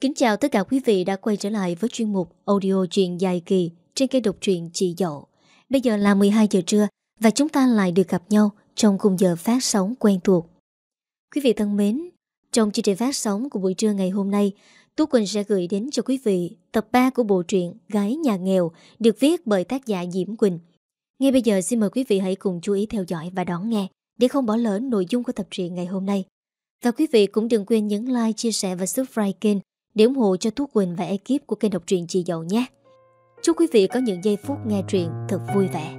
Kính chào tất cả quý vị đã quay trở lại với chuyên mục audio truyện dài kỳ trên kênh độc truyện Chị Dậu. Bây giờ là 12 giờ trưa và chúng ta lại được gặp nhau trong khung giờ phát sóng quen thuộc. Quý vị thân mến, trong chương trình phát sóng của buổi trưa ngày hôm nay, Tú Quỳnh sẽ gửi đến cho quý vị tập 3 của bộ truyện Gái Nhà Nghèo được viết bởi tác giả Diễm Quỳnh. Ngay bây giờ xin mời quý vị hãy cùng chú ý theo dõi và đón nghe để không bỏ lỡ nội dung của tập truyện ngày hôm nay. Và quý vị cũng đừng quên nhấn like, chia sẻ và subscribe kênh để ủng hộ cho Thú Quỳnh và ekip của kênh đọc truyện Chị Dậu nhé. Chúc quý vị có những giây phút nghe truyện thật vui vẻ.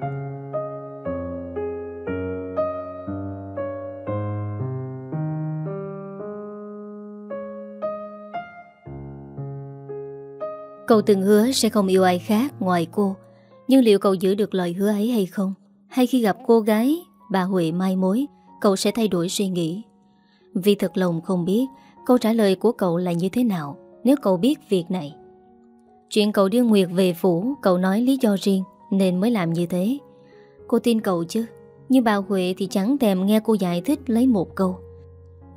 Cậu từng hứa sẽ không yêu ai khác ngoài cô Nhưng liệu cậu giữ được lời hứa ấy hay không? Hay khi gặp cô gái, bà Huệ mai mối Cậu sẽ thay đổi suy nghĩ Vì thật lòng không biết Câu trả lời của cậu là như thế nào Nếu cậu biết việc này Chuyện cậu đưa Nguyệt về phủ Cậu nói lý do riêng Nên mới làm như thế Cô tin cậu chứ Nhưng bà Huệ thì chẳng thèm nghe cô giải thích lấy một câu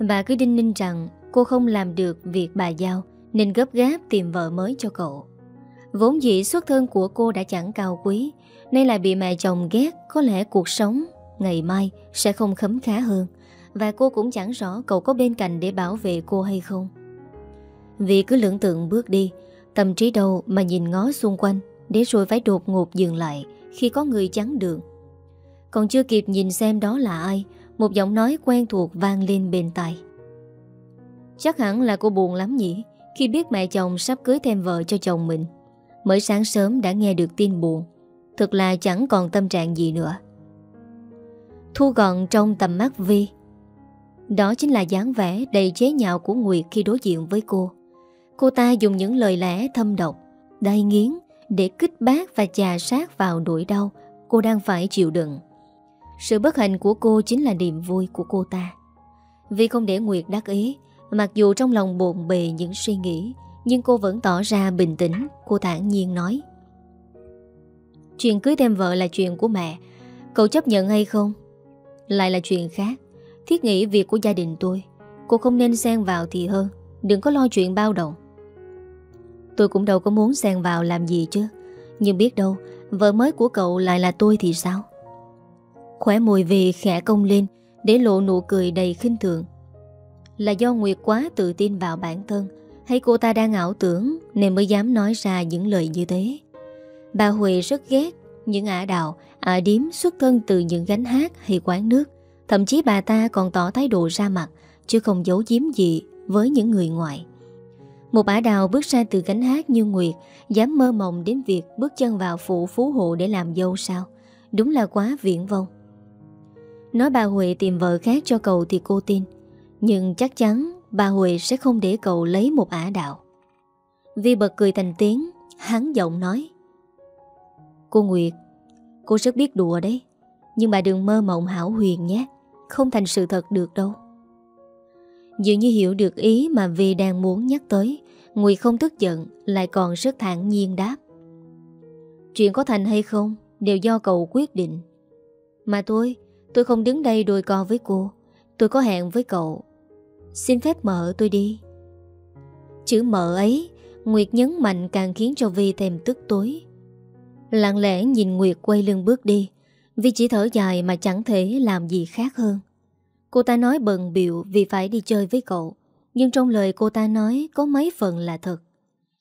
Bà cứ đinh ninh rằng Cô không làm được việc bà giao Nên gấp gáp tìm vợ mới cho cậu Vốn dĩ xuất thân của cô đã chẳng cao quý Nay lại bị mẹ chồng ghét Có lẽ cuộc sống ngày mai sẽ không khấm khá hơn và cô cũng chẳng rõ cậu có bên cạnh để bảo vệ cô hay không Vì cứ lưỡng tượng bước đi Tâm trí đầu mà nhìn ngó xung quanh Để rồi phải đột ngột dừng lại Khi có người chắn đường Còn chưa kịp nhìn xem đó là ai Một giọng nói quen thuộc vang lên bên tai Chắc hẳn là cô buồn lắm nhỉ Khi biết mẹ chồng sắp cưới thêm vợ cho chồng mình Mới sáng sớm đã nghe được tin buồn Thực là chẳng còn tâm trạng gì nữa Thu gọn trong tầm mắt Vi đó chính là dáng vẻ đầy chế nhạo của Nguyệt khi đối diện với cô. Cô ta dùng những lời lẽ thâm độc, đầy nghiến để kích bác và chà sát vào nỗi đau cô đang phải chịu đựng. Sự bất hạnh của cô chính là niềm vui của cô ta. Vì không để Nguyệt đắc ý, mặc dù trong lòng bồn bề những suy nghĩ, nhưng cô vẫn tỏ ra bình tĩnh, cô thản nhiên nói. Chuyện cưới thêm vợ là chuyện của mẹ, cậu chấp nhận hay không? Lại là chuyện khác. Thiết nghĩ việc của gia đình tôi Cô không nên xen vào thì hơn Đừng có lo chuyện bao đồng Tôi cũng đâu có muốn xen vào làm gì chứ Nhưng biết đâu Vợ mới của cậu lại là tôi thì sao Khỏe mùi về khẽ công lên Để lộ nụ cười đầy khinh thường Là do Nguyệt quá tự tin vào bản thân Hay cô ta đang ảo tưởng Nên mới dám nói ra những lời như thế Bà Huệ rất ghét Những ả đào, ả điếm xuất thân từ những gánh hát hay quán nước Thậm chí bà ta còn tỏ thái độ ra mặt Chứ không giấu giếm gì với những người ngoại Một ả đào bước ra từ cánh hát như Nguyệt Dám mơ mộng đến việc bước chân vào phủ phú hộ để làm dâu sao Đúng là quá viễn vông Nói bà Huệ tìm vợ khác cho cậu thì cô tin Nhưng chắc chắn bà Huệ sẽ không để cậu lấy một ả đạo Vì bật cười thành tiếng Hắn giọng nói Cô Nguyệt Cô rất biết đùa đấy Nhưng bà đừng mơ mộng hảo huyền nhé không thành sự thật được đâu Dường như hiểu được ý mà Vi đang muốn nhắc tới Nguy không tức giận Lại còn rất thản nhiên đáp Chuyện có thành hay không Đều do cậu quyết định Mà tôi Tôi không đứng đây đôi co với cô Tôi có hẹn với cậu Xin phép mở tôi đi Chữ mở ấy Nguyệt nhấn mạnh càng khiến cho Vi thêm tức tối Lặng lẽ nhìn Nguyệt quay lưng bước đi vì chỉ thở dài mà chẳng thể làm gì khác hơn Cô ta nói bận biểu vì phải đi chơi với cậu Nhưng trong lời cô ta nói có mấy phần là thật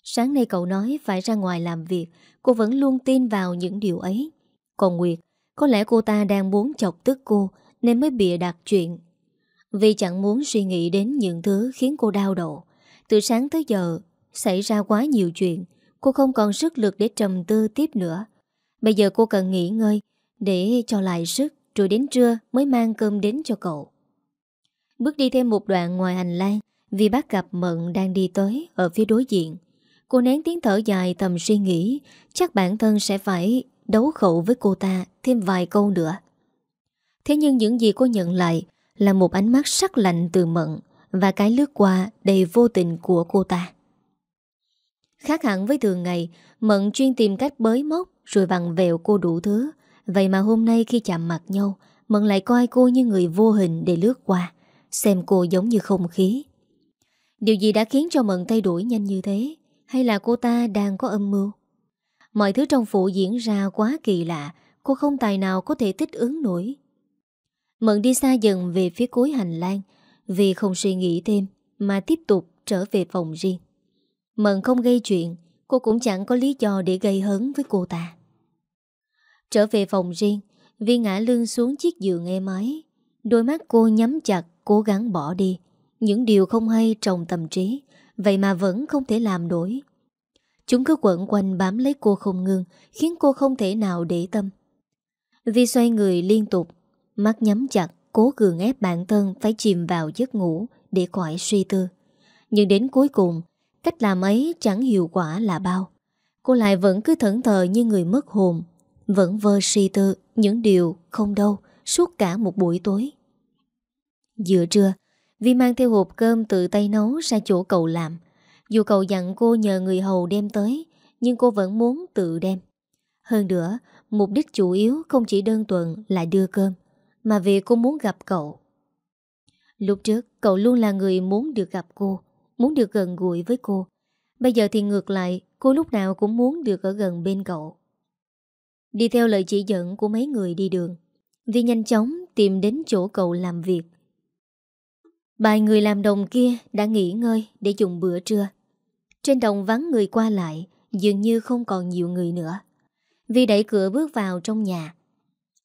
Sáng nay cậu nói phải ra ngoài làm việc Cô vẫn luôn tin vào những điều ấy Còn Nguyệt Có lẽ cô ta đang muốn chọc tức cô Nên mới bịa đặt chuyện Vì chẳng muốn suy nghĩ đến những thứ khiến cô đau đầu Từ sáng tới giờ Xảy ra quá nhiều chuyện Cô không còn sức lực để trầm tư tiếp nữa Bây giờ cô cần nghỉ ngơi để cho lại sức rồi đến trưa mới mang cơm đến cho cậu. Bước đi thêm một đoạn ngoài hành lang vì bác gặp Mận đang đi tới ở phía đối diện. Cô nén tiếng thở dài thầm suy nghĩ chắc bản thân sẽ phải đấu khẩu với cô ta thêm vài câu nữa. Thế nhưng những gì cô nhận lại là một ánh mắt sắc lạnh từ Mận và cái lướt qua đầy vô tình của cô ta. Khác hẳn với thường ngày, Mận chuyên tìm cách bới móc rồi vặn vẹo cô đủ thứ Vậy mà hôm nay khi chạm mặt nhau Mận lại coi cô như người vô hình để lướt qua Xem cô giống như không khí Điều gì đã khiến cho Mận thay đổi nhanh như thế Hay là cô ta đang có âm mưu Mọi thứ trong phủ diễn ra quá kỳ lạ Cô không tài nào có thể thích ứng nổi Mận đi xa dần về phía cuối hành lang Vì không suy nghĩ thêm Mà tiếp tục trở về phòng riêng Mận không gây chuyện Cô cũng chẳng có lý do để gây hấn với cô ta Trở về phòng riêng Vi ngã lưng xuống chiếc giường êm ái Đôi mắt cô nhắm chặt Cố gắng bỏ đi Những điều không hay trong tâm trí Vậy mà vẫn không thể làm đổi Chúng cứ quẩn quanh bám lấy cô không ngừng, Khiến cô không thể nào để tâm Vi xoay người liên tục Mắt nhắm chặt Cố cường ép bản thân phải chìm vào giấc ngủ Để khỏi suy tư Nhưng đến cuối cùng Cách làm ấy chẳng hiệu quả là bao Cô lại vẫn cứ thẫn thờ như người mất hồn vẫn vơ suy tư những điều không đâu suốt cả một buổi tối. Giữa trưa, Vi mang theo hộp cơm tự tay nấu ra chỗ cậu làm. Dù cậu dặn cô nhờ người hầu đem tới, nhưng cô vẫn muốn tự đem. Hơn nữa, mục đích chủ yếu không chỉ đơn thuần là đưa cơm, mà vì cô muốn gặp cậu. Lúc trước, cậu luôn là người muốn được gặp cô, muốn được gần gũi với cô. Bây giờ thì ngược lại, cô lúc nào cũng muốn được ở gần bên cậu. Đi theo lời chỉ dẫn của mấy người đi đường Vi nhanh chóng tìm đến chỗ cậu làm việc Bài người làm đồng kia đã nghỉ ngơi để dùng bữa trưa Trên đồng vắng người qua lại Dường như không còn nhiều người nữa Vi đẩy cửa bước vào trong nhà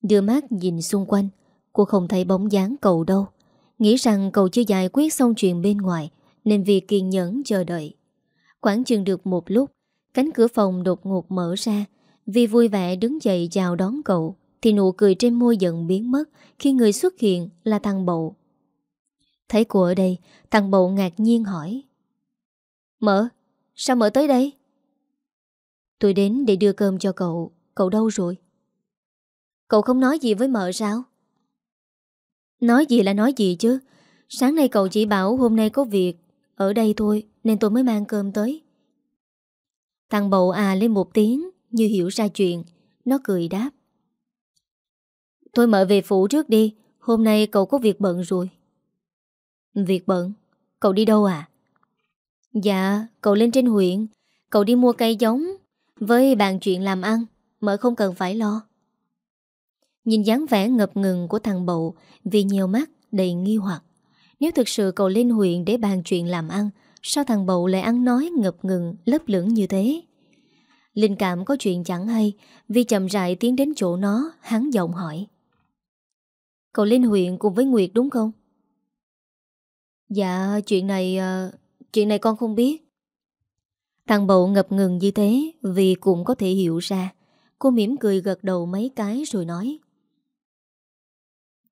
Đưa mắt nhìn xung quanh Cô không thấy bóng dáng cậu đâu Nghĩ rằng cậu chưa giải quyết xong chuyện bên ngoài Nên Vi kiên nhẫn chờ đợi Quảng trường được một lúc Cánh cửa phòng đột ngột mở ra Vi vui vẻ đứng dậy chào đón cậu Thì nụ cười trên môi giận biến mất Khi người xuất hiện là thằng Bậu Thấy cô ở đây Thằng Bậu ngạc nhiên hỏi Mỡ, sao mỡ tới đây? Tôi đến để đưa cơm cho cậu Cậu đâu rồi? Cậu không nói gì với mợ sao? Nói gì là nói gì chứ Sáng nay cậu chỉ bảo hôm nay có việc Ở đây thôi Nên tôi mới mang cơm tới Thằng bậu à lên một tiếng như hiểu ra chuyện, nó cười đáp. Tôi mở về phủ trước đi, hôm nay cậu có việc bận rồi. Việc bận? Cậu đi đâu à? Dạ, cậu lên trên huyện, cậu đi mua cây giống, với bàn chuyện làm ăn, mợ không cần phải lo. Nhìn dáng vẻ ngập ngừng của thằng Bậu vì nhiều mắt đầy nghi hoặc. Nếu thực sự cậu lên huyện để bàn chuyện làm ăn, sao thằng Bậu lại ăn nói ngập ngừng, lấp lửng như thế? Linh cảm có chuyện chẳng hay Vì chậm rãi tiến đến chỗ nó Hắn giọng hỏi Cậu lên huyện cùng với Nguyệt đúng không? Dạ chuyện này uh, Chuyện này con không biết Thằng bậu ngập ngừng như thế Vì cũng có thể hiểu ra Cô mỉm cười gật đầu mấy cái rồi nói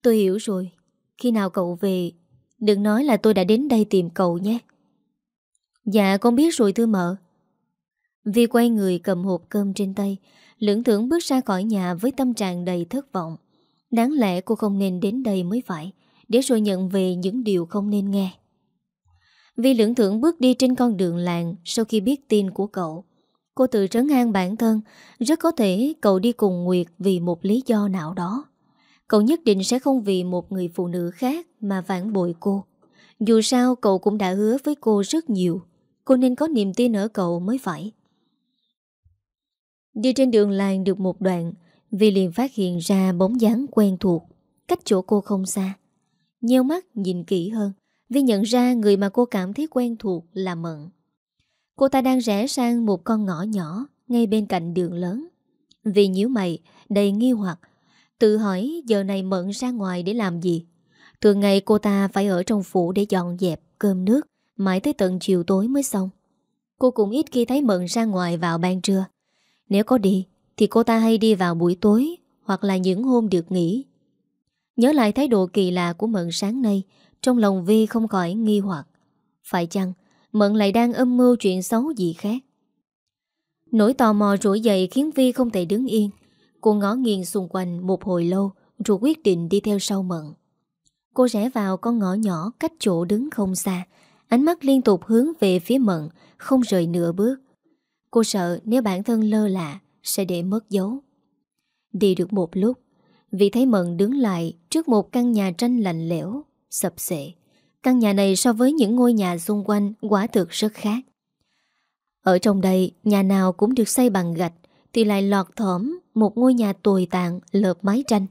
Tôi hiểu rồi Khi nào cậu về Đừng nói là tôi đã đến đây tìm cậu nhé Dạ con biết rồi thưa mợ Vi quay người cầm hộp cơm trên tay Lưỡng thưởng bước ra khỏi nhà với tâm trạng đầy thất vọng Đáng lẽ cô không nên đến đây mới phải Để rồi nhận về những điều không nên nghe Vi lưỡng thưởng bước đi trên con đường làng Sau khi biết tin của cậu Cô tự trấn an bản thân Rất có thể cậu đi cùng Nguyệt Vì một lý do nào đó Cậu nhất định sẽ không vì một người phụ nữ khác Mà vãn bội cô Dù sao cậu cũng đã hứa với cô rất nhiều Cô nên có niềm tin ở cậu mới phải Đi trên đường làng được một đoạn Vi liền phát hiện ra bóng dáng quen thuộc Cách chỗ cô không xa Nheo mắt nhìn kỹ hơn Vi nhận ra người mà cô cảm thấy quen thuộc là Mận Cô ta đang rẽ sang một con ngõ nhỏ Ngay bên cạnh đường lớn Vì nhíu mày đầy nghi hoặc Tự hỏi giờ này Mận ra ngoài để làm gì Thường ngày cô ta phải ở trong phủ để dọn dẹp cơm nước Mãi tới tận chiều tối mới xong Cô cũng ít khi thấy Mận ra ngoài vào ban trưa nếu có đi Thì cô ta hay đi vào buổi tối Hoặc là những hôm được nghỉ Nhớ lại thái độ kỳ lạ của Mận sáng nay Trong lòng Vi không khỏi nghi hoặc Phải chăng Mận lại đang âm mưu chuyện xấu gì khác Nỗi tò mò rủi dậy khiến Vi không thể đứng yên Cô ngó nghiêng xung quanh một hồi lâu Rồi quyết định đi theo sau Mận Cô rẽ vào con ngõ nhỏ cách chỗ đứng không xa Ánh mắt liên tục hướng về phía Mận Không rời nửa bước Cô sợ nếu bản thân lơ là Sẽ để mất dấu Đi được một lúc Vì thấy Mận đứng lại trước một căn nhà tranh lạnh lẽo Sập xệ Căn nhà này so với những ngôi nhà xung quanh Quả thực rất khác Ở trong đây nhà nào cũng được xây bằng gạch Thì lại lọt thỏm Một ngôi nhà tồi tàn lợp mái tranh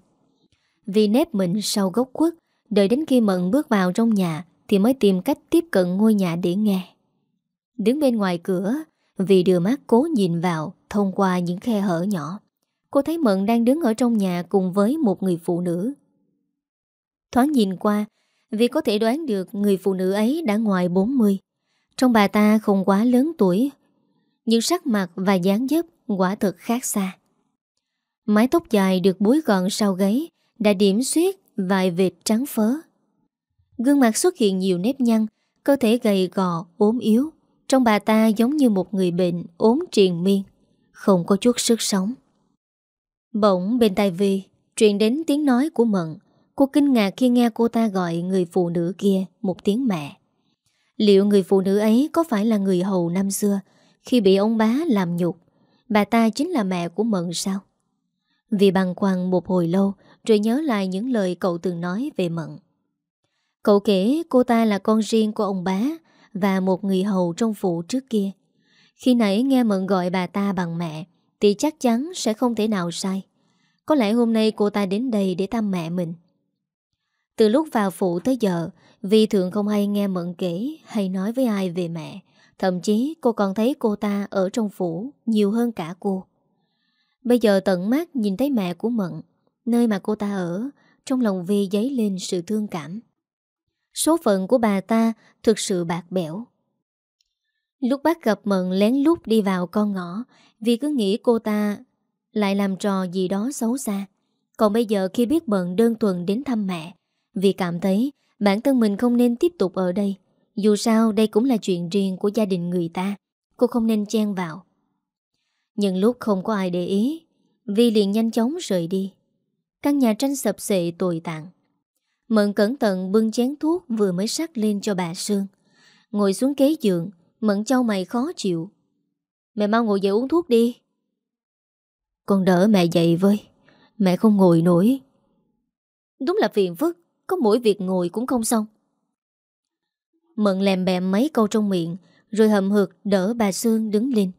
Vì nép mình sau gốc quất Đợi đến khi Mận bước vào trong nhà Thì mới tìm cách tiếp cận ngôi nhà để nghe Đứng bên ngoài cửa vì đưa mắt cố nhìn vào Thông qua những khe hở nhỏ Cô thấy Mận đang đứng ở trong nhà Cùng với một người phụ nữ Thoáng nhìn qua Vì có thể đoán được người phụ nữ ấy đã ngoài 40 Trong bà ta không quá lớn tuổi Nhưng sắc mặt và dáng dấp Quả thật khác xa Mái tóc dài được búi gọn sau gáy Đã điểm xuyết vài vệt trắng phớ Gương mặt xuất hiện nhiều nếp nhăn Cơ thể gầy gò, ốm yếu trong bà ta giống như một người bệnh ốm triền miên, không có chút sức sống. Bỗng bên tai Vi truyền đến tiếng nói của Mận. Cô kinh ngạc khi nghe cô ta gọi người phụ nữ kia một tiếng mẹ. Liệu người phụ nữ ấy có phải là người hầu năm xưa khi bị ông bá làm nhục? Bà ta chính là mẹ của Mận sao? Vì băng khoăn một hồi lâu rồi nhớ lại những lời cậu từng nói về Mận. Cậu kể cô ta là con riêng của ông bá và một người hầu trong phủ trước kia. Khi nãy nghe Mận gọi bà ta bằng mẹ thì chắc chắn sẽ không thể nào sai. Có lẽ hôm nay cô ta đến đây để thăm mẹ mình. Từ lúc vào phủ tới giờ, Vi thường không hay nghe Mận kể hay nói với ai về mẹ. Thậm chí cô còn thấy cô ta ở trong phủ nhiều hơn cả cô. Bây giờ tận mắt nhìn thấy mẹ của Mận, nơi mà cô ta ở, trong lòng Vi dấy lên sự thương cảm. Số phận của bà ta thực sự bạc bẽo. Lúc bác gặp Mận lén lút đi vào con ngõ vì cứ nghĩ cô ta lại làm trò gì đó xấu xa. Còn bây giờ khi biết Mận đơn thuần đến thăm mẹ vì cảm thấy bản thân mình không nên tiếp tục ở đây. Dù sao đây cũng là chuyện riêng của gia đình người ta. Cô không nên chen vào. Nhưng lúc không có ai để ý, Vi liền nhanh chóng rời đi. Căn nhà tranh sập xệ tồi tàn. Mận cẩn thận bưng chén thuốc vừa mới sắc lên cho bà Sương. Ngồi xuống kế giường, Mận châu mày khó chịu. Mẹ mau ngồi dậy uống thuốc đi. Con đỡ mẹ dậy với, mẹ không ngồi nổi. Đúng là phiền phức, có mỗi việc ngồi cũng không xong. Mận lèm bèm mấy câu trong miệng, rồi hậm hực đỡ bà Sương đứng lên.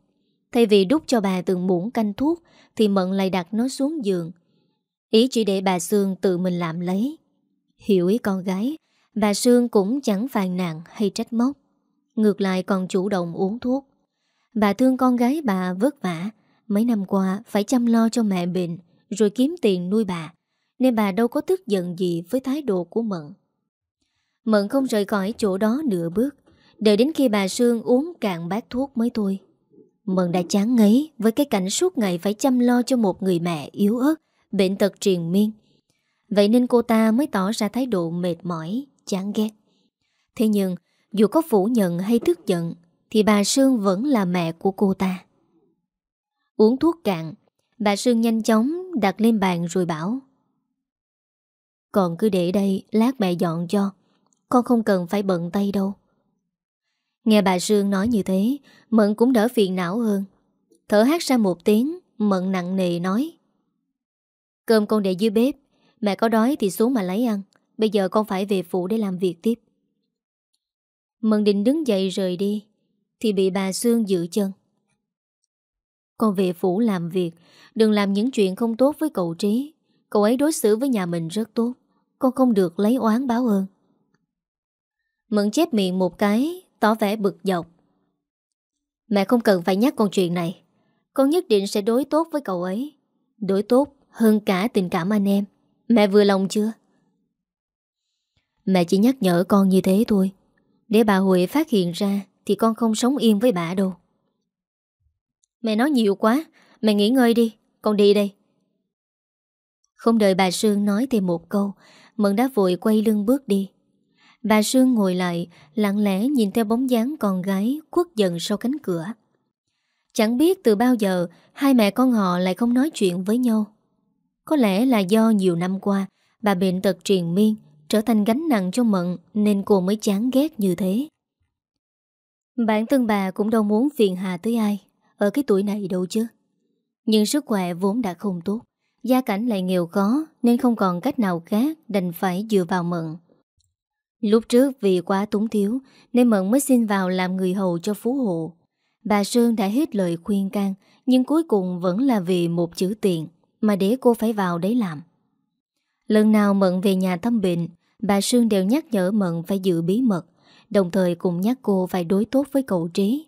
Thay vì đút cho bà từng muỗng canh thuốc, thì Mận lại đặt nó xuống giường. Ý chỉ để bà Sương tự mình làm lấy. Hiểu ý con gái Bà Sương cũng chẳng phàn nàn hay trách móc Ngược lại còn chủ động uống thuốc Bà thương con gái bà vất vả Mấy năm qua phải chăm lo cho mẹ bệnh Rồi kiếm tiền nuôi bà Nên bà đâu có tức giận gì với thái độ của Mận Mận không rời khỏi chỗ đó nửa bước Đợi đến khi bà Sương uống cạn bát thuốc mới thôi Mận đã chán ngấy với cái cảnh suốt ngày phải chăm lo cho một người mẹ yếu ớt Bệnh tật triền miên Vậy nên cô ta mới tỏ ra thái độ mệt mỏi, chán ghét. Thế nhưng, dù có phủ nhận hay tức giận, thì bà Sương vẫn là mẹ của cô ta. Uống thuốc cạn, bà Sương nhanh chóng đặt lên bàn rồi bảo. Còn cứ để đây, lát mẹ dọn cho. Con không cần phải bận tay đâu. Nghe bà Sương nói như thế, Mận cũng đỡ phiền não hơn. Thở hát ra một tiếng, Mận nặng nề nói. Cơm con để dưới bếp, Mẹ có đói thì xuống mà lấy ăn Bây giờ con phải về phủ để làm việc tiếp Mận định đứng dậy rời đi Thì bị bà Sương giữ chân Con về phủ làm việc Đừng làm những chuyện không tốt với cậu Trí Cậu ấy đối xử với nhà mình rất tốt Con không được lấy oán báo ơn Mận chép miệng một cái Tỏ vẻ bực dọc Mẹ không cần phải nhắc con chuyện này Con nhất định sẽ đối tốt với cậu ấy Đối tốt hơn cả tình cảm anh em Mẹ vừa lòng chưa? Mẹ chỉ nhắc nhở con như thế thôi Để bà Huệ phát hiện ra Thì con không sống yên với bà đâu Mẹ nói nhiều quá Mẹ nghỉ ngơi đi Con đi đây Không đợi bà Sương nói thêm một câu Mận đã vội quay lưng bước đi Bà Sương ngồi lại Lặng lẽ nhìn theo bóng dáng con gái Quất dần sau cánh cửa Chẳng biết từ bao giờ Hai mẹ con họ lại không nói chuyện với nhau có lẽ là do nhiều năm qua, bà bệnh tật triền miên, trở thành gánh nặng cho Mận nên cô mới chán ghét như thế. Bản thân bà cũng đâu muốn phiền hà tới ai, ở cái tuổi này đâu chứ. Nhưng sức khỏe vốn đã không tốt, gia cảnh lại nghèo khó nên không còn cách nào khác đành phải dựa vào Mận. Lúc trước vì quá túng thiếu nên Mận mới xin vào làm người hầu cho phú hộ. Bà Sương đã hết lời khuyên can nhưng cuối cùng vẫn là vì một chữ tiền mà để cô phải vào đấy làm. Lần nào Mận về nhà thăm bệnh, bà Sương đều nhắc nhở Mận phải giữ bí mật, đồng thời cũng nhắc cô phải đối tốt với cậu Trí.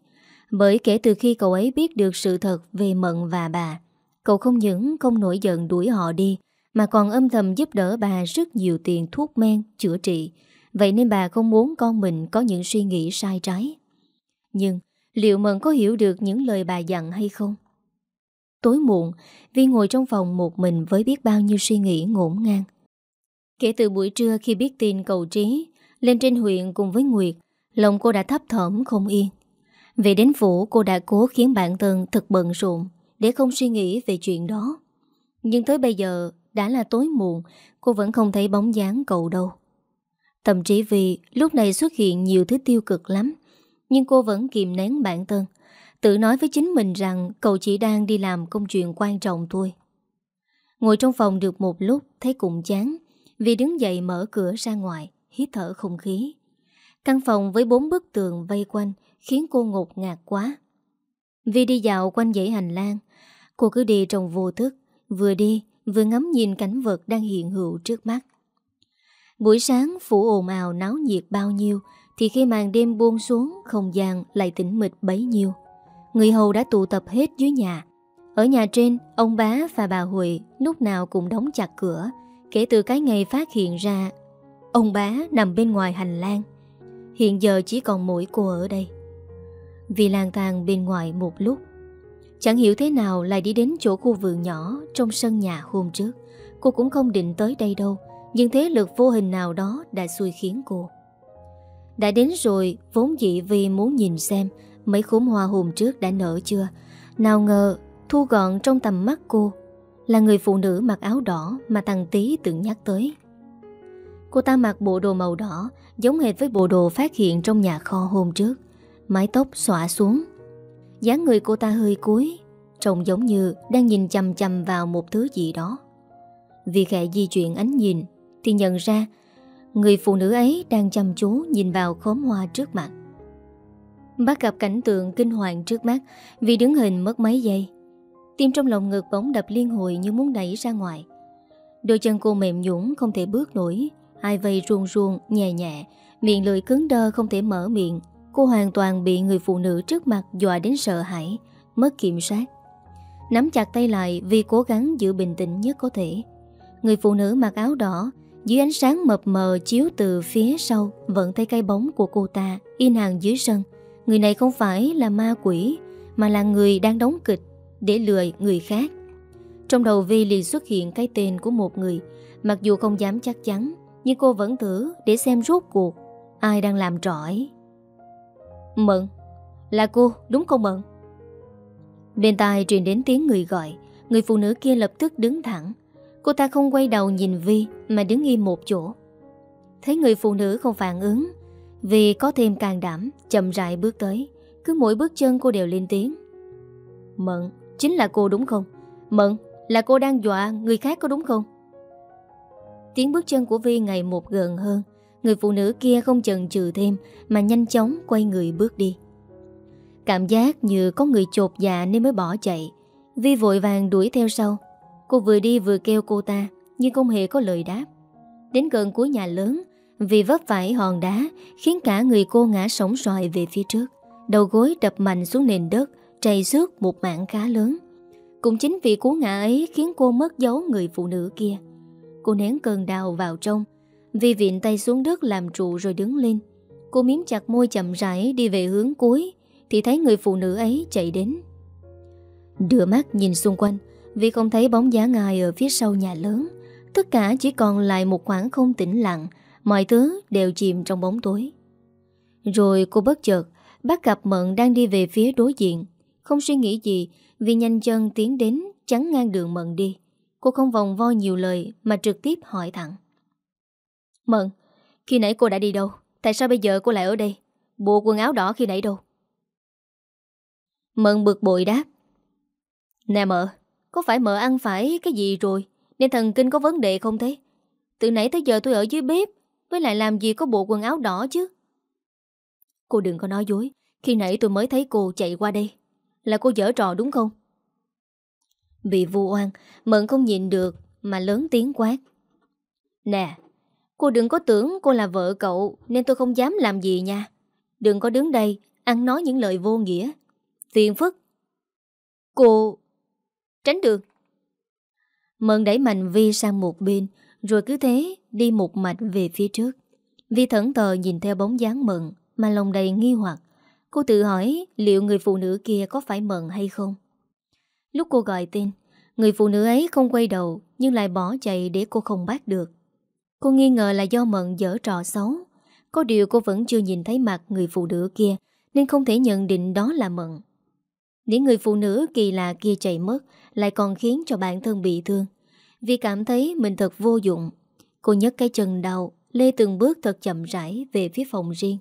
Bởi kể từ khi cậu ấy biết được sự thật về Mận và bà, cậu không những không nổi giận đuổi họ đi, mà còn âm thầm giúp đỡ bà rất nhiều tiền thuốc men, chữa trị. Vậy nên bà không muốn con mình có những suy nghĩ sai trái. Nhưng liệu Mận có hiểu được những lời bà dặn hay không? Tối muộn, Vi ngồi trong phòng một mình với biết bao nhiêu suy nghĩ ngổn ngang. Kể từ buổi trưa khi biết tin cầu trí, lên trên huyện cùng với Nguyệt, lòng cô đã thấp thỏm không yên. Về đến phủ cô đã cố khiến bản thân thật bận rộn để không suy nghĩ về chuyện đó. Nhưng tới bây giờ đã là tối muộn, cô vẫn không thấy bóng dáng cậu đâu. thậm chí vì lúc này xuất hiện nhiều thứ tiêu cực lắm, nhưng cô vẫn kìm nén bản thân, Tự nói với chính mình rằng cậu chỉ đang đi làm công chuyện quan trọng thôi. Ngồi trong phòng được một lúc thấy cũng chán, vì đứng dậy mở cửa ra ngoài, hít thở không khí. Căn phòng với bốn bức tường vây quanh khiến cô ngột ngạt quá. Vì đi dạo quanh dãy hành lang, cô cứ đi trong vô thức, vừa đi vừa ngắm nhìn cảnh vật đang hiện hữu trước mắt. Buổi sáng phủ ồn ào náo nhiệt bao nhiêu thì khi màn đêm buông xuống không gian lại tĩnh mịch bấy nhiêu. Người hầu đã tụ tập hết dưới nhà Ở nhà trên Ông bá và bà Huệ Lúc nào cũng đóng chặt cửa Kể từ cái ngày phát hiện ra Ông bá nằm bên ngoài hành lang Hiện giờ chỉ còn mỗi cô ở đây Vì lang thang bên ngoài một lúc Chẳng hiểu thế nào lại đi đến chỗ khu vườn nhỏ Trong sân nhà hôm trước Cô cũng không định tới đây đâu Nhưng thế lực vô hình nào đó đã xui khiến cô Đã đến rồi Vốn dĩ vì muốn nhìn xem mấy khốm hoa hôm trước đã nở chưa Nào ngờ thu gọn trong tầm mắt cô Là người phụ nữ mặc áo đỏ mà thằng Tý từng nhắc tới Cô ta mặc bộ đồ màu đỏ Giống hệt với bộ đồ phát hiện trong nhà kho hôm trước Mái tóc xõa xuống dáng người cô ta hơi cúi Trông giống như đang nhìn chầm chầm vào một thứ gì đó Vì khẽ di chuyển ánh nhìn Thì nhận ra Người phụ nữ ấy đang chăm chú nhìn vào khóm hoa trước mặt Bác gặp cảnh tượng kinh hoàng trước mắt Vì đứng hình mất mấy giây Tim trong lòng ngực bóng đập liên hồi như muốn đẩy ra ngoài Đôi chân cô mềm nhũng không thể bước nổi Hai vây ruông ruông nhẹ nhẹ Miệng lưỡi cứng đơ không thể mở miệng Cô hoàn toàn bị người phụ nữ trước mặt dọa đến sợ hãi Mất kiểm soát Nắm chặt tay lại vì cố gắng giữ bình tĩnh nhất có thể Người phụ nữ mặc áo đỏ Dưới ánh sáng mập mờ chiếu từ phía sau Vẫn thấy cây bóng của cô ta In hàng dưới sân Người này không phải là ma quỷ Mà là người đang đóng kịch Để lừa người khác Trong đầu Vi liền xuất hiện cái tên của một người Mặc dù không dám chắc chắn Nhưng cô vẫn thử để xem rốt cuộc Ai đang làm trỏi Mận Là cô đúng không Mận Bên tai truyền đến tiếng người gọi Người phụ nữ kia lập tức đứng thẳng Cô ta không quay đầu nhìn Vi Mà đứng im một chỗ Thấy người phụ nữ không phản ứng vì có thêm càng đảm Chậm rãi bước tới Cứ mỗi bước chân cô đều lên tiếng Mận, chính là cô đúng không? Mận, là cô đang dọa người khác có đúng không? Tiếng bước chân của Vi ngày một gần hơn Người phụ nữ kia không chần chừ thêm Mà nhanh chóng quay người bước đi Cảm giác như có người chột dạ nên mới bỏ chạy Vi vội vàng đuổi theo sau Cô vừa đi vừa kêu cô ta Nhưng không hề có lời đáp Đến gần cuối nhà lớn vì vấp phải hòn đá Khiến cả người cô ngã sống sòi về phía trước Đầu gối đập mạnh xuống nền đất Chảy rước một mảng khá lớn Cũng chính vì cú ngã ấy Khiến cô mất dấu người phụ nữ kia Cô nén cơn đau vào trong vì viện tay xuống đất làm trụ rồi đứng lên Cô miếm chặt môi chậm rãi đi về hướng cuối Thì thấy người phụ nữ ấy chạy đến Đưa mắt nhìn xung quanh Vì không thấy bóng dáng ngài ở phía sau nhà lớn Tất cả chỉ còn lại một khoảng không tĩnh lặng Mọi thứ đều chìm trong bóng tối Rồi cô bất chợt Bắt gặp Mận đang đi về phía đối diện Không suy nghĩ gì Vì nhanh chân tiến đến chắn ngang đường Mận đi Cô không vòng vo nhiều lời Mà trực tiếp hỏi thẳng Mận, khi nãy cô đã đi đâu? Tại sao bây giờ cô lại ở đây? Bộ quần áo đỏ khi nãy đâu? Mận bực bội đáp Nè mợ, có phải mợ ăn phải cái gì rồi Nên thần kinh có vấn đề không thế? Từ nãy tới giờ tôi ở dưới bếp với lại làm gì có bộ quần áo đỏ chứ Cô đừng có nói dối Khi nãy tôi mới thấy cô chạy qua đây Là cô dở trò đúng không Bị vu oan Mận không nhìn được Mà lớn tiếng quát Nè Cô đừng có tưởng cô là vợ cậu Nên tôi không dám làm gì nha Đừng có đứng đây Ăn nói những lời vô nghĩa Phiền phức Cô Tránh đường Mận đẩy mạnh Vi sang một bên Rồi cứ thế đi một mạch về phía trước. Vi thẫn thờ nhìn theo bóng dáng mận mà lòng đầy nghi hoặc. Cô tự hỏi liệu người phụ nữ kia có phải mận hay không? Lúc cô gọi tên, người phụ nữ ấy không quay đầu nhưng lại bỏ chạy để cô không bắt được. Cô nghi ngờ là do mận dở trò xấu. Có điều cô vẫn chưa nhìn thấy mặt người phụ nữ kia nên không thể nhận định đó là mận. Những người phụ nữ kỳ lạ kia chạy mất lại còn khiến cho bản thân bị thương. Vì cảm thấy mình thật vô dụng Cô nhấc cái chân đầu, lê từng bước thật chậm rãi về phía phòng riêng.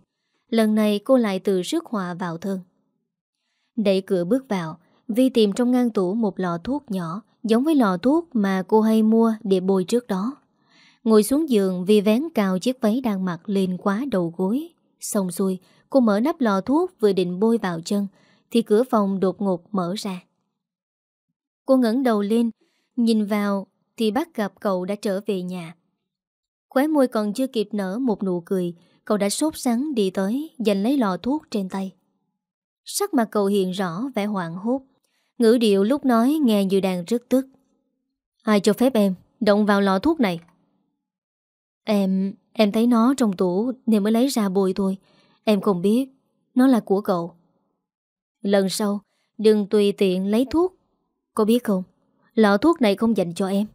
Lần này cô lại từ rước hòa vào thân. Đẩy cửa bước vào, Vi tìm trong ngang tủ một lọ thuốc nhỏ, giống với lọ thuốc mà cô hay mua để bôi trước đó. Ngồi xuống giường vi vén cao chiếc váy đang mặc lên quá đầu gối. Xong xuôi, cô mở nắp lọ thuốc vừa định bôi vào chân, thì cửa phòng đột ngột mở ra. Cô ngẩng đầu lên, nhìn vào thì bắt gặp cậu đã trở về nhà. Khóe môi còn chưa kịp nở một nụ cười Cậu đã sốt sắng đi tới Giành lấy lọ thuốc trên tay Sắc mặt cậu hiện rõ vẻ hoảng hốt Ngữ điệu lúc nói nghe như đang rất tức Ai cho phép em Động vào lọ thuốc này Em Em thấy nó trong tủ Nên mới lấy ra bôi thôi Em không biết Nó là của cậu Lần sau Đừng tùy tiện lấy thuốc Có biết không Lọ thuốc này không dành cho em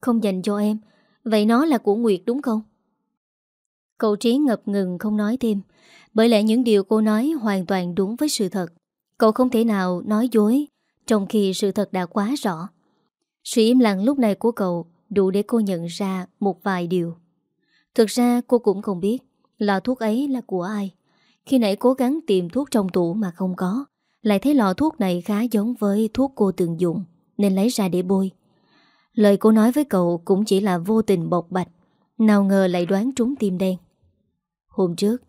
Không dành cho em Vậy nó là của Nguyệt đúng không? Cậu Trí ngập ngừng không nói thêm Bởi lẽ những điều cô nói hoàn toàn đúng với sự thật Cậu không thể nào nói dối Trong khi sự thật đã quá rõ Sự im lặng lúc này của cậu Đủ để cô nhận ra một vài điều Thực ra cô cũng không biết Lọ thuốc ấy là của ai Khi nãy cố gắng tìm thuốc trong tủ mà không có Lại thấy lọ thuốc này khá giống với thuốc cô từng dùng Nên lấy ra để bôi Lời cô nói với cậu cũng chỉ là vô tình bộc bạch Nào ngờ lại đoán trúng tim đen Hôm trước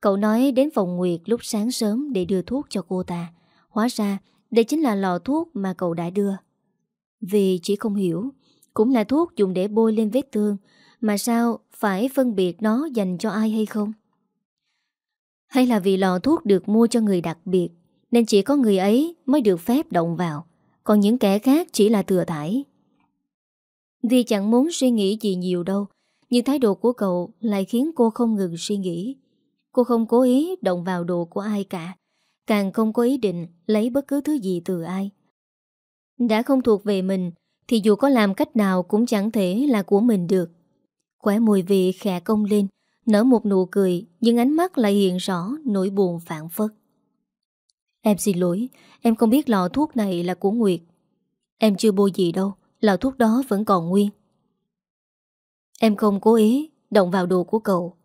Cậu nói đến phòng Nguyệt lúc sáng sớm Để đưa thuốc cho cô ta Hóa ra đây chính là lọ thuốc mà cậu đã đưa Vì chỉ không hiểu Cũng là thuốc dùng để bôi lên vết thương Mà sao phải phân biệt nó dành cho ai hay không Hay là vì lọ thuốc được mua cho người đặc biệt Nên chỉ có người ấy mới được phép động vào Còn những kẻ khác chỉ là thừa thải vì chẳng muốn suy nghĩ gì nhiều đâu Nhưng thái độ của cậu lại khiến cô không ngừng suy nghĩ Cô không cố ý động vào đồ của ai cả Càng không có ý định lấy bất cứ thứ gì từ ai Đã không thuộc về mình Thì dù có làm cách nào cũng chẳng thể là của mình được Khỏe mùi vị khẽ công lên Nở một nụ cười Nhưng ánh mắt lại hiện rõ nỗi buồn phản phất Em xin lỗi Em không biết lọ thuốc này là của Nguyệt Em chưa bôi gì đâu lọ thuốc đó vẫn còn nguyên. Em không cố ý động vào đồ của cậu.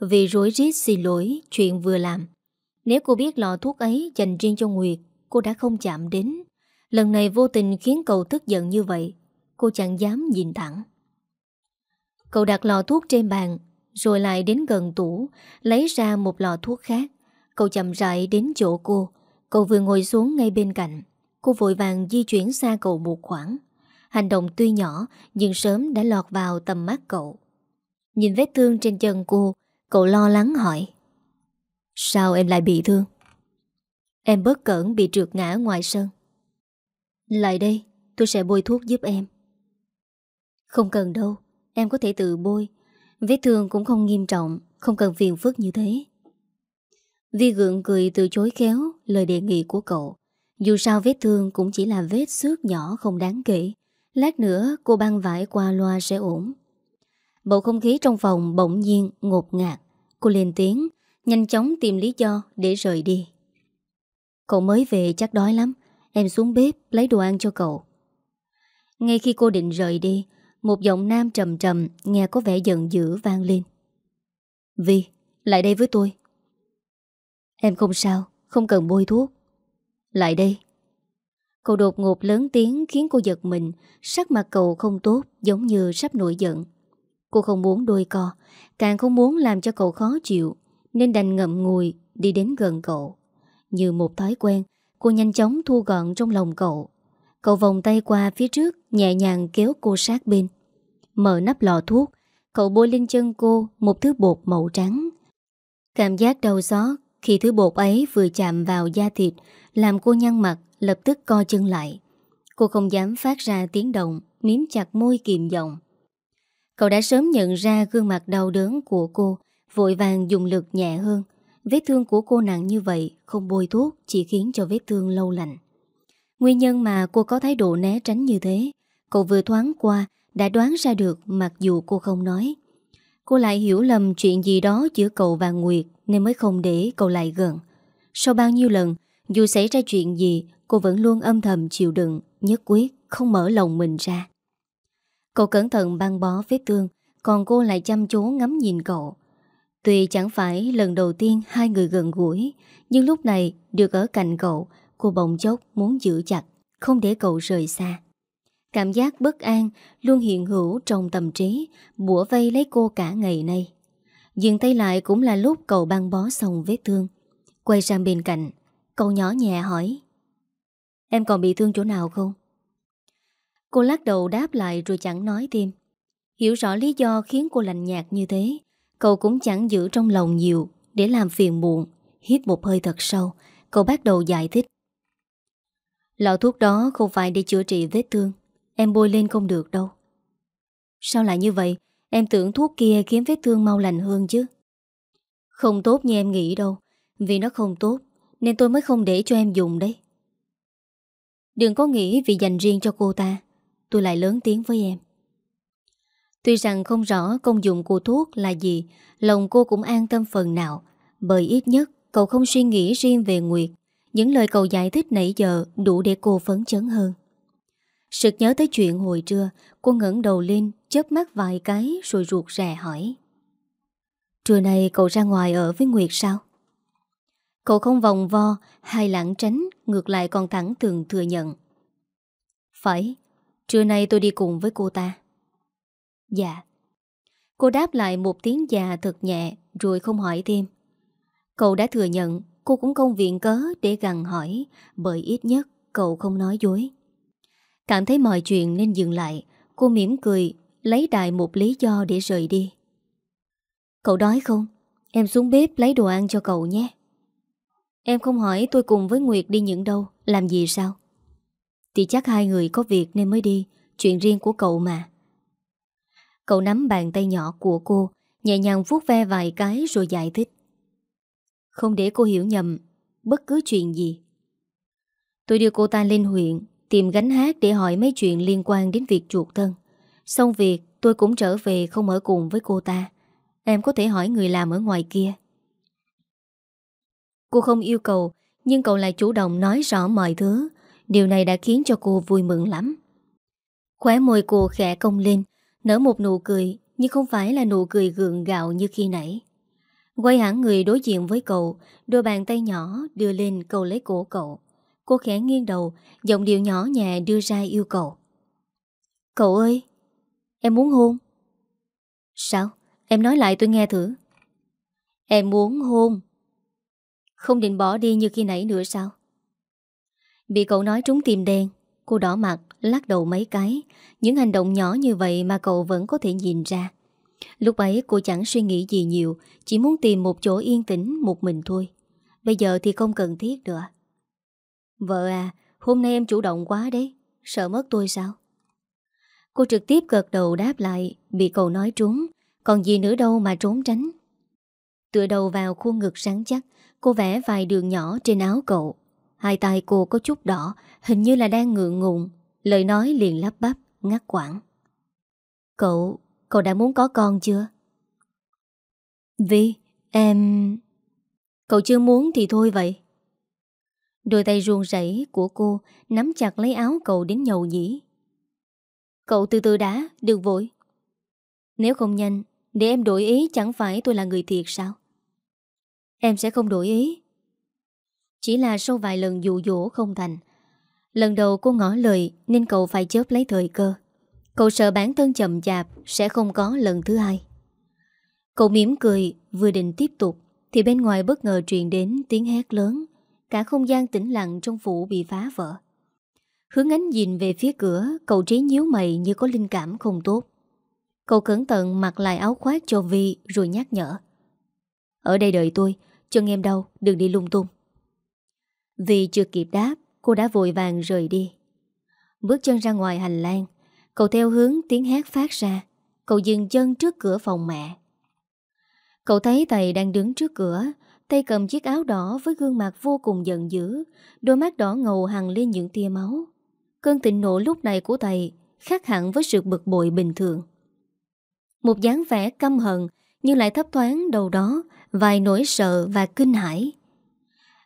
Vì rối rít xin lỗi chuyện vừa làm. Nếu cô biết lọ thuốc ấy dành riêng cho Nguyệt, cô đã không chạm đến. Lần này vô tình khiến cậu tức giận như vậy, cô chẳng dám nhìn thẳng. Cậu đặt lọ thuốc trên bàn, rồi lại đến gần tủ, lấy ra một lọ thuốc khác. Cậu chậm rãi đến chỗ cô, cậu vừa ngồi xuống ngay bên cạnh. Cô vội vàng di chuyển xa cậu một khoảng Hành động tuy nhỏ Nhưng sớm đã lọt vào tầm mắt cậu Nhìn vết thương trên chân cô Cậu lo lắng hỏi Sao em lại bị thương Em bất cẩn bị trượt ngã ngoài sân Lại đây Tôi sẽ bôi thuốc giúp em Không cần đâu Em có thể tự bôi Vết thương cũng không nghiêm trọng Không cần phiền phức như thế Vi gượng cười từ chối khéo Lời đề nghị của cậu dù sao vết thương cũng chỉ là vết xước nhỏ không đáng kể Lát nữa cô băng vải qua loa sẽ ổn Bầu không khí trong phòng bỗng nhiên ngột ngạt Cô lên tiếng Nhanh chóng tìm lý do để rời đi Cậu mới về chắc đói lắm Em xuống bếp lấy đồ ăn cho cậu Ngay khi cô định rời đi Một giọng nam trầm trầm Nghe có vẻ giận dữ vang lên Vi, lại đây với tôi Em không sao, không cần bôi thuốc lại đây Cậu đột ngột lớn tiếng khiến cô giật mình Sắc mặt cậu không tốt Giống như sắp nổi giận Cô không muốn đôi co Càng không muốn làm cho cậu khó chịu Nên đành ngậm ngùi đi đến gần cậu Như một thói quen Cô nhanh chóng thu gọn trong lòng cậu Cậu vòng tay qua phía trước Nhẹ nhàng kéo cô sát bên Mở nắp lọ thuốc Cậu bôi lên chân cô một thứ bột màu trắng Cảm giác đau xót Khi thứ bột ấy vừa chạm vào da thịt làm cô nhăn mặt lập tức co chân lại. Cô không dám phát ra tiếng động, miếm chặt môi kìm giọng. Cậu đã sớm nhận ra gương mặt đau đớn của cô, vội vàng dùng lực nhẹ hơn. Vết thương của cô nặng như vậy, không bôi thuốc chỉ khiến cho vết thương lâu lạnh. Nguyên nhân mà cô có thái độ né tránh như thế, cậu vừa thoáng qua đã đoán ra được mặc dù cô không nói. Cô lại hiểu lầm chuyện gì đó giữa cậu và Nguyệt nên mới không để cậu lại gần. Sau bao nhiêu lần, dù xảy ra chuyện gì, cô vẫn luôn âm thầm chịu đựng, nhất quyết, không mở lòng mình ra. Cậu cẩn thận băng bó vết thương, còn cô lại chăm chú ngắm nhìn cậu. Tuy chẳng phải lần đầu tiên hai người gần gũi, nhưng lúc này được ở cạnh cậu, cô bỗng chốc muốn giữ chặt, không để cậu rời xa. Cảm giác bất an luôn hiện hữu trong tâm trí, bủa vây lấy cô cả ngày nay. Dừng tay lại cũng là lúc cậu băng bó xong vết thương. Quay sang bên cạnh, Cậu nhỏ nhẹ hỏi Em còn bị thương chỗ nào không? Cô lắc đầu đáp lại rồi chẳng nói thêm Hiểu rõ lý do khiến cô lạnh nhạt như thế Cậu cũng chẳng giữ trong lòng nhiều Để làm phiền muộn Hít một hơi thật sâu Cậu bắt đầu giải thích Lọ thuốc đó không phải để chữa trị vết thương Em bôi lên không được đâu Sao lại như vậy Em tưởng thuốc kia khiến vết thương mau lành hơn chứ Không tốt như em nghĩ đâu Vì nó không tốt nên tôi mới không để cho em dùng đấy Đừng có nghĩ vì dành riêng cho cô ta Tôi lại lớn tiếng với em Tuy rằng không rõ công dụng của thuốc là gì Lòng cô cũng an tâm phần nào Bởi ít nhất cậu không suy nghĩ riêng về Nguyệt Những lời cậu giải thích nãy giờ đủ để cô phấn chấn hơn Sực nhớ tới chuyện hồi trưa Cô ngẩng đầu lên chớp mắt vài cái rồi ruột rè hỏi Trưa nay cậu ra ngoài ở với Nguyệt sao? Cậu không vòng vo hay lãng tránh Ngược lại còn thẳng thường thừa nhận Phải Trưa nay tôi đi cùng với cô ta Dạ Cô đáp lại một tiếng già thật nhẹ Rồi không hỏi thêm Cậu đã thừa nhận Cô cũng không viện cớ để gằn hỏi Bởi ít nhất cậu không nói dối Cảm thấy mọi chuyện nên dừng lại Cô mỉm cười Lấy đại một lý do để rời đi Cậu đói không? Em xuống bếp lấy đồ ăn cho cậu nhé Em không hỏi tôi cùng với Nguyệt đi những đâu Làm gì sao Thì chắc hai người có việc nên mới đi Chuyện riêng của cậu mà Cậu nắm bàn tay nhỏ của cô Nhẹ nhàng vuốt ve vài cái rồi giải thích Không để cô hiểu nhầm Bất cứ chuyện gì Tôi đưa cô ta lên huyện Tìm gánh hát để hỏi mấy chuyện liên quan đến việc chuột thân Xong việc tôi cũng trở về không ở cùng với cô ta Em có thể hỏi người làm ở ngoài kia Cô không yêu cầu, nhưng cậu lại chủ động nói rõ mọi thứ. Điều này đã khiến cho cô vui mừng lắm. Khóe môi cô khẽ cong lên, nở một nụ cười, nhưng không phải là nụ cười gượng gạo như khi nãy. Quay hẳn người đối diện với cậu, đôi bàn tay nhỏ đưa lên cầu lấy cổ cậu. Cô khẽ nghiêng đầu, giọng điệu nhỏ nhẹ đưa ra yêu cầu. Cậu ơi, em muốn hôn. Sao? Em nói lại tôi nghe thử. Em muốn hôn. Không định bỏ đi như khi nãy nữa sao Bị cậu nói trúng tìm đen Cô đỏ mặt lắc đầu mấy cái Những hành động nhỏ như vậy mà cậu vẫn có thể nhìn ra Lúc ấy cô chẳng suy nghĩ gì nhiều Chỉ muốn tìm một chỗ yên tĩnh một mình thôi Bây giờ thì không cần thiết nữa Vợ à Hôm nay em chủ động quá đấy Sợ mất tôi sao Cô trực tiếp gật đầu đáp lại Bị cậu nói trúng Còn gì nữa đâu mà trốn tránh Tựa đầu vào khuôn ngực sáng chắc Cô vẽ vài đường nhỏ trên áo cậu Hai tay cô có chút đỏ Hình như là đang ngượng ngùng Lời nói liền lắp bắp, ngắt quảng Cậu, cậu đã muốn có con chưa? Vi, em... Cậu chưa muốn thì thôi vậy Đôi tay ruông rẫy của cô Nắm chặt lấy áo cậu đến nhầu nhĩ Cậu từ từ đã, đừng vội Nếu không nhanh Để em đổi ý chẳng phải tôi là người thiệt sao Em sẽ không đổi ý Chỉ là sau vài lần dụ dỗ không thành Lần đầu cô ngỏ lời Nên cậu phải chớp lấy thời cơ Cậu sợ bản thân chậm chạp Sẽ không có lần thứ hai Cậu mỉm cười vừa định tiếp tục Thì bên ngoài bất ngờ truyền đến tiếng hét lớn Cả không gian tĩnh lặng trong phủ bị phá vỡ Hướng ánh nhìn về phía cửa Cậu trí nhíu mày như có linh cảm không tốt Cậu cẩn thận mặc lại áo khoác cho Vi Rồi nhắc nhở Ở đây đợi tôi Chân em đâu đừng đi lung tung Vì chưa kịp đáp Cô đã vội vàng rời đi Bước chân ra ngoài hành lang Cậu theo hướng tiếng hát phát ra Cậu dừng chân trước cửa phòng mẹ Cậu thấy thầy đang đứng trước cửa Tay cầm chiếc áo đỏ với gương mặt vô cùng giận dữ Đôi mắt đỏ ngầu hằng lên những tia máu Cơn tịnh nộ lúc này của thầy Khác hẳn với sự bực bội bình thường Một dáng vẻ căm hận Nhưng lại thấp thoáng đầu đó vài nỗi sợ và kinh hãi.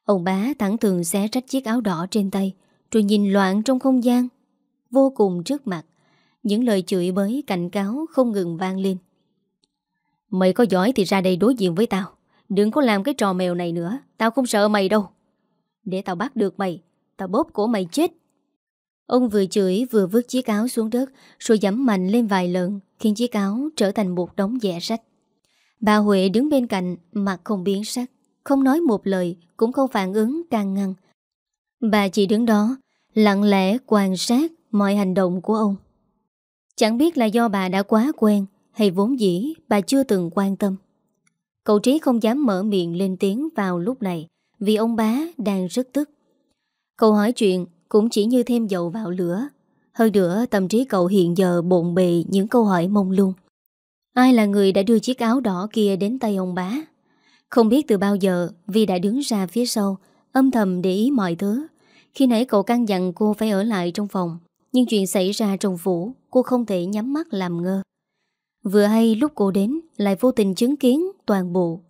Ông bá thẳng thường xé rách chiếc áo đỏ trên tay, rồi nhìn loạn trong không gian, vô cùng trước mặt. Những lời chửi bới cảnh cáo không ngừng vang lên. Mày có giỏi thì ra đây đối diện với tao. Đừng có làm cái trò mèo này nữa, tao không sợ mày đâu. Để tao bắt được mày, tao bóp cổ mày chết. Ông vừa chửi vừa vứt chiếc áo xuống đất rồi dẫm mạnh lên vài lần khiến chiếc áo trở thành một đống dẻ rách. Bà Huệ đứng bên cạnh, mặt không biến sắc, không nói một lời, cũng không phản ứng can ngăn. Bà chỉ đứng đó, lặng lẽ quan sát mọi hành động của ông. Chẳng biết là do bà đã quá quen hay vốn dĩ bà chưa từng quan tâm. Cậu Trí không dám mở miệng lên tiếng vào lúc này vì ông bá đang rất tức. Cậu hỏi chuyện cũng chỉ như thêm dầu vào lửa. Hơn nữa tâm trí cậu hiện giờ bộn bề những câu hỏi mông lung. Ai là người đã đưa chiếc áo đỏ kia đến tay ông bá Không biết từ bao giờ Vi đã đứng ra phía sau Âm thầm để ý mọi thứ Khi nãy cậu căn dặn cô phải ở lại trong phòng Nhưng chuyện xảy ra trong phủ Cô không thể nhắm mắt làm ngơ Vừa hay lúc cô đến Lại vô tình chứng kiến toàn bộ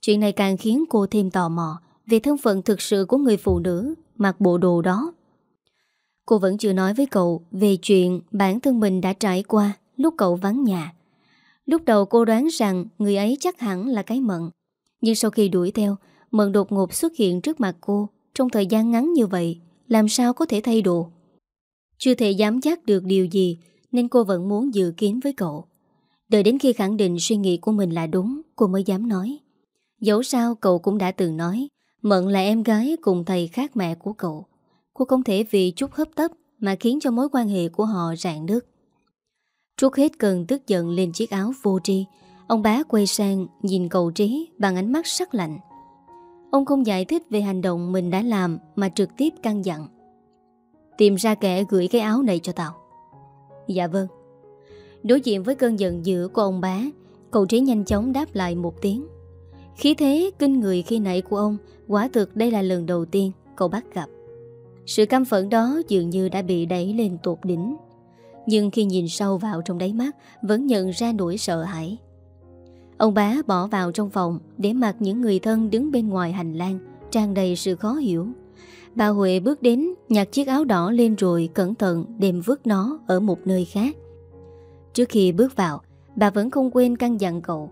Chuyện này càng khiến cô thêm tò mò Về thân phận thực sự của người phụ nữ Mặc bộ đồ đó Cô vẫn chưa nói với cậu Về chuyện bản thân mình đã trải qua Lúc cậu vắng nhà Lúc đầu cô đoán rằng người ấy chắc hẳn là cái Mận. Nhưng sau khi đuổi theo, Mận đột ngột xuất hiện trước mặt cô trong thời gian ngắn như vậy, làm sao có thể thay đồ. Chưa thể dám chắc được điều gì nên cô vẫn muốn dự kiến với cậu. Đợi đến khi khẳng định suy nghĩ của mình là đúng, cô mới dám nói. Dẫu sao cậu cũng đã từng nói, Mận là em gái cùng thầy khác mẹ của cậu. Cô không thể vì chút hấp tấp mà khiến cho mối quan hệ của họ rạn nứt. Trút hết cơn tức giận lên chiếc áo vô tri Ông bá quay sang nhìn cậu trí bằng ánh mắt sắc lạnh Ông không giải thích về hành động mình đã làm mà trực tiếp căng dặn Tìm ra kẻ gửi cái áo này cho tao Dạ vâng Đối diện với cơn giận dữ của ông bá Cậu trí nhanh chóng đáp lại một tiếng Khí thế kinh người khi nãy của ông Quả thực đây là lần đầu tiên cậu bắt gặp Sự căm phẫn đó dường như đã bị đẩy lên tột đỉnh nhưng khi nhìn sâu vào trong đáy mắt Vẫn nhận ra nỗi sợ hãi Ông bá bỏ vào trong phòng Để mặc những người thân đứng bên ngoài hành lang Tràn đầy sự khó hiểu Bà Huệ bước đến Nhặt chiếc áo đỏ lên rồi cẩn thận Đem vứt nó ở một nơi khác Trước khi bước vào Bà vẫn không quên căn dặn cậu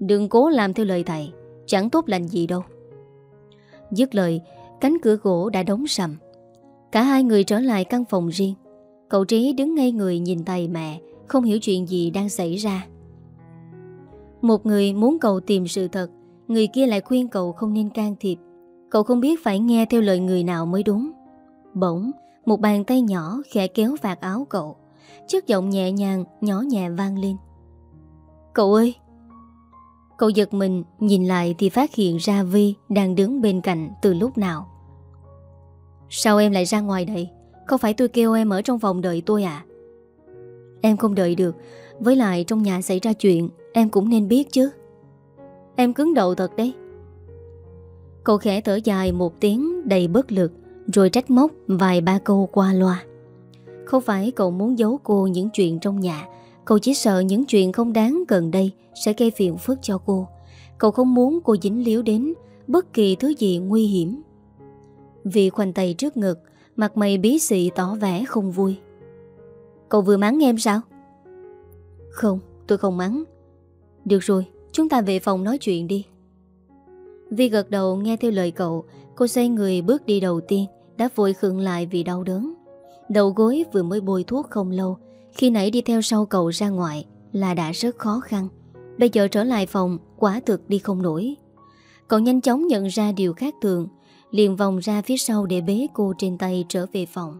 Đừng cố làm theo lời thầy Chẳng tốt lành gì đâu Dứt lời Cánh cửa gỗ đã đóng sầm Cả hai người trở lại căn phòng riêng Cậu Trí đứng ngay người nhìn thầy mẹ Không hiểu chuyện gì đang xảy ra Một người muốn cậu tìm sự thật Người kia lại khuyên cậu không nên can thiệp Cậu không biết phải nghe theo lời người nào mới đúng Bỗng Một bàn tay nhỏ khẽ kéo vạt áo cậu Chất giọng nhẹ nhàng Nhỏ nhẹ vang lên Cậu ơi Cậu giật mình nhìn lại thì phát hiện ra Vi đang đứng bên cạnh từ lúc nào Sao em lại ra ngoài đây không phải tôi kêu em ở trong vòng đợi tôi à Em không đợi được Với lại trong nhà xảy ra chuyện Em cũng nên biết chứ Em cứng đầu thật đấy Cậu khẽ thở dài một tiếng đầy bất lực Rồi trách móc vài ba câu qua loa Không phải cậu muốn giấu cô những chuyện trong nhà Cậu chỉ sợ những chuyện không đáng gần đây Sẽ gây phiền phức cho cô Cậu không muốn cô dính líu đến Bất kỳ thứ gì nguy hiểm Vì khoanh tay trước ngực Mặt mày bí xị tỏ vẻ không vui Cậu vừa mắng em sao? Không, tôi không mắng Được rồi, chúng ta về phòng nói chuyện đi Vi gật đầu nghe theo lời cậu Cô xoay người bước đi đầu tiên Đã vội khựng lại vì đau đớn Đầu gối vừa mới bôi thuốc không lâu Khi nãy đi theo sau cậu ra ngoài Là đã rất khó khăn Bây giờ trở lại phòng Quả thực đi không nổi Cậu nhanh chóng nhận ra điều khác thường liền vòng ra phía sau để bế cô trên tay trở về phòng.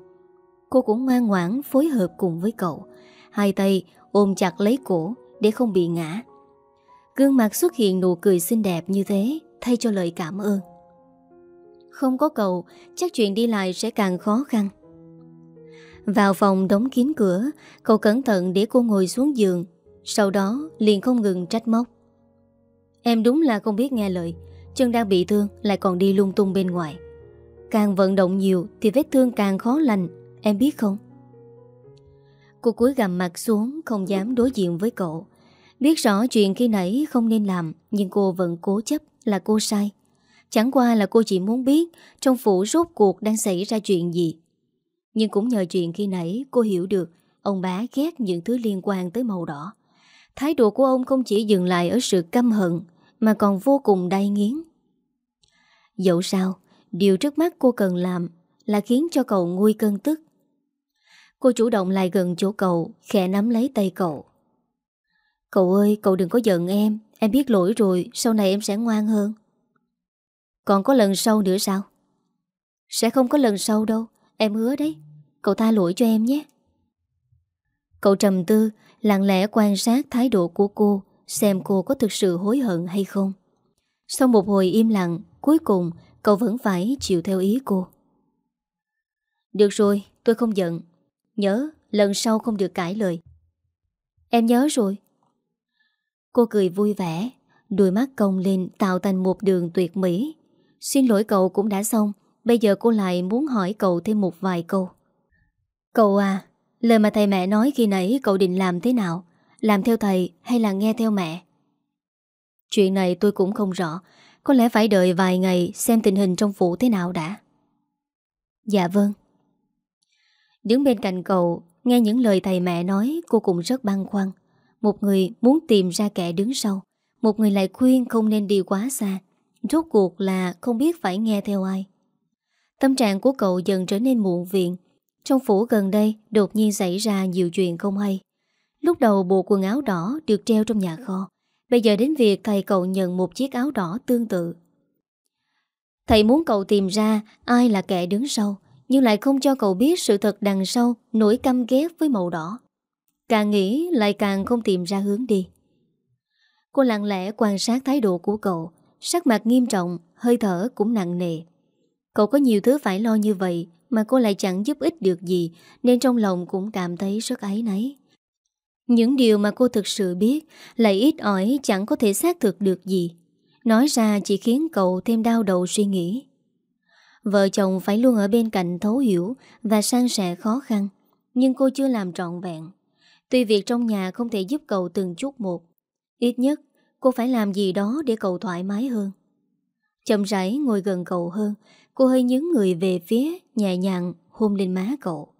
Cô cũng ngoan ngoãn phối hợp cùng với cậu, hai tay ôm chặt lấy cổ để không bị ngã. Gương mặt xuất hiện nụ cười xinh đẹp như thế thay cho lời cảm ơn. Không có cậu, chắc chuyện đi lại sẽ càng khó khăn. Vào phòng đóng kín cửa, cậu cẩn thận để cô ngồi xuống giường, sau đó liền không ngừng trách móc. Em đúng là không biết nghe lời, chân đang bị thương lại còn đi lung tung bên ngoài. Càng vận động nhiều thì vết thương càng khó lành, em biết không? Cô cúi gằm mặt xuống không dám đối diện với cậu. Biết rõ chuyện khi nãy không nên làm nhưng cô vẫn cố chấp là cô sai. Chẳng qua là cô chỉ muốn biết trong phủ rốt cuộc đang xảy ra chuyện gì. Nhưng cũng nhờ chuyện khi nãy cô hiểu được ông bá ghét những thứ liên quan tới màu đỏ. Thái độ của ông không chỉ dừng lại ở sự căm hận mà còn vô cùng đai nghiến. Dẫu sao, điều trước mắt cô cần làm là khiến cho cậu nguôi cơn tức. Cô chủ động lại gần chỗ cậu, khẽ nắm lấy tay cậu. Cậu ơi, cậu đừng có giận em, em biết lỗi rồi, sau này em sẽ ngoan hơn. Còn có lần sau nữa sao? Sẽ không có lần sau đâu, em hứa đấy, cậu tha lỗi cho em nhé. Cậu trầm tư, lặng lẽ quan sát thái độ của cô, xem cô có thực sự hối hận hay không. Sau một hồi im lặng, Cuối cùng cậu vẫn phải chịu theo ý cô Được rồi tôi không giận Nhớ lần sau không được cãi lời Em nhớ rồi Cô cười vui vẻ Đôi mắt cong lên tạo thành một đường tuyệt mỹ Xin lỗi cậu cũng đã xong Bây giờ cô lại muốn hỏi cậu thêm một vài câu Cậu à Lời mà thầy mẹ nói khi nãy cậu định làm thế nào Làm theo thầy hay là nghe theo mẹ Chuyện này tôi cũng không rõ có lẽ phải đợi vài ngày xem tình hình trong phủ thế nào đã. Dạ vâng. Đứng bên cạnh cậu, nghe những lời thầy mẹ nói cô cũng rất băng khoăn. Một người muốn tìm ra kẻ đứng sau, một người lại khuyên không nên đi quá xa. Rốt cuộc là không biết phải nghe theo ai. Tâm trạng của cậu dần trở nên muộn viện. Trong phủ gần đây đột nhiên xảy ra nhiều chuyện không hay. Lúc đầu bộ quần áo đỏ được treo trong nhà kho Bây giờ đến việc thầy cậu nhận một chiếc áo đỏ tương tự. Thầy muốn cậu tìm ra ai là kẻ đứng sau, nhưng lại không cho cậu biết sự thật đằng sau nỗi căm ghét với màu đỏ. Càng nghĩ lại càng không tìm ra hướng đi. Cô lặng lẽ quan sát thái độ của cậu, sắc mặt nghiêm trọng, hơi thở cũng nặng nề. Cậu có nhiều thứ phải lo như vậy mà cô lại chẳng giúp ích được gì nên trong lòng cũng cảm thấy rất áy náy. Những điều mà cô thực sự biết lại ít ỏi chẳng có thể xác thực được gì. Nói ra chỉ khiến cậu thêm đau đầu suy nghĩ. Vợ chồng phải luôn ở bên cạnh thấu hiểu và san sẻ khó khăn, nhưng cô chưa làm trọn vẹn. Tuy việc trong nhà không thể giúp cậu từng chút một, ít nhất cô phải làm gì đó để cậu thoải mái hơn. Chậm rãi ngồi gần cậu hơn, cô hơi nhướng người về phía, nhẹ nhàng hôn lên má cậu.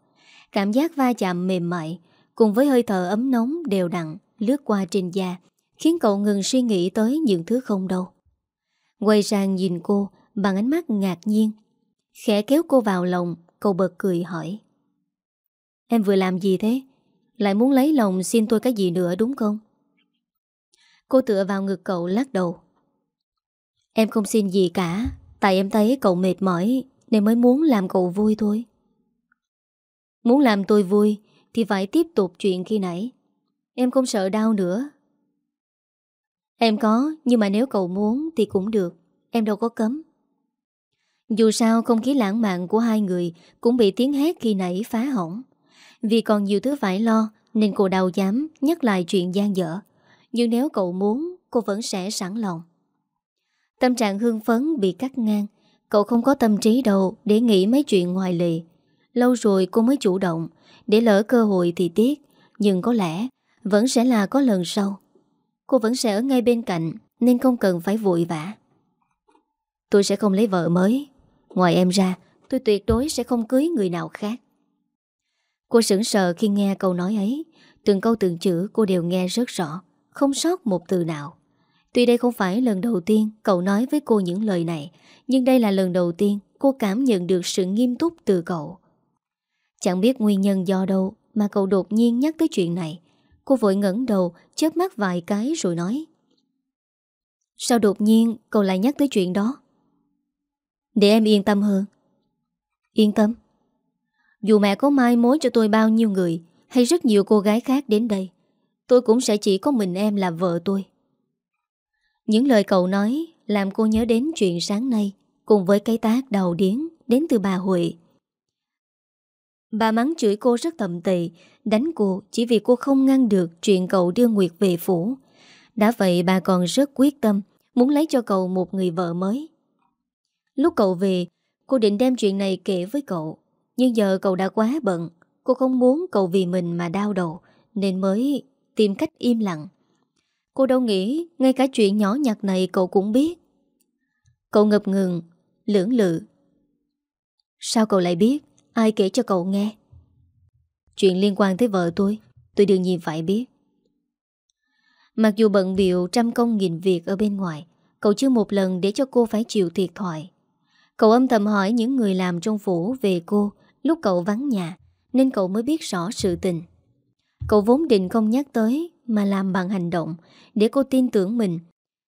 Cảm giác va chạm mềm mại cùng với hơi thở ấm nóng đều đặn lướt qua trên da, khiến cậu ngừng suy nghĩ tới những thứ không đâu. Quay sang nhìn cô bằng ánh mắt ngạc nhiên, khẽ kéo cô vào lòng, cậu bật cười hỏi. Em vừa làm gì thế? Lại muốn lấy lòng xin tôi cái gì nữa đúng không? Cô tựa vào ngực cậu lắc đầu. Em không xin gì cả, tại em thấy cậu mệt mỏi nên mới muốn làm cậu vui thôi. Muốn làm tôi vui thì phải tiếp tục chuyện khi nãy Em không sợ đau nữa Em có Nhưng mà nếu cậu muốn thì cũng được Em đâu có cấm Dù sao không khí lãng mạn của hai người Cũng bị tiếng hét khi nãy phá hỏng Vì còn nhiều thứ phải lo Nên cô đau dám nhắc lại chuyện gian dở Nhưng nếu cậu muốn Cô vẫn sẽ sẵn lòng Tâm trạng hương phấn bị cắt ngang Cậu không có tâm trí đâu Để nghĩ mấy chuyện ngoài lề Lâu rồi cô mới chủ động để lỡ cơ hội thì tiếc Nhưng có lẽ vẫn sẽ là có lần sau Cô vẫn sẽ ở ngay bên cạnh Nên không cần phải vội vã Tôi sẽ không lấy vợ mới Ngoài em ra Tôi tuyệt đối sẽ không cưới người nào khác Cô sững sờ khi nghe câu nói ấy Từng câu từng chữ cô đều nghe rất rõ Không sót một từ nào Tuy đây không phải lần đầu tiên cậu nói với cô những lời này Nhưng đây là lần đầu tiên cô cảm nhận được sự nghiêm túc từ cậu Chẳng biết nguyên nhân do đâu mà cậu đột nhiên nhắc tới chuyện này. Cô vội ngẩng đầu, chớp mắt vài cái rồi nói. Sao đột nhiên cậu lại nhắc tới chuyện đó? Để em yên tâm hơn. Yên tâm. Dù mẹ có mai mối cho tôi bao nhiêu người hay rất nhiều cô gái khác đến đây, tôi cũng sẽ chỉ có mình em là vợ tôi. Những lời cậu nói làm cô nhớ đến chuyện sáng nay cùng với cái tác đầu điến đến từ bà Huệ. Bà mắng chửi cô rất thậm tệ, đánh cô chỉ vì cô không ngăn được chuyện cậu đưa Nguyệt về phủ. Đã vậy bà còn rất quyết tâm, muốn lấy cho cậu một người vợ mới. Lúc cậu về, cô định đem chuyện này kể với cậu. Nhưng giờ cậu đã quá bận, cô không muốn cậu vì mình mà đau đầu, nên mới tìm cách im lặng. Cô đâu nghĩ ngay cả chuyện nhỏ nhặt này cậu cũng biết. Cậu ngập ngừng, lưỡng lự. Sao cậu lại biết? Ai kể cho cậu nghe Chuyện liên quan tới vợ tôi Tôi đương nhiên phải biết Mặc dù bận biểu trăm công nghìn việc ở bên ngoài Cậu chưa một lần để cho cô phải chịu thiệt thòi Cậu âm thầm hỏi những người làm trong phủ về cô Lúc cậu vắng nhà Nên cậu mới biết rõ sự tình Cậu vốn định không nhắc tới Mà làm bằng hành động Để cô tin tưởng mình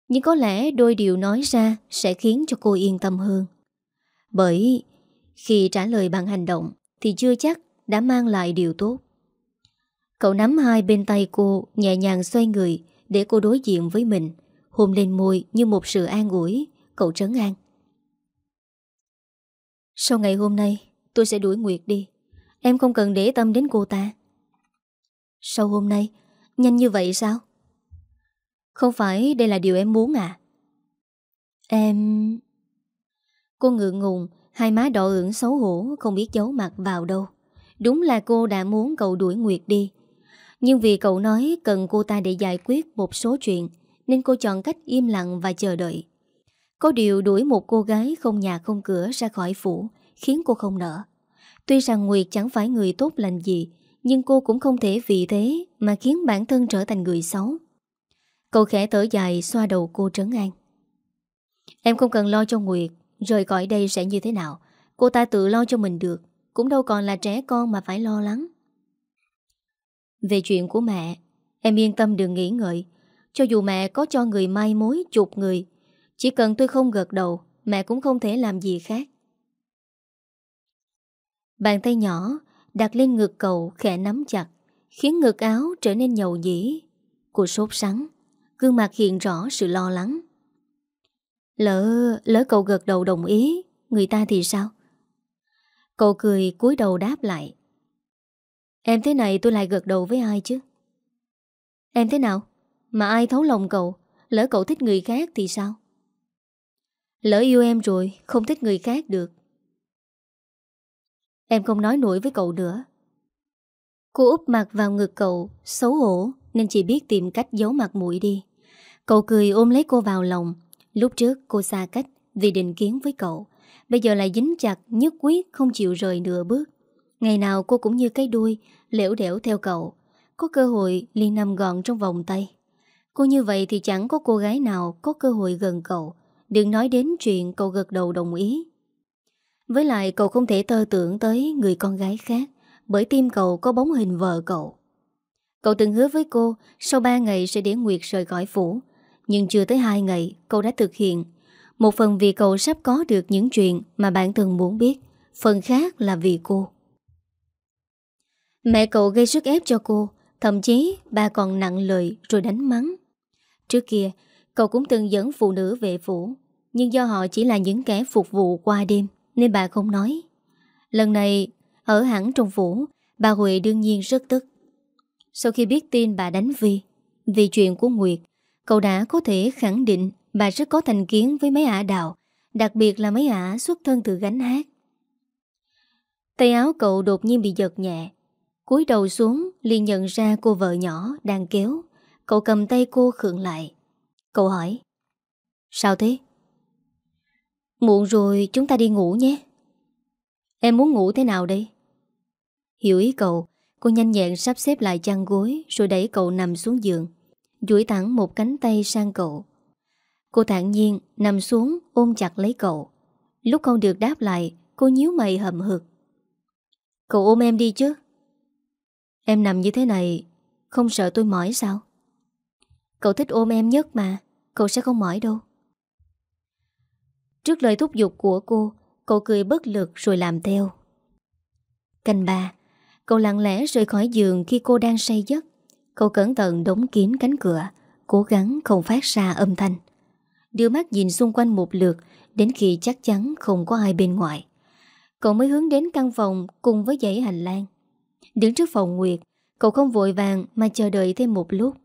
Nhưng có lẽ đôi điều nói ra Sẽ khiến cho cô yên tâm hơn Bởi khi trả lời bằng hành động Thì chưa chắc đã mang lại điều tốt Cậu nắm hai bên tay cô Nhẹ nhàng xoay người Để cô đối diện với mình Hôn lên môi như một sự an ủi Cậu trấn an Sau ngày hôm nay Tôi sẽ đuổi Nguyệt đi Em không cần để tâm đến cô ta Sau hôm nay Nhanh như vậy sao Không phải đây là điều em muốn à Em... Cô ngượng ngùng Hai má đỏ ửng xấu hổ Không biết giấu mặt vào đâu Đúng là cô đã muốn cậu đuổi Nguyệt đi Nhưng vì cậu nói Cần cô ta để giải quyết một số chuyện Nên cô chọn cách im lặng và chờ đợi Có điều đuổi một cô gái Không nhà không cửa ra khỏi phủ Khiến cô không nở Tuy rằng Nguyệt chẳng phải người tốt lành gì Nhưng cô cũng không thể vì thế Mà khiến bản thân trở thành người xấu Cậu khẽ thở dài xoa đầu cô trấn an Em không cần lo cho Nguyệt Rời khỏi đây sẽ như thế nào Cô ta tự lo cho mình được Cũng đâu còn là trẻ con mà phải lo lắng Về chuyện của mẹ Em yên tâm đừng nghĩ ngợi Cho dù mẹ có cho người mai mối chụp người Chỉ cần tôi không gật đầu Mẹ cũng không thể làm gì khác Bàn tay nhỏ đặt lên ngực cậu khẽ nắm chặt, khiến ngực áo trở nên nhầu nhĩ. Cô sốt sắng, gương mặt hiện rõ sự lo lắng. Lỡ, lỡ cậu gật đầu đồng ý, người ta thì sao? Cậu cười cúi đầu đáp lại. Em thế này tôi lại gật đầu với ai chứ? Em thế nào? Mà ai thấu lòng cậu? Lỡ cậu thích người khác thì sao? Lỡ yêu em rồi, không thích người khác được. Em không nói nổi với cậu nữa. Cô úp mặt vào ngực cậu, xấu hổ, nên chỉ biết tìm cách giấu mặt mũi đi. Cậu cười ôm lấy cô vào lòng, Lúc trước cô xa cách vì định kiến với cậu Bây giờ lại dính chặt nhất quyết không chịu rời nửa bước Ngày nào cô cũng như cái đuôi Lẻo đẻo theo cậu Có cơ hội liền nằm gọn trong vòng tay Cô như vậy thì chẳng có cô gái nào Có cơ hội gần cậu Đừng nói đến chuyện cậu gật đầu đồng ý Với lại cậu không thể tơ tưởng tới người con gái khác Bởi tim cậu có bóng hình vợ cậu Cậu từng hứa với cô Sau 3 ngày sẽ để Nguyệt rời khỏi phủ nhưng chưa tới 2 ngày cậu đã thực hiện Một phần vì cậu sắp có được những chuyện Mà bản thân muốn biết Phần khác là vì cô Mẹ cậu gây sức ép cho cô Thậm chí bà còn nặng lời Rồi đánh mắng Trước kia cậu cũng từng dẫn phụ nữ về phủ Nhưng do họ chỉ là những kẻ phục vụ qua đêm Nên bà không nói Lần này ở hẳn trong phủ Bà Huệ đương nhiên rất tức Sau khi biết tin bà đánh Vi Vì chuyện của Nguyệt Cậu đã có thể khẳng định bà rất có thành kiến với mấy ả đào, đặc biệt là mấy ả xuất thân từ gánh hát. Tay áo cậu đột nhiên bị giật nhẹ, cúi đầu xuống liền nhận ra cô vợ nhỏ đang kéo. Cậu cầm tay cô khượng lại. Cậu hỏi, sao thế? Muộn rồi chúng ta đi ngủ nhé. Em muốn ngủ thế nào đây? Hiểu ý cậu, cô nhanh nhẹn sắp xếp lại chăn gối rồi đẩy cậu nằm xuống giường duỗi thẳng một cánh tay sang cậu. Cô thản nhiên nằm xuống ôm chặt lấy cậu. Lúc không được đáp lại, cô nhíu mày hậm hực. Cậu ôm em đi chứ. Em nằm như thế này, không sợ tôi mỏi sao? Cậu thích ôm em nhất mà, cậu sẽ không mỏi đâu. Trước lời thúc giục của cô, cậu cười bất lực rồi làm theo. cành ba, cậu lặng lẽ rời khỏi giường khi cô đang say giấc. Cậu cẩn thận đóng kín cánh cửa Cố gắng không phát ra âm thanh Đưa mắt nhìn xung quanh một lượt Đến khi chắc chắn không có ai bên ngoài Cậu mới hướng đến căn phòng Cùng với dãy hành lang Đứng trước phòng Nguyệt Cậu không vội vàng mà chờ đợi thêm một lúc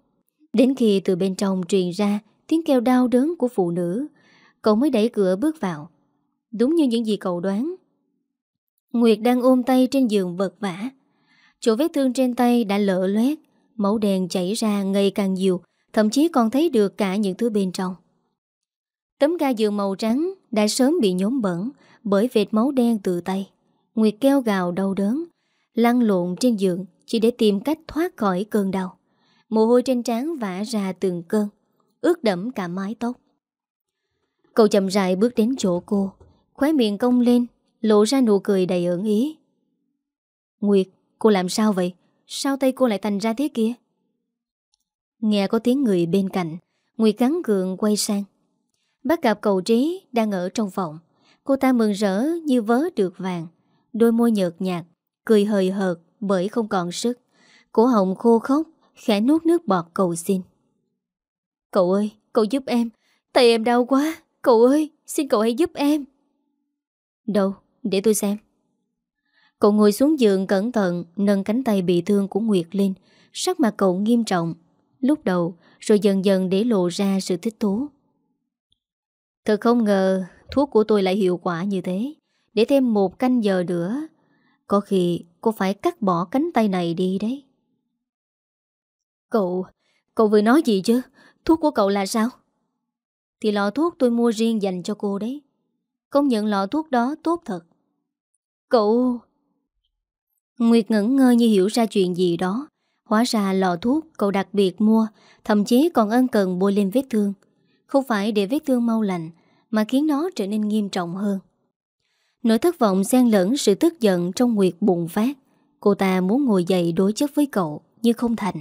Đến khi từ bên trong truyền ra Tiếng kêu đau đớn của phụ nữ Cậu mới đẩy cửa bước vào Đúng như những gì cậu đoán Nguyệt đang ôm tay trên giường vật vả Chỗ vết thương trên tay đã lỡ loét máu đen chảy ra ngày càng nhiều, thậm chí còn thấy được cả những thứ bên trong. Tấm ga giường màu trắng đã sớm bị nhốm bẩn bởi vệt máu đen từ tay. Nguyệt kêu gào đau đớn, lăn lộn trên giường chỉ để tìm cách thoát khỏi cơn đau. Mồ hôi trên trán vã ra từng cơn, ướt đẫm cả mái tóc. Cậu chậm rãi bước đến chỗ cô, khóe miệng cong lên, lộ ra nụ cười đầy ẩn ý. Nguyệt, cô làm sao vậy? Sao tay cô lại thành ra thế kia Nghe có tiếng người bên cạnh Nguy cắn cường quay sang Bắt gặp cậu trí đang ở trong phòng Cô ta mừng rỡ như vớ được vàng Đôi môi nhợt nhạt Cười hời hợt bởi không còn sức Cổ họng khô khóc Khẽ nuốt nước bọt cầu xin Cậu ơi cậu giúp em Tay em đau quá Cậu ơi xin cậu hãy giúp em Đâu để tôi xem Cậu ngồi xuống giường cẩn thận Nâng cánh tay bị thương của Nguyệt lên Sắc mặt cậu nghiêm trọng Lúc đầu rồi dần dần để lộ ra sự thích thú Thật không ngờ Thuốc của tôi lại hiệu quả như thế Để thêm một canh giờ nữa Có khi cô phải cắt bỏ cánh tay này đi đấy Cậu Cậu vừa nói gì chứ Thuốc của cậu là sao Thì lọ thuốc tôi mua riêng dành cho cô đấy Công nhận lọ thuốc đó tốt thật Cậu Nguyệt ngẩn ngơ như hiểu ra chuyện gì đó Hóa ra lọ thuốc cậu đặc biệt mua Thậm chí còn ân cần bôi lên vết thương Không phải để vết thương mau lành Mà khiến nó trở nên nghiêm trọng hơn Nỗi thất vọng xen lẫn sự tức giận trong Nguyệt bùng phát Cô ta muốn ngồi dậy đối chất với cậu Nhưng không thành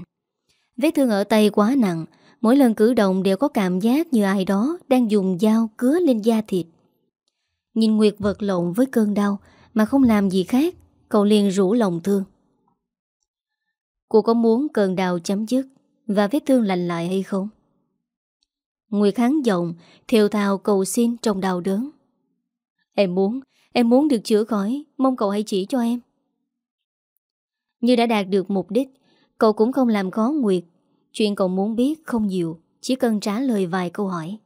Vết thương ở tay quá nặng Mỗi lần cử động đều có cảm giác như ai đó Đang dùng dao cứa lên da thịt Nhìn Nguyệt vật lộn với cơn đau Mà không làm gì khác Cậu liền rủ lòng thương Cô có muốn cơn đào chấm dứt Và vết thương lành lại hay không Nguyệt hắn giọng Thiều thào cầu xin trong đau đớn Em muốn Em muốn được chữa khỏi Mong cậu hãy chỉ cho em Như đã đạt được mục đích Cậu cũng không làm khó Nguyệt Chuyện cậu muốn biết không nhiều Chỉ cần trả lời vài câu hỏi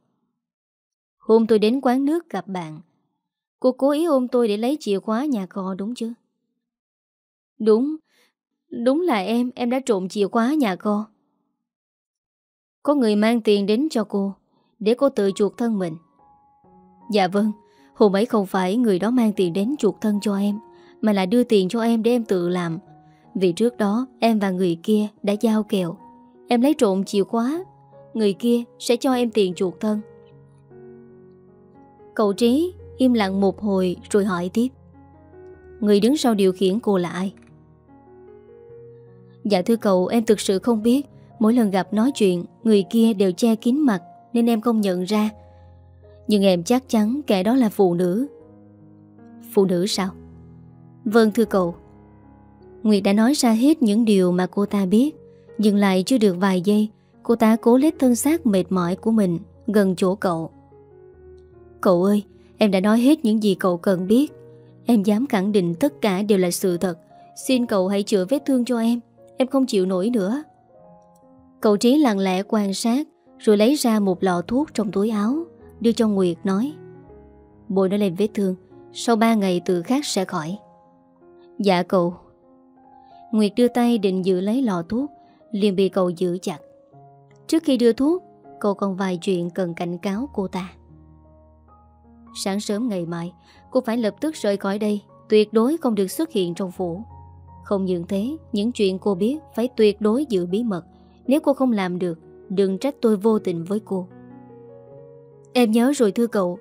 Hôm tôi đến quán nước gặp bạn Cô cố ý ôm tôi để lấy chìa khóa nhà kho đúng chứ Đúng, đúng là em, em đã trộm chìa khóa nhà cô. Có người mang tiền đến cho cô, để cô tự chuộc thân mình. Dạ vâng, hôm ấy không phải người đó mang tiền đến chuộc thân cho em, mà là đưa tiền cho em để em tự làm. Vì trước đó em và người kia đã giao kèo. Em lấy trộm chìa khóa, người kia sẽ cho em tiền chuộc thân. Cậu Trí im lặng một hồi rồi hỏi tiếp. Người đứng sau điều khiển cô là ai? Dạ thưa cậu em thực sự không biết Mỗi lần gặp nói chuyện Người kia đều che kín mặt Nên em không nhận ra Nhưng em chắc chắn kẻ đó là phụ nữ Phụ nữ sao Vâng thưa cậu Nguyệt đã nói ra hết những điều mà cô ta biết Dừng lại chưa được vài giây Cô ta cố lết thân xác mệt mỏi của mình Gần chỗ cậu Cậu ơi Em đã nói hết những gì cậu cần biết Em dám khẳng định tất cả đều là sự thật Xin cậu hãy chữa vết thương cho em Em không chịu nổi nữa Cậu Trí lặng lẽ quan sát Rồi lấy ra một lọ thuốc trong túi áo Đưa cho Nguyệt nói Bồi nó lên vết thương Sau 3 ngày tự khắc sẽ khỏi Dạ cậu Nguyệt đưa tay định giữ lấy lọ thuốc liền bị cậu giữ chặt Trước khi đưa thuốc Cậu còn vài chuyện cần cảnh cáo cô ta Sáng sớm ngày mai Cô phải lập tức rời khỏi đây Tuyệt đối không được xuất hiện trong phủ không những thế, những chuyện cô biết phải tuyệt đối giữ bí mật. Nếu cô không làm được, đừng trách tôi vô tình với cô. Em nhớ rồi thưa cậu.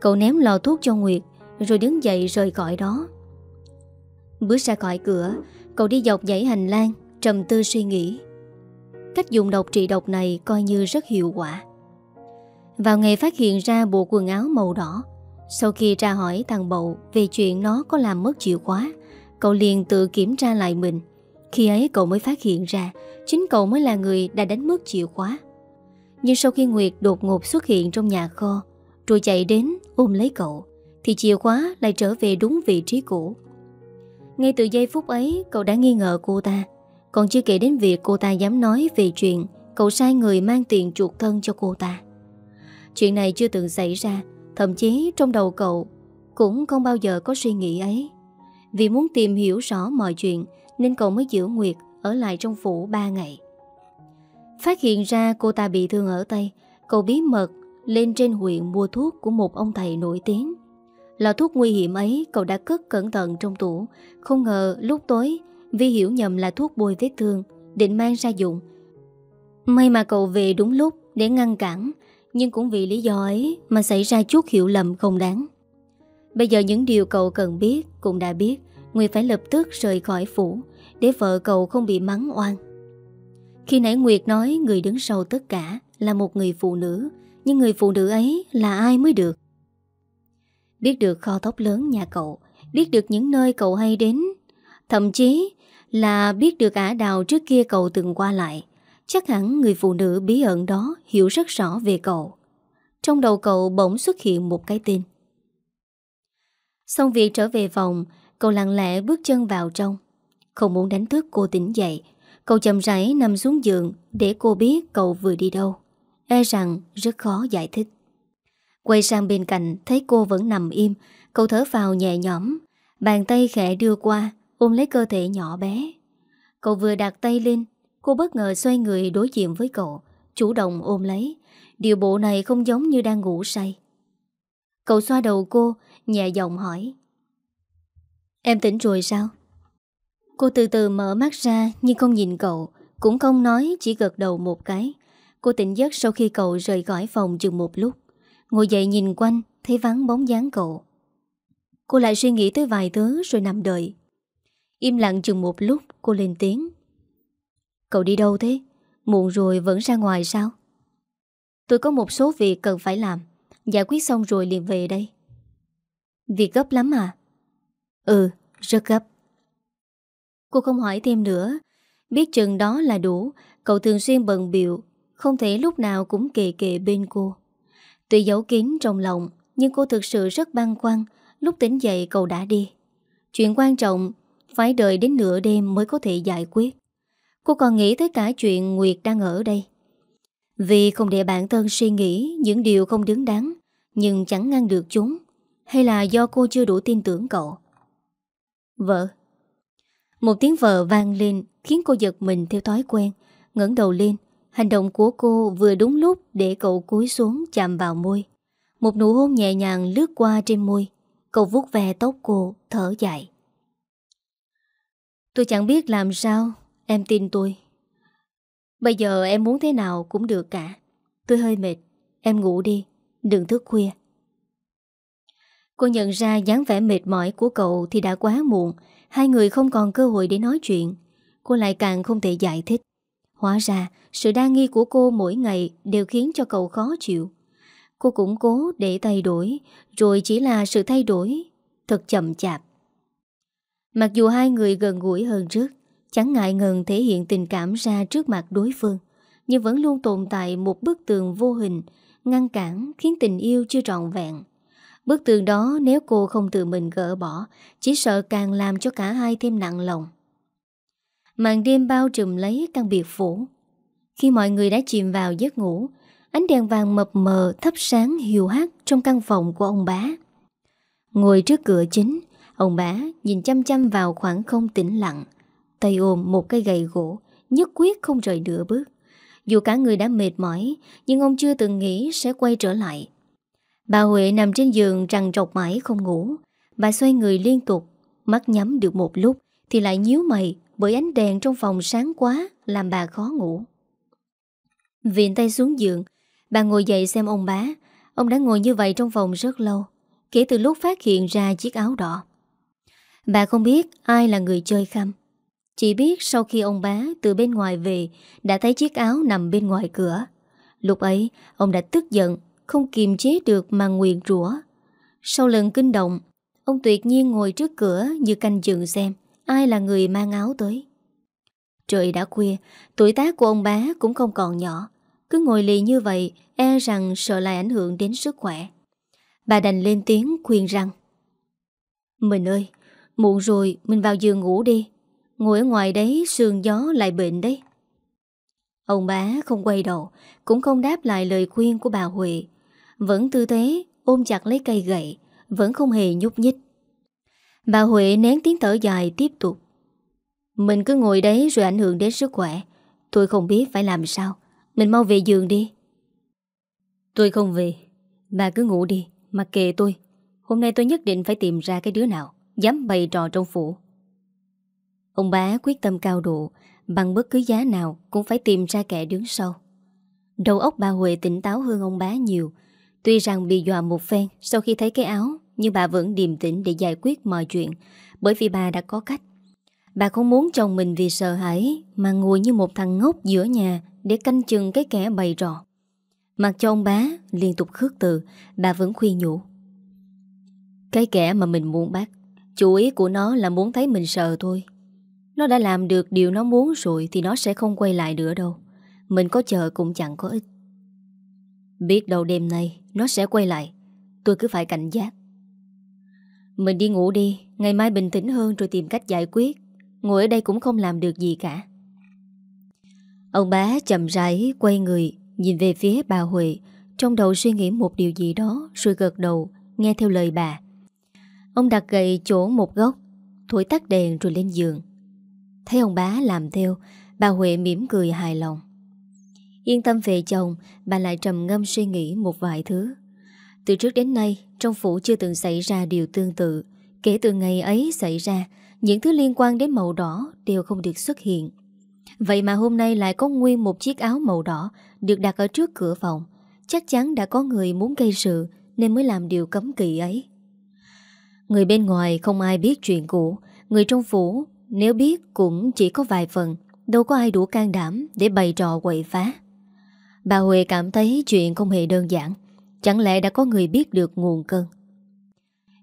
Cậu ném lò thuốc cho Nguyệt, rồi đứng dậy rời khỏi đó. Bước ra khỏi cửa, cậu đi dọc dãy hành lang, trầm tư suy nghĩ. Cách dùng độc trị độc này coi như rất hiệu quả. Vào ngày phát hiện ra bộ quần áo màu đỏ, sau khi tra hỏi thằng Bậu về chuyện nó có làm mất chìa khóa, Cậu liền tự kiểm tra lại mình Khi ấy cậu mới phát hiện ra Chính cậu mới là người đã đánh mất chìa khóa Nhưng sau khi Nguyệt đột ngột xuất hiện trong nhà kho Rồi chạy đến ôm lấy cậu Thì chìa khóa lại trở về đúng vị trí cũ Ngay từ giây phút ấy cậu đã nghi ngờ cô ta Còn chưa kể đến việc cô ta dám nói về chuyện Cậu sai người mang tiền chuộc thân cho cô ta Chuyện này chưa từng xảy ra Thậm chí trong đầu cậu Cũng không bao giờ có suy nghĩ ấy vì muốn tìm hiểu rõ mọi chuyện Nên cậu mới giữ Nguyệt Ở lại trong phủ 3 ngày Phát hiện ra cô ta bị thương ở tay Cậu bí mật lên trên huyện mua thuốc của một ông thầy nổi tiếng Lọ thuốc nguy hiểm ấy cậu đã cất cẩn thận trong tủ Không ngờ lúc tối Vi hiểu nhầm là thuốc bôi vết thương Định mang ra dụng May mà cậu về đúng lúc để ngăn cản Nhưng cũng vì lý do ấy mà xảy ra chút hiểu lầm không đáng Bây giờ những điều cậu cần biết cũng đã biết, Nguyệt phải lập tức rời khỏi phủ để vợ cậu không bị mắng oan. Khi nãy Nguyệt nói người đứng sau tất cả là một người phụ nữ, nhưng người phụ nữ ấy là ai mới được? Biết được kho tóc lớn nhà cậu, biết được những nơi cậu hay đến, thậm chí là biết được ả đào trước kia cậu từng qua lại. Chắc hẳn người phụ nữ bí ẩn đó hiểu rất rõ về cậu. Trong đầu cậu bỗng xuất hiện một cái tên. Xong việc trở về phòng Cậu lặng lẽ bước chân vào trong Không muốn đánh thức cô tỉnh dậy Cậu chậm rãi nằm xuống giường Để cô biết cậu vừa đi đâu E rằng rất khó giải thích Quay sang bên cạnh Thấy cô vẫn nằm im Cậu thở vào nhẹ nhõm Bàn tay khẽ đưa qua Ôm lấy cơ thể nhỏ bé Cậu vừa đặt tay lên Cô bất ngờ xoay người đối diện với cậu Chủ động ôm lấy Điều bộ này không giống như đang ngủ say Cậu xoa đầu cô, nhẹ giọng hỏi. Em tỉnh rồi sao? Cô từ từ mở mắt ra nhưng không nhìn cậu, cũng không nói chỉ gật đầu một cái. Cô tỉnh giấc sau khi cậu rời khỏi phòng chừng một lúc. Ngồi dậy nhìn quanh, thấy vắng bóng dáng cậu. Cô lại suy nghĩ tới vài thứ rồi nằm đợi. Im lặng chừng một lúc, cô lên tiếng. Cậu đi đâu thế? Muộn rồi vẫn ra ngoài sao? Tôi có một số việc cần phải làm. Giải quyết xong rồi liền về đây Việc gấp lắm à Ừ rất gấp Cô không hỏi thêm nữa Biết chừng đó là đủ Cậu thường xuyên bận biệu Không thể lúc nào cũng kề kề bên cô Tuy giấu kín trong lòng Nhưng cô thực sự rất băng quan. Lúc tỉnh dậy cậu đã đi Chuyện quan trọng Phải đợi đến nửa đêm mới có thể giải quyết Cô còn nghĩ tới cả chuyện Nguyệt đang ở đây Vì không để bản thân suy nghĩ Những điều không đứng đắn nhưng chẳng ngăn được chúng Hay là do cô chưa đủ tin tưởng cậu Vợ Một tiếng vợ vang lên Khiến cô giật mình theo thói quen ngẩng đầu lên Hành động của cô vừa đúng lúc Để cậu cúi xuống chạm vào môi Một nụ hôn nhẹ nhàng lướt qua trên môi Cậu vuốt ve tóc cô Thở dài Tôi chẳng biết làm sao Em tin tôi Bây giờ em muốn thế nào cũng được cả Tôi hơi mệt Em ngủ đi đừng thức khuya. Cô nhận ra dáng vẻ mệt mỏi của cậu thì đã quá muộn, hai người không còn cơ hội để nói chuyện. Cô lại càng không thể giải thích. Hóa ra, sự đa nghi của cô mỗi ngày đều khiến cho cậu khó chịu. Cô cũng cố để thay đổi, rồi chỉ là sự thay đổi, thật chậm chạp. Mặc dù hai người gần gũi hơn trước, chẳng ngại ngần thể hiện tình cảm ra trước mặt đối phương, nhưng vẫn luôn tồn tại một bức tường vô hình ngăn cản khiến tình yêu chưa trọn vẹn. Bức tường đó nếu cô không tự mình gỡ bỏ, chỉ sợ càng làm cho cả hai thêm nặng lòng. Màn đêm bao trùm lấy căn biệt phủ. Khi mọi người đã chìm vào giấc ngủ, ánh đèn vàng mập mờ thấp sáng hiu hắt trong căn phòng của ông bá. Ngồi trước cửa chính, ông bá nhìn chăm chăm vào khoảng không tĩnh lặng, tay ôm một cây gậy gỗ, nhất quyết không rời nửa bước. Dù cả người đã mệt mỏi Nhưng ông chưa từng nghĩ sẽ quay trở lại Bà Huệ nằm trên giường trằn trọc mãi không ngủ Bà xoay người liên tục Mắt nhắm được một lúc Thì lại nhíu mày bởi ánh đèn trong phòng sáng quá Làm bà khó ngủ Viện tay xuống giường Bà ngồi dậy xem ông bá Ông đã ngồi như vậy trong phòng rất lâu Kể từ lúc phát hiện ra chiếc áo đỏ Bà không biết ai là người chơi khăm chỉ biết sau khi ông bá từ bên ngoài về đã thấy chiếc áo nằm bên ngoài cửa. Lúc ấy, ông đã tức giận, không kiềm chế được mà nguyện rủa. Sau lần kinh động, ông tuyệt nhiên ngồi trước cửa như canh dựng xem ai là người mang áo tới. Trời đã khuya, tuổi tác của ông bá cũng không còn nhỏ. Cứ ngồi lì như vậy, e rằng sợ lại ảnh hưởng đến sức khỏe. Bà đành lên tiếng khuyên rằng Mình ơi, muộn rồi, mình vào giường ngủ đi. Ngồi ở ngoài đấy sườn gió lại bệnh đấy Ông bá không quay đầu Cũng không đáp lại lời khuyên của bà Huệ Vẫn tư thế ôm chặt lấy cây gậy Vẫn không hề nhúc nhích Bà Huệ nén tiếng thở dài tiếp tục Mình cứ ngồi đấy rồi ảnh hưởng đến sức khỏe Tôi không biết phải làm sao Mình mau về giường đi Tôi không về Bà cứ ngủ đi Mặc kệ tôi Hôm nay tôi nhất định phải tìm ra cái đứa nào Dám bày trò trong phủ Ông bá quyết tâm cao độ, bằng bất cứ giá nào cũng phải tìm ra kẻ đứng sau. Đầu óc bà Huệ tỉnh táo hơn ông bá nhiều, tuy rằng bị dọa một phen sau khi thấy cái áo, nhưng bà vẫn điềm tĩnh để giải quyết mọi chuyện, bởi vì bà đã có cách. Bà không muốn chồng mình vì sợ hãi mà ngồi như một thằng ngốc giữa nhà để canh chừng cái kẻ bày rò. Mặc cho ông bá liên tục khước từ, bà vẫn khuyên nhủ. Cái kẻ mà mình muốn bắt, chủ ý của nó là muốn thấy mình sợ thôi. Nó đã làm được điều nó muốn rồi Thì nó sẽ không quay lại nữa đâu Mình có chờ cũng chẳng có ích Biết đâu đêm nay Nó sẽ quay lại Tôi cứ phải cảnh giác Mình đi ngủ đi Ngày mai bình tĩnh hơn rồi tìm cách giải quyết Ngồi ở đây cũng không làm được gì cả Ông bá chậm rãi quay người Nhìn về phía bà Huệ Trong đầu suy nghĩ một điều gì đó Rồi gật đầu Nghe theo lời bà Ông đặt gậy chỗ một góc Thổi tắt đèn rồi lên giường Thấy ông bá làm theo Bà Huệ mỉm cười hài lòng Yên tâm về chồng Bà lại trầm ngâm suy nghĩ một vài thứ Từ trước đến nay Trong phủ chưa từng xảy ra điều tương tự Kể từ ngày ấy xảy ra Những thứ liên quan đến màu đỏ Đều không được xuất hiện Vậy mà hôm nay lại có nguyên một chiếc áo màu đỏ Được đặt ở trước cửa phòng Chắc chắn đã có người muốn gây sự Nên mới làm điều cấm kỵ ấy Người bên ngoài không ai biết chuyện cũ Người trong phủ nếu biết cũng chỉ có vài phần Đâu có ai đủ can đảm để bày trò quậy phá Bà Huệ cảm thấy chuyện không hề đơn giản Chẳng lẽ đã có người biết được nguồn cơn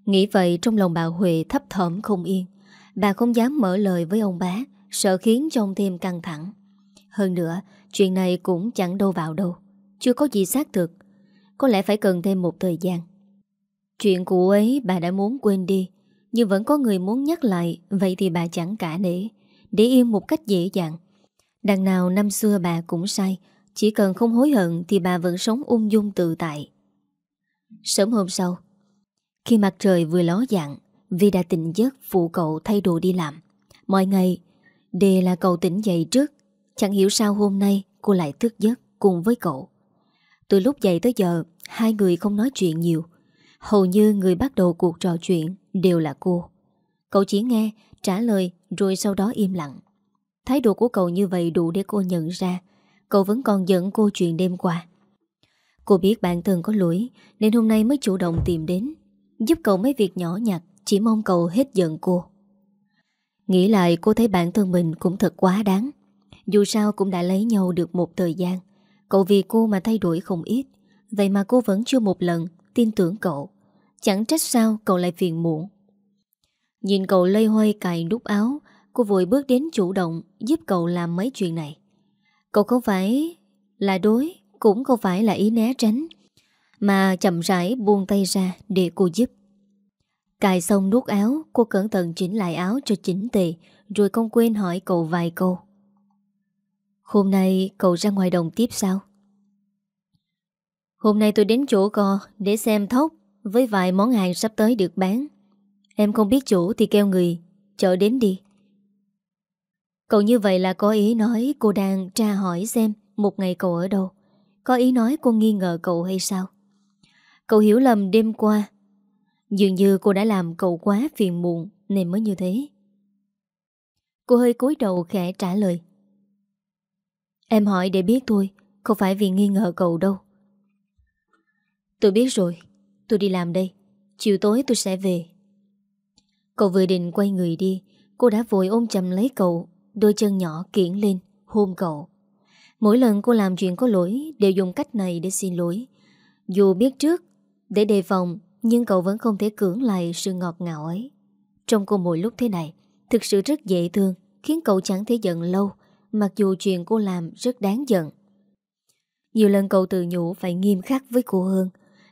Nghĩ vậy trong lòng bà Huệ thấp thỏm không yên Bà không dám mở lời với ông bá Sợ khiến trông thêm căng thẳng Hơn nữa Chuyện này cũng chẳng đâu vào đâu Chưa có gì xác thực Có lẽ phải cần thêm một thời gian Chuyện cũ ấy bà đã muốn quên đi nhưng vẫn có người muốn nhắc lại Vậy thì bà chẳng cả để Để yên một cách dễ dàng Đằng nào năm xưa bà cũng sai Chỉ cần không hối hận Thì bà vẫn sống ung dung tự tại Sớm hôm sau Khi mặt trời vừa ló dạng vi đã tỉnh giấc phụ cậu thay đồ đi làm Mọi ngày Đề là cậu tỉnh dậy trước Chẳng hiểu sao hôm nay cô lại thức giấc cùng với cậu Từ lúc dậy tới giờ Hai người không nói chuyện nhiều Hầu như người bắt đầu cuộc trò chuyện đều là cô. Cậu chỉ nghe, trả lời rồi sau đó im lặng. Thái độ của cậu như vậy đủ để cô nhận ra Cậu vẫn còn giận cô chuyện đêm qua Cô biết bản thân có lỗi Nên hôm nay mới chủ động tìm đến Giúp cậu mấy việc nhỏ nhặt Chỉ mong cậu hết giận cô Nghĩ lại cô thấy bản thân mình Cũng thật quá đáng Dù sao cũng đã lấy nhau được một thời gian Cậu vì cô mà thay đổi không ít Vậy mà cô vẫn chưa một lần tin tưởng cậu Chẳng trách sao cậu lại phiền muộn Nhìn cậu lây hoay cài nút áo Cô vội bước đến chủ động Giúp cậu làm mấy chuyện này Cậu không phải là đối Cũng không phải là ý né tránh Mà chậm rãi buông tay ra Để cô giúp Cài xong nút áo Cô cẩn thận chỉnh lại áo cho chỉnh tề Rồi không quên hỏi cậu vài câu Hôm nay cậu ra ngoài đồng tiếp sao? Hôm nay tôi đến chỗ cò để xem thóc với vài món hàng sắp tới được bán. Em không biết chủ thì kêu người, chở đến đi. Cậu như vậy là có ý nói cô đang tra hỏi xem một ngày cậu ở đâu. Có ý nói cô nghi ngờ cậu hay sao? Cậu hiểu lầm đêm qua. Dường như cô đã làm cậu quá phiền muộn nên mới như thế. Cô hơi cúi đầu khẽ trả lời. Em hỏi để biết thôi, không phải vì nghi ngờ cậu đâu. Tôi biết rồi, Tôi đi làm đây Chiều tối tôi sẽ về Cậu vừa định quay người đi Cô đã vội ôm chầm lấy cậu Đôi chân nhỏ kiển lên Hôn cậu Mỗi lần cô làm chuyện có lỗi Đều dùng cách này để xin lỗi Dù biết trước Để đề phòng Nhưng cậu vẫn không thể cưỡng lại sự ngọt ngào ấy Trong cô mỗi lúc thế này Thực sự rất dễ thương Khiến cậu chẳng thể giận lâu Mặc dù chuyện cô làm rất đáng giận Nhiều lần cậu tự nhủ phải nghiêm khắc với cô hơn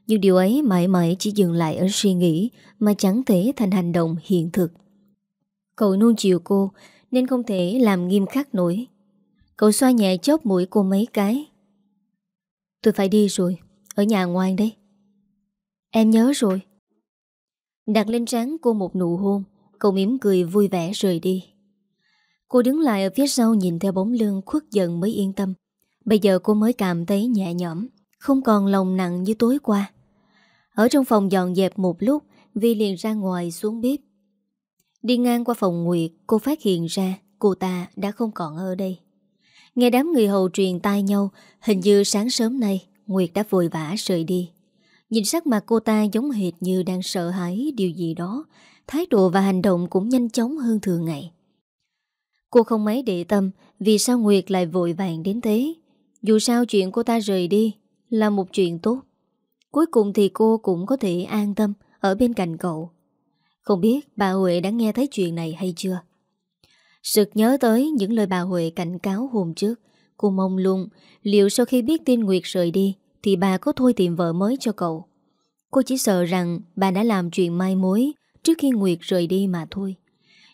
nhưng điều ấy mãi mãi chỉ dừng lại ở suy nghĩ mà chẳng thể thành hành động hiện thực. Cậu nuông chiều cô nên không thể làm nghiêm khắc nổi. Cậu xoa nhẹ chóp mũi cô mấy cái. Tôi phải đi rồi, ở nhà ngoan đấy. Em nhớ rồi. Đặt lên trán cô một nụ hôn, cậu mỉm cười vui vẻ rời đi. Cô đứng lại ở phía sau nhìn theo bóng lưng khuất dần mới yên tâm. Bây giờ cô mới cảm thấy nhẹ nhõm. Không còn lòng nặng như tối qua Ở trong phòng dọn dẹp một lúc Vi liền ra ngoài xuống bếp Đi ngang qua phòng Nguyệt Cô phát hiện ra cô ta đã không còn ở đây Nghe đám người hầu truyền tai nhau Hình như sáng sớm nay Nguyệt đã vội vã rời đi Nhìn sắc mặt cô ta giống hệt như đang sợ hãi điều gì đó Thái độ và hành động cũng nhanh chóng hơn thường ngày Cô không mấy để tâm vì sao Nguyệt lại vội vàng đến thế. Dù sao chuyện cô ta rời đi là một chuyện tốt. Cuối cùng thì cô cũng có thể an tâm ở bên cạnh cậu. Không biết bà Huệ đã nghe thấy chuyện này hay chưa? Sực nhớ tới những lời bà Huệ cảnh cáo hôm trước. Cô mong luôn liệu sau khi biết tin Nguyệt rời đi thì bà có thôi tìm vợ mới cho cậu. Cô chỉ sợ rằng bà đã làm chuyện mai mối trước khi Nguyệt rời đi mà thôi.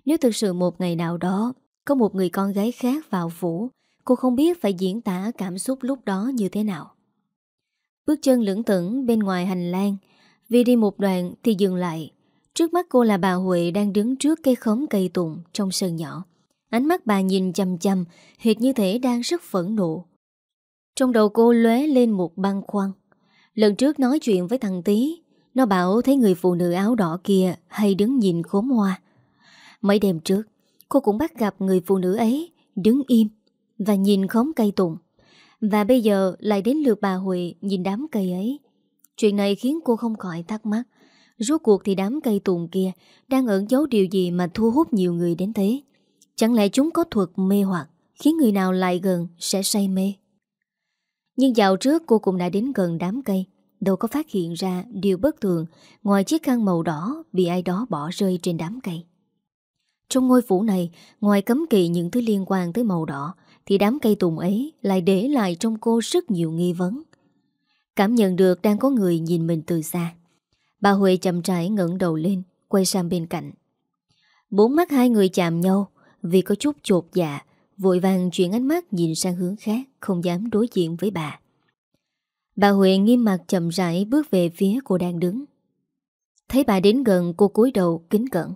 Nếu thực sự một ngày nào đó có một người con gái khác vào phủ, cô không biết phải diễn tả cảm xúc lúc đó như thế nào. Bước chân lưỡng tửng bên ngoài hành lang Vì đi một đoạn thì dừng lại Trước mắt cô là bà Huệ đang đứng trước cây khóm cây tùng trong sân nhỏ Ánh mắt bà nhìn chầm chầm Hệt như thể đang rất phẫn nộ Trong đầu cô lóe lên một băng khoăn Lần trước nói chuyện với thằng Tý Nó bảo thấy người phụ nữ áo đỏ kia Hay đứng nhìn khóm hoa Mấy đêm trước Cô cũng bắt gặp người phụ nữ ấy Đứng im Và nhìn khóm cây tùng và bây giờ lại đến lượt bà Huệ nhìn đám cây ấy Chuyện này khiến cô không khỏi thắc mắc Rốt cuộc thì đám cây tùng kia Đang ẩn giấu điều gì mà thu hút nhiều người đến thế Chẳng lẽ chúng có thuật mê hoặc Khiến người nào lại gần sẽ say mê Nhưng dạo trước cô cũng đã đến gần đám cây Đâu có phát hiện ra điều bất thường Ngoài chiếc khăn màu đỏ Bị ai đó bỏ rơi trên đám cây Trong ngôi phủ này Ngoài cấm kỵ những thứ liên quan tới màu đỏ thì đám cây tùng ấy lại để lại trong cô rất nhiều nghi vấn. Cảm nhận được đang có người nhìn mình từ xa. Bà Huệ chậm rãi ngẩng đầu lên, quay sang bên cạnh. Bốn mắt hai người chạm nhau vì có chút chột dạ, vội vàng chuyển ánh mắt nhìn sang hướng khác, không dám đối diện với bà. Bà Huệ nghiêm mặt chậm rãi bước về phía cô đang đứng. Thấy bà đến gần cô cúi đầu kính cẩn.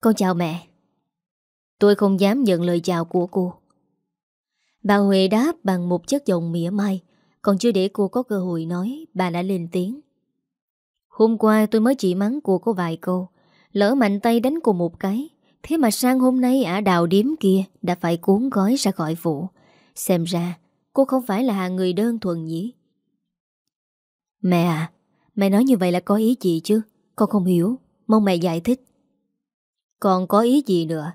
Con chào mẹ. Tôi không dám nhận lời chào của cô. Bà Huệ đáp bằng một chất giọng mỉa mai Còn chưa để cô có cơ hội nói Bà đã lên tiếng Hôm qua tôi mới chỉ mắng cô có vài câu Lỡ mạnh tay đánh cô một cái Thế mà sang hôm nay ả đào điếm kia Đã phải cuốn gói ra khỏi vụ Xem ra cô không phải là hàng người đơn thuần nhỉ Mẹ à Mẹ nói như vậy là có ý gì chứ Con không hiểu Mong mẹ giải thích Còn có ý gì nữa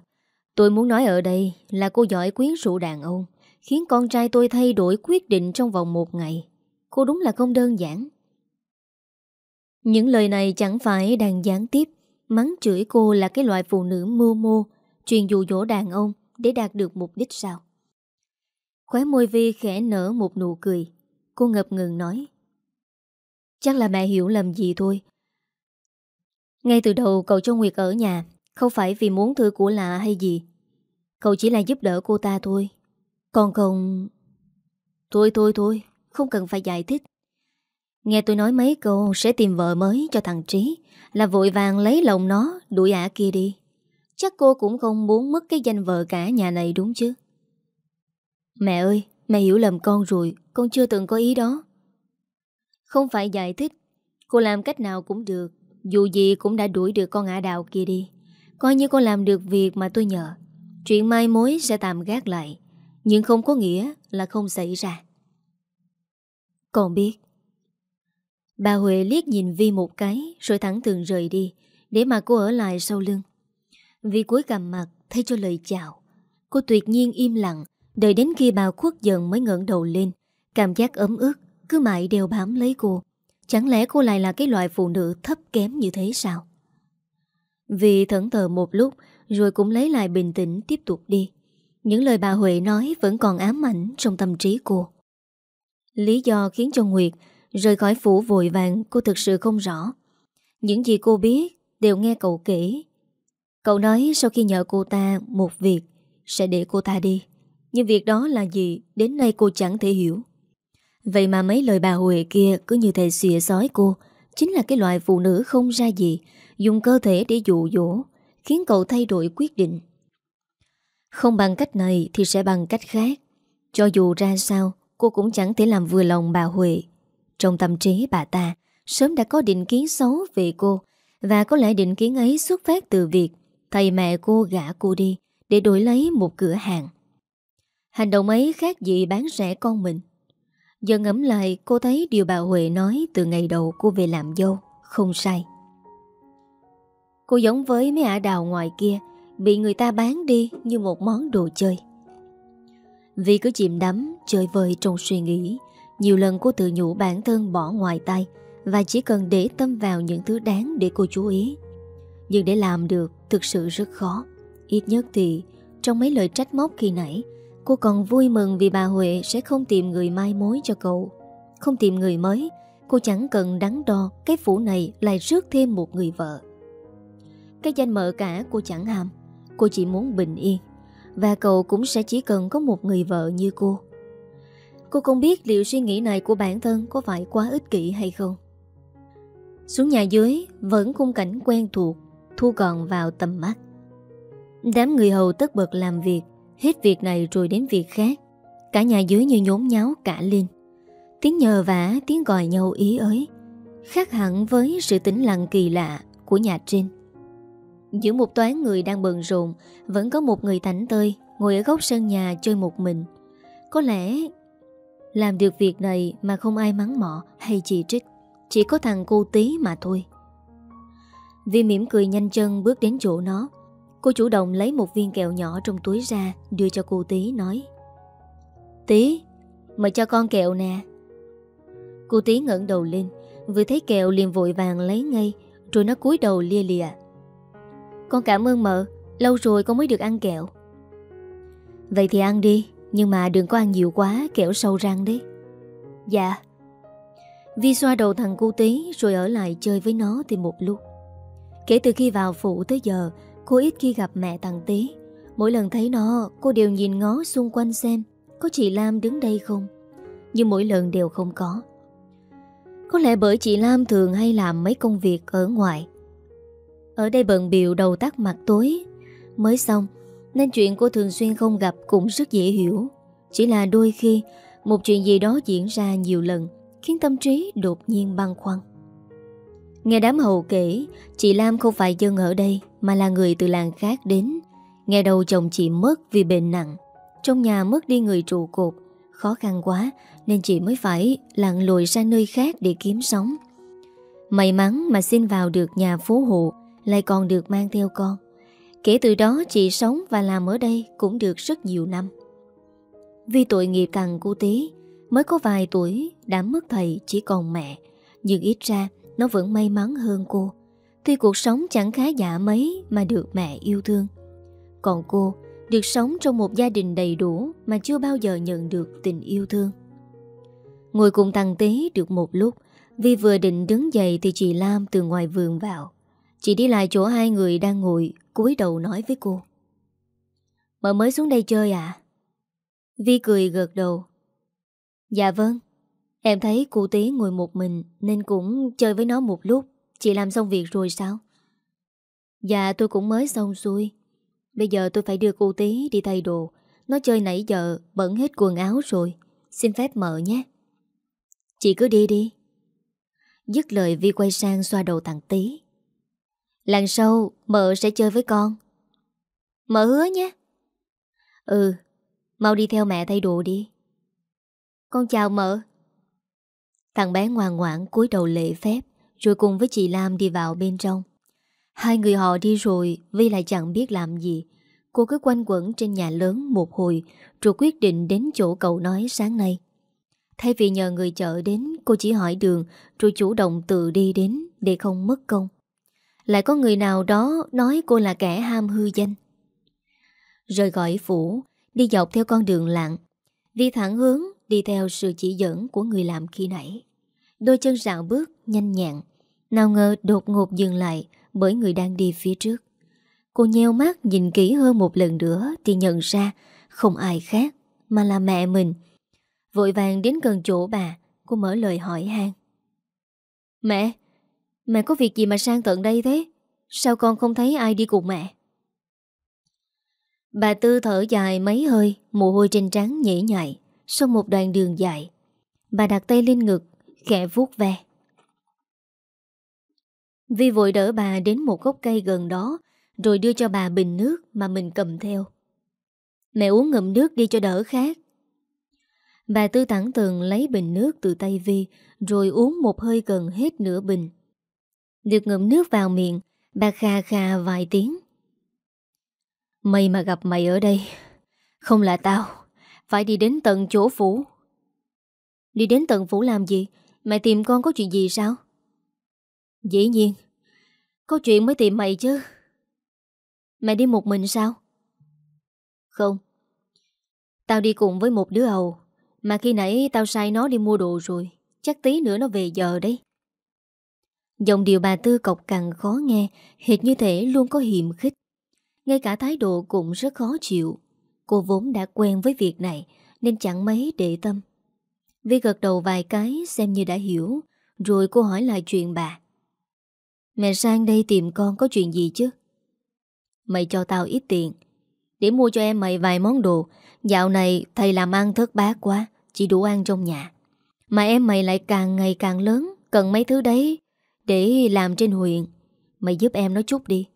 Tôi muốn nói ở đây là cô giỏi quyến rũ đàn ông khiến con trai tôi thay đổi quyết định trong vòng một ngày. Cô đúng là không đơn giản. Những lời này chẳng phải đang gián tiếp, mắng chửi cô là cái loại phụ nữ mưu mô, truyền dụ dỗ đàn ông để đạt được mục đích sao. Khóe môi Vi khẽ nở một nụ cười, cô ngập ngừng nói. Chắc là mẹ hiểu lầm gì thôi. Ngay từ đầu cậu cho Nguyệt ở nhà, không phải vì muốn thư của lạ hay gì. Cậu chỉ là giúp đỡ cô ta thôi con không... Thôi thôi thôi, không cần phải giải thích. Nghe tôi nói mấy câu sẽ tìm vợ mới cho thằng Trí Là vội vàng lấy lòng nó đuổi ả kia đi Chắc cô cũng không muốn mất cái danh vợ cả nhà này đúng chứ Mẹ ơi, mẹ hiểu lầm con rồi Con chưa từng có ý đó Không phải giải thích Cô làm cách nào cũng được Dù gì cũng đã đuổi được con ả đào kia đi Coi như con làm được việc mà tôi nhờ Chuyện mai mối sẽ tạm gác lại nhưng không có nghĩa là không xảy ra Còn biết Bà Huệ liếc nhìn Vi một cái Rồi thẳng thường rời đi Để mà cô ở lại sau lưng Vi cúi cầm mặt thay cho lời chào Cô tuyệt nhiên im lặng Đợi đến khi bà khuất dần mới ngẩng đầu lên Cảm giác ấm ức Cứ mãi đều bám lấy cô Chẳng lẽ cô lại là cái loại phụ nữ thấp kém như thế sao? Vi thẫn thờ một lúc Rồi cũng lấy lại bình tĩnh tiếp tục đi những lời bà Huệ nói vẫn còn ám ảnh trong tâm trí cô. Lý do khiến cho Nguyệt rời khỏi phủ vội vàng cô thực sự không rõ. Những gì cô biết đều nghe cậu kể. Cậu nói sau khi nhờ cô ta một việc sẽ để cô ta đi. Nhưng việc đó là gì đến nay cô chẳng thể hiểu. Vậy mà mấy lời bà Huệ kia cứ như thể xìa sói cô chính là cái loại phụ nữ không ra gì dùng cơ thể để dụ dỗ khiến cậu thay đổi quyết định. Không bằng cách này thì sẽ bằng cách khác Cho dù ra sao Cô cũng chẳng thể làm vừa lòng bà Huệ Trong tâm trí bà ta Sớm đã có định kiến xấu về cô Và có lẽ định kiến ấy xuất phát từ việc Thầy mẹ cô gã cô đi Để đổi lấy một cửa hàng Hành động ấy khác gì bán rẻ con mình Giờ ngẫm lại cô thấy điều bà Huệ nói Từ ngày đầu cô về làm dâu Không sai Cô giống với mấy ả đào ngoài kia bị người ta bán đi như một món đồ chơi. Vì cứ chìm đắm, chơi vơi trong suy nghĩ, nhiều lần cô tự nhủ bản thân bỏ ngoài tay và chỉ cần để tâm vào những thứ đáng để cô chú ý. Nhưng để làm được thực sự rất khó. Ít nhất thì trong mấy lời trách móc khi nãy, cô còn vui mừng vì bà Huệ sẽ không tìm người mai mối cho cậu. Không tìm người mới, cô chẳng cần đắn đo cái phủ này lại rước thêm một người vợ. Cái danh mợ cả cô chẳng hàm Cô chỉ muốn bình yên Và cậu cũng sẽ chỉ cần có một người vợ như cô Cô không biết liệu suy nghĩ này của bản thân có phải quá ích kỷ hay không Xuống nhà dưới vẫn khung cảnh quen thuộc Thu gọn vào tầm mắt Đám người hầu tất bật làm việc Hết việc này rồi đến việc khác Cả nhà dưới như nhốn nháo cả lên Tiếng nhờ vả, tiếng gọi nhau ý ới Khác hẳn với sự tĩnh lặng kỳ lạ của nhà trên Giữa một toán người đang bận rộn Vẫn có một người thảnh tơi Ngồi ở góc sân nhà chơi một mình Có lẽ Làm được việc này mà không ai mắng mỏ Hay chỉ trích Chỉ có thằng cô tí mà thôi Vi mỉm cười nhanh chân bước đến chỗ nó Cô chủ động lấy một viên kẹo nhỏ trong túi ra Đưa cho cô tí nói Tí Mời cho con kẹo nè Cô tí ngẩng đầu lên Vừa thấy kẹo liền vội vàng lấy ngay Rồi nó cúi đầu lia lìa con cảm ơn mợ Lâu rồi con mới được ăn kẹo Vậy thì ăn đi Nhưng mà đừng có ăn nhiều quá kẹo sâu răng đấy Dạ Vi xoa đầu thằng cu tí Rồi ở lại chơi với nó thêm một lúc Kể từ khi vào phụ tới giờ Cô ít khi gặp mẹ thằng tí Mỗi lần thấy nó Cô đều nhìn ngó xung quanh xem Có chị Lam đứng đây không Nhưng mỗi lần đều không có Có lẽ bởi chị Lam thường hay làm mấy công việc ở ngoài ở đây bận biệu đầu tắt mặt tối Mới xong Nên chuyện cô thường xuyên không gặp cũng rất dễ hiểu Chỉ là đôi khi Một chuyện gì đó diễn ra nhiều lần Khiến tâm trí đột nhiên băn khoăn Nghe đám hậu kể Chị Lam không phải dân ở đây Mà là người từ làng khác đến Nghe đầu chồng chị mất vì bệnh nặng Trong nhà mất đi người trụ cột Khó khăn quá Nên chị mới phải lặn lội ra nơi khác để kiếm sống May mắn mà xin vào được nhà phú hộ lại còn được mang theo con. Kể từ đó chị sống và làm ở đây cũng được rất nhiều năm. Vì tội nghiệp thằng cô tí mới có vài tuổi đã mất thầy chỉ còn mẹ, nhưng ít ra nó vẫn may mắn hơn cô. Tuy cuộc sống chẳng khá giả mấy mà được mẹ yêu thương. Còn cô được sống trong một gia đình đầy đủ mà chưa bao giờ nhận được tình yêu thương. Ngồi cùng thằng Tế được một lúc, vì vừa định đứng dậy thì chị Lam từ ngoài vườn vào. Chị đi lại chỗ hai người đang ngồi cúi đầu nói với cô Mà mới xuống đây chơi à Vi cười gợt đầu Dạ vâng Em thấy cụ tí ngồi một mình Nên cũng chơi với nó một lúc Chị làm xong việc rồi sao Dạ tôi cũng mới xong xuôi Bây giờ tôi phải đưa cô tí đi thay đồ Nó chơi nãy giờ bẩn hết quần áo rồi Xin phép mợ nhé Chị cứ đi đi Dứt lời Vi quay sang xoa đầu thằng tí Lần sau mợ sẽ chơi với con Mợ hứa nhé Ừ Mau đi theo mẹ thay đồ đi Con chào mợ Thằng bé ngoan ngoãn cúi đầu lễ phép Rồi cùng với chị Lam đi vào bên trong Hai người họ đi rồi Vi lại chẳng biết làm gì Cô cứ quanh quẩn trên nhà lớn một hồi Rồi quyết định đến chỗ cậu nói sáng nay Thay vì nhờ người chợ đến Cô chỉ hỏi đường Rồi chủ động tự đi đến Để không mất công lại có người nào đó nói cô là kẻ ham hư danh Rời gọi phủ Đi dọc theo con đường lạng Đi thẳng hướng Đi theo sự chỉ dẫn của người làm khi nãy Đôi chân rạo bước nhanh nhẹn Nào ngờ đột ngột dừng lại Bởi người đang đi phía trước Cô nheo mắt nhìn kỹ hơn một lần nữa Thì nhận ra không ai khác Mà là mẹ mình Vội vàng đến gần chỗ bà Cô mở lời hỏi han Mẹ Mẹ có việc gì mà sang tận đây thế? Sao con không thấy ai đi cùng mẹ? Bà Tư thở dài mấy hơi, mồ hôi trên trán nhễ nhại, sau một đoạn đường dài. Bà đặt tay lên ngực, khẽ vuốt ve. Vi vội đỡ bà đến một gốc cây gần đó, rồi đưa cho bà bình nước mà mình cầm theo. Mẹ uống ngậm nước đi cho đỡ khát. Bà Tư thẳng tường lấy bình nước từ tay Vi, rồi uống một hơi gần hết nửa bình. Được ngậm nước vào miệng Bà kha kha vài tiếng Mày mà gặp mày ở đây Không là tao Phải đi đến tận chỗ phủ Đi đến tận phủ làm gì Mày tìm con có chuyện gì sao Dĩ nhiên Có chuyện mới tìm mày chứ Mày đi một mình sao Không Tao đi cùng với một đứa hầu Mà khi nãy tao sai nó đi mua đồ rồi Chắc tí nữa nó về giờ đấy Dòng điều bà Tư cọc càng khó nghe, hệt như thể luôn có hiểm khích. Ngay cả thái độ cũng rất khó chịu. Cô vốn đã quen với việc này, nên chẳng mấy để tâm. Vi gật đầu vài cái xem như đã hiểu, rồi cô hỏi lại chuyện bà. Mẹ sang đây tìm con có chuyện gì chứ? Mày cho tao ít tiền, để mua cho em mày vài món đồ. Dạo này thầy làm ăn thất bát quá, chỉ đủ ăn trong nhà. Mà em mày lại càng ngày càng lớn, cần mấy thứ đấy để làm trên huyện Mày giúp em nó chút đi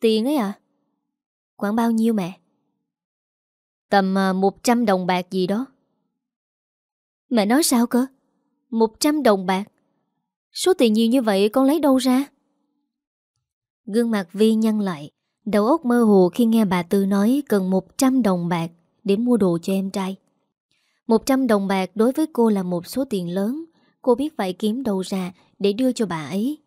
Tiền ấy à Khoảng bao nhiêu mẹ Tầm 100 à, đồng bạc gì đó Mẹ nói sao cơ 100 đồng bạc Số tiền nhiều như vậy con lấy đâu ra Gương mặt Vi nhăn lại Đầu óc mơ hồ khi nghe bà Tư nói Cần 100 đồng bạc Để mua đồ cho em trai 100 đồng bạc đối với cô là một số tiền lớn Cô biết phải kiếm đâu ra để đưa cho bà ấy.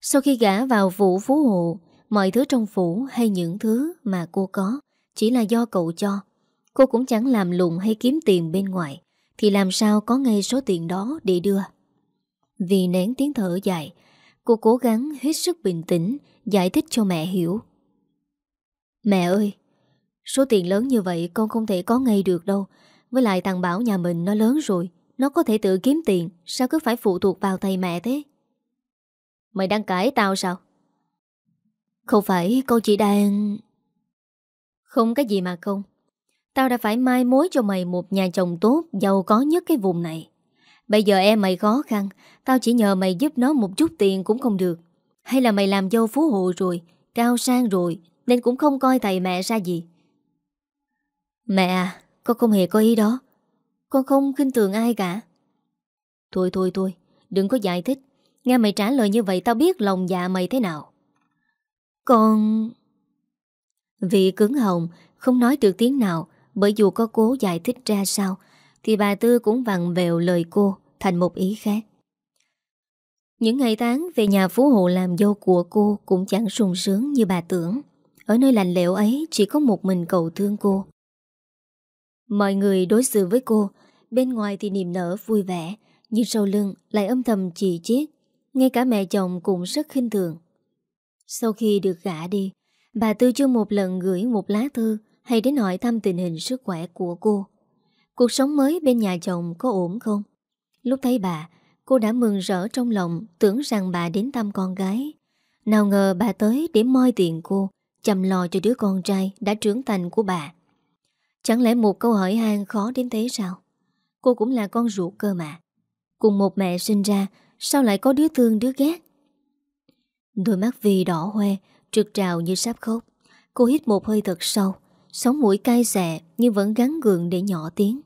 Sau khi gã vào vụ phú hộ, mọi thứ trong phủ hay những thứ mà cô có chỉ là do cậu cho. Cô cũng chẳng làm lụng hay kiếm tiền bên ngoài, thì làm sao có ngay số tiền đó để đưa. Vì nén tiếng thở dài, cô cố gắng hết sức bình tĩnh giải thích cho mẹ hiểu. Mẹ ơi, số tiền lớn như vậy con không thể có ngay được đâu, với lại thằng Bảo nhà mình nó lớn rồi, nó có thể tự kiếm tiền Sao cứ phải phụ thuộc vào thầy mẹ thế Mày đang cãi tao sao Không phải con chỉ đang Không cái gì mà không Tao đã phải mai mối cho mày một nhà chồng tốt Giàu có nhất cái vùng này Bây giờ em mày khó khăn Tao chỉ nhờ mày giúp nó một chút tiền cũng không được Hay là mày làm dâu phú hộ rồi Cao sang rồi Nên cũng không coi thầy mẹ ra gì Mẹ à Con không hề có ý đó con không khinh thường ai cả Thôi thôi thôi Đừng có giải thích Nghe mày trả lời như vậy tao biết lòng dạ mày thế nào Con Vì cứng hồng Không nói được tiếng nào Bởi dù có cố giải thích ra sao Thì bà Tư cũng vặn vẹo lời cô Thành một ý khác Những ngày tháng về nhà phú hộ làm dâu của cô Cũng chẳng sung sướng như bà tưởng Ở nơi lạnh lẽo ấy Chỉ có một mình cầu thương cô Mọi người đối xử với cô Bên ngoài thì niềm nở vui vẻ Nhưng sau lưng lại âm thầm chỉ chiết Ngay cả mẹ chồng cũng rất khinh thường Sau khi được gã đi Bà Tư chưa một lần gửi một lá thư Hay đến hỏi thăm tình hình sức khỏe của cô Cuộc sống mới bên nhà chồng có ổn không? Lúc thấy bà Cô đã mừng rỡ trong lòng Tưởng rằng bà đến thăm con gái Nào ngờ bà tới để moi tiền cô Chăm lo cho đứa con trai đã trưởng thành của bà Chẳng lẽ một câu hỏi hàng khó đến thế sao? Cô cũng là con ruột cơ mà Cùng một mẹ sinh ra Sao lại có đứa thương đứa ghét Đôi mắt Vi đỏ hoe Trượt trào như sắp khóc Cô hít một hơi thật sâu Sống mũi cay xè Nhưng vẫn gắn gượng để nhỏ tiếng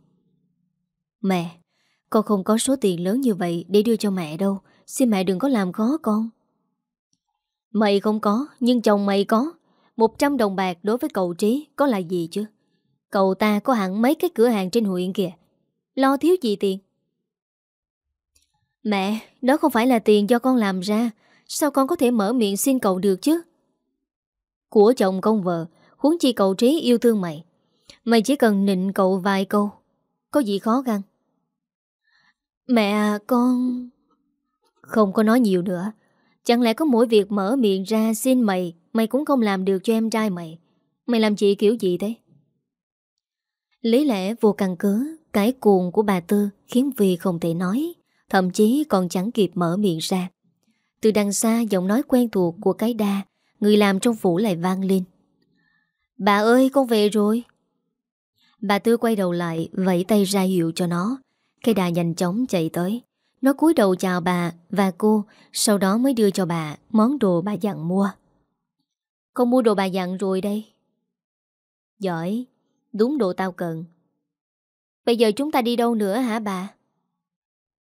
Mẹ Con không có số tiền lớn như vậy để đưa cho mẹ đâu Xin mẹ đừng có làm khó con Mày không có Nhưng chồng mày có 100 đồng bạc đối với cậu Trí có là gì chứ Cậu ta có hẳn mấy cái cửa hàng trên huyện kìa Lo thiếu gì tiền Mẹ Đó không phải là tiền do con làm ra Sao con có thể mở miệng xin cậu được chứ Của chồng con vợ Huống chi cậu trí yêu thương mày Mày chỉ cần nịnh cậu vài câu Có gì khó khăn Mẹ con Không có nói nhiều nữa Chẳng lẽ có mỗi việc mở miệng ra xin mày Mày cũng không làm được cho em trai mày Mày làm chị kiểu gì thế Lý lẽ vô căn cứ cái cuồng của bà Tư khiến Vi không thể nói, thậm chí còn chẳng kịp mở miệng ra. Từ đằng xa giọng nói quen thuộc của cái đa, người làm trong phủ lại vang lên. Bà ơi con về rồi. Bà Tư quay đầu lại, vẫy tay ra hiệu cho nó. Cái đà nhanh chóng chạy tới. Nó cúi đầu chào bà và cô, sau đó mới đưa cho bà món đồ bà dặn mua. Con mua đồ bà dặn rồi đây. Giỏi, đúng đồ tao cần. Bây giờ chúng ta đi đâu nữa hả bà?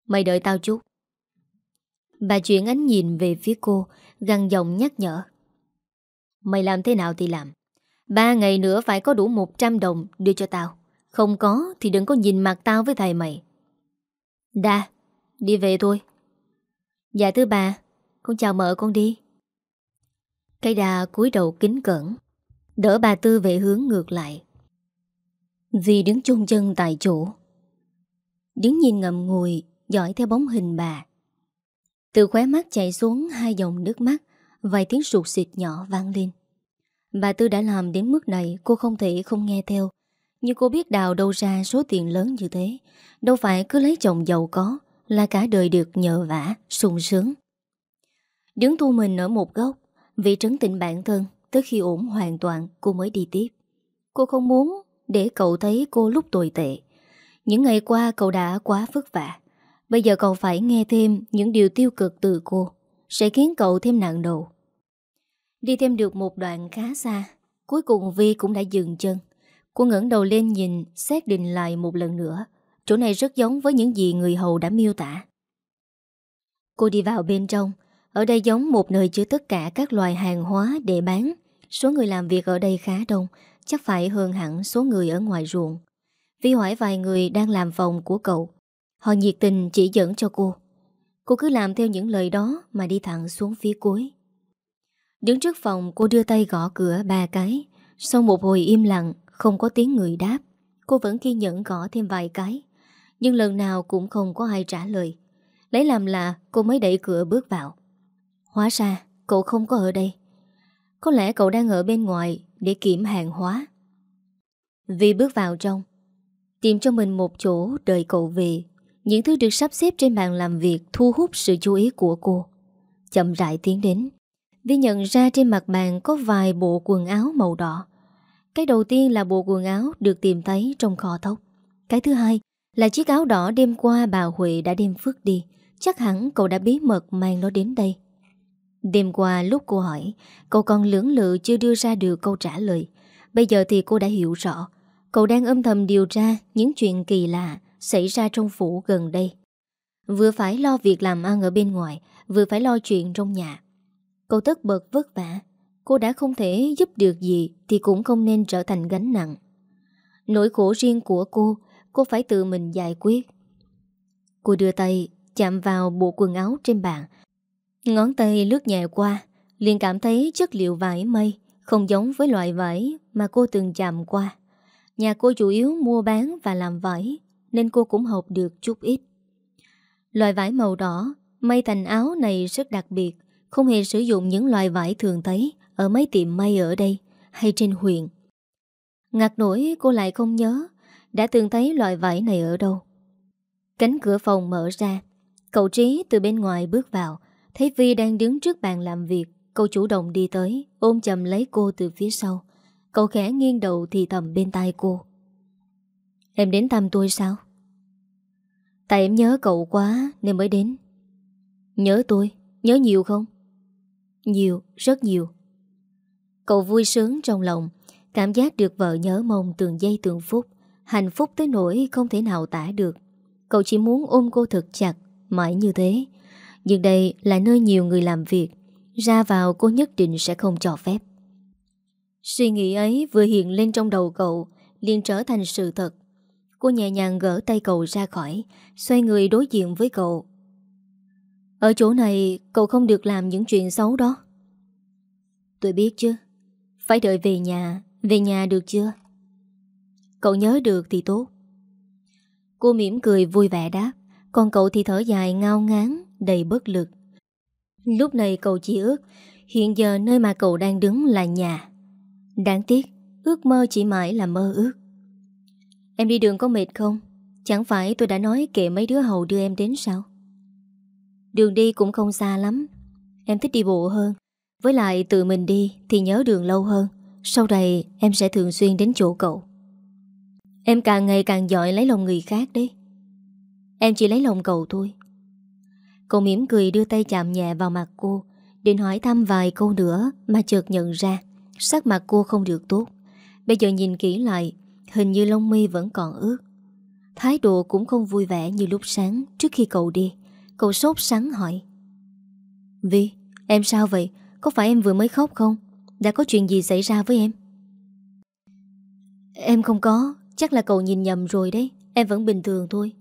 Mày đợi tao chút. Bà chuyển ánh nhìn về phía cô, găng giọng nhắc nhở. Mày làm thế nào thì làm. Ba ngày nữa phải có đủ 100 đồng đưa cho tao. Không có thì đừng có nhìn mặt tao với thầy mày. Đa, đi về thôi. Dạ thứ ba, con chào mợ con đi. cây đà cúi đầu kính cẩn, đỡ bà Tư về hướng ngược lại. Vì đứng chôn chân tại chỗ Đứng nhìn ngậm ngùi Dõi theo bóng hình bà Từ khóe mắt chạy xuống Hai dòng nước mắt Vài tiếng sụt xịt nhỏ vang lên Bà Tư đã làm đến mức này Cô không thể không nghe theo Nhưng cô biết đào đâu ra số tiền lớn như thế Đâu phải cứ lấy chồng giàu có Là cả đời được nhờ vả sung sướng Đứng thu mình ở một góc Vì trấn tĩnh bản thân Tới khi ổn hoàn toàn cô mới đi tiếp Cô không muốn để cậu thấy cô lúc tồi tệ. Những ngày qua cậu đã quá vất vả. Bây giờ cậu phải nghe thêm những điều tiêu cực từ cô, sẽ khiến cậu thêm nặng đầu. Đi thêm được một đoạn khá xa, cuối cùng Vi cũng đã dừng chân. Cô ngẩng đầu lên nhìn, xác định lại một lần nữa. Chỗ này rất giống với những gì người hầu đã miêu tả. Cô đi vào bên trong, ở đây giống một nơi chứa tất cả các loài hàng hóa để bán. Số người làm việc ở đây khá đông, chắc phải hơn hẳn số người ở ngoài ruộng. Vi hỏi vài người đang làm vòng của cậu. Họ nhiệt tình chỉ dẫn cho cô. Cô cứ làm theo những lời đó mà đi thẳng xuống phía cuối. Đứng trước phòng cô đưa tay gõ cửa ba cái. Sau một hồi im lặng, không có tiếng người đáp. Cô vẫn kiên nhẫn gõ thêm vài cái. Nhưng lần nào cũng không có ai trả lời. Lấy làm lạ cô mới đẩy cửa bước vào. Hóa ra cậu không có ở đây. Có lẽ cậu đang ở bên ngoài để kiểm hàng hóa. Vi bước vào trong, tìm cho mình một chỗ đợi cậu về. Những thứ được sắp xếp trên bàn làm việc thu hút sự chú ý của cô. Chậm rãi tiến đến, Vi nhận ra trên mặt bàn có vài bộ quần áo màu đỏ. Cái đầu tiên là bộ quần áo được tìm thấy trong kho thóc. Cái thứ hai là chiếc áo đỏ đêm qua bà Huệ đã đem phước đi. Chắc hẳn cậu đã bí mật mang nó đến đây. Đêm qua lúc cô hỏi, cậu còn lưỡng lự chưa đưa ra được câu trả lời. Bây giờ thì cô đã hiểu rõ, cậu đang âm thầm điều tra những chuyện kỳ lạ xảy ra trong phủ gần đây. Vừa phải lo việc làm ăn ở bên ngoài, vừa phải lo chuyện trong nhà. Cậu tất bật vất vả, cô đã không thể giúp được gì thì cũng không nên trở thành gánh nặng. Nỗi khổ riêng của cô, cô phải tự mình giải quyết. Cô đưa tay chạm vào bộ quần áo trên bàn, Ngón tay lướt nhẹ qua liền cảm thấy chất liệu vải mây Không giống với loại vải Mà cô từng chạm qua Nhà cô chủ yếu mua bán và làm vải Nên cô cũng học được chút ít Loại vải màu đỏ Mây thành áo này rất đặc biệt Không hề sử dụng những loại vải thường thấy Ở mấy tiệm may ở đây Hay trên huyện Ngạc nổi cô lại không nhớ Đã từng thấy loại vải này ở đâu Cánh cửa phòng mở ra Cậu Trí từ bên ngoài bước vào Thấy Vi đang đứng trước bàn làm việc Cậu chủ động đi tới Ôm chầm lấy cô từ phía sau Cậu khẽ nghiêng đầu thì thầm bên tai cô Em đến thăm tôi sao? Tại em nhớ cậu quá nên mới đến Nhớ tôi, nhớ nhiều không? Nhiều, rất nhiều Cậu vui sướng trong lòng Cảm giác được vợ nhớ mong từng giây từng phút Hạnh phúc tới nỗi không thể nào tả được Cậu chỉ muốn ôm cô thật chặt Mãi như thế nhưng đây là nơi nhiều người làm việc Ra vào cô nhất định sẽ không cho phép Suy nghĩ ấy vừa hiện lên trong đầu cậu liền trở thành sự thật Cô nhẹ nhàng gỡ tay cậu ra khỏi Xoay người đối diện với cậu Ở chỗ này cậu không được làm những chuyện xấu đó Tôi biết chứ Phải đợi về nhà Về nhà được chưa Cậu nhớ được thì tốt Cô mỉm cười vui vẻ đáp Còn cậu thì thở dài ngao ngán đầy bất lực. Lúc này cậu chỉ ước, hiện giờ nơi mà cậu đang đứng là nhà. Đáng tiếc, ước mơ chỉ mãi là mơ ước. Em đi đường có mệt không? Chẳng phải tôi đã nói kệ mấy đứa hầu đưa em đến sao? Đường đi cũng không xa lắm. Em thích đi bộ hơn. Với lại tự mình đi thì nhớ đường lâu hơn. Sau này em sẽ thường xuyên đến chỗ cậu. Em càng ngày càng giỏi lấy lòng người khác đấy. Em chỉ lấy lòng cậu thôi. Cậu mỉm cười đưa tay chạm nhẹ vào mặt cô Định hỏi thăm vài câu nữa Mà chợt nhận ra Sắc mặt cô không được tốt Bây giờ nhìn kỹ lại Hình như lông mi vẫn còn ướt Thái độ cũng không vui vẻ như lúc sáng Trước khi cậu đi Cậu sốt sắng hỏi Vi, em sao vậy? Có phải em vừa mới khóc không? Đã có chuyện gì xảy ra với em? Em không có Chắc là cậu nhìn nhầm rồi đấy Em vẫn bình thường thôi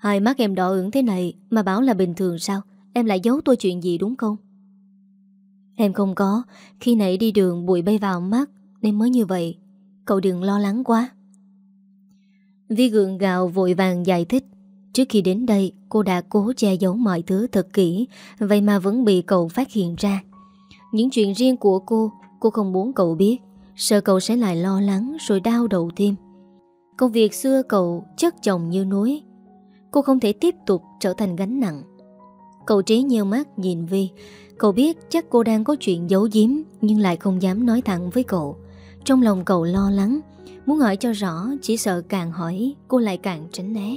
Hai mắt em đỏ ửng thế này mà bảo là bình thường sao? Em lại giấu tôi chuyện gì đúng không? Em không có, khi nãy đi đường bụi bay vào mắt nên mới như vậy. Cậu đừng lo lắng quá. Vi gượng gạo vội vàng giải thích. Trước khi đến đây, cô đã cố che giấu mọi thứ thật kỹ, vậy mà vẫn bị cậu phát hiện ra. Những chuyện riêng của cô, cô không muốn cậu biết, sợ cậu sẽ lại lo lắng rồi đau đầu thêm. Công việc xưa cậu chất chồng như núi, Cô không thể tiếp tục trở thành gánh nặng Cậu trí nheo mắt nhìn Vi Cậu biết chắc cô đang có chuyện giấu giếm Nhưng lại không dám nói thẳng với cậu Trong lòng cậu lo lắng Muốn hỏi cho rõ Chỉ sợ càng hỏi cô lại càng tránh né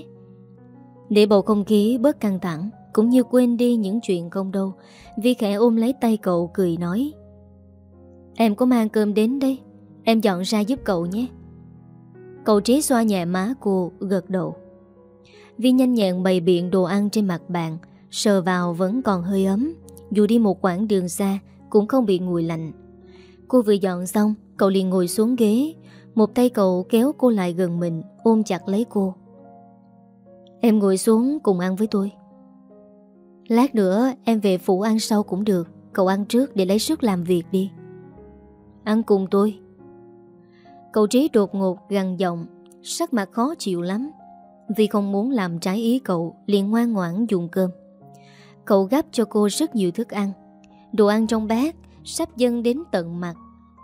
Để bầu không khí bớt căng thẳng Cũng như quên đi những chuyện không đâu Vi khẽ ôm lấy tay cậu cười nói Em có mang cơm đến đây Em dọn ra giúp cậu nhé Cậu trí xoa nhẹ má cô gật đầu Vi nhanh nhẹn bày biện đồ ăn trên mặt bàn Sờ vào vẫn còn hơi ấm Dù đi một quãng đường xa Cũng không bị nguội lạnh Cô vừa dọn xong Cậu liền ngồi xuống ghế Một tay cậu kéo cô lại gần mình Ôm chặt lấy cô Em ngồi xuống cùng ăn với tôi Lát nữa em về phủ ăn sau cũng được Cậu ăn trước để lấy sức làm việc đi Ăn cùng tôi Cậu Trí đột ngột gằn giọng Sắc mặt khó chịu lắm vì không muốn làm trái ý cậu liền ngoan ngoãn dùng cơm Cậu gắp cho cô rất nhiều thức ăn Đồ ăn trong bát Sắp dâng đến tận mặt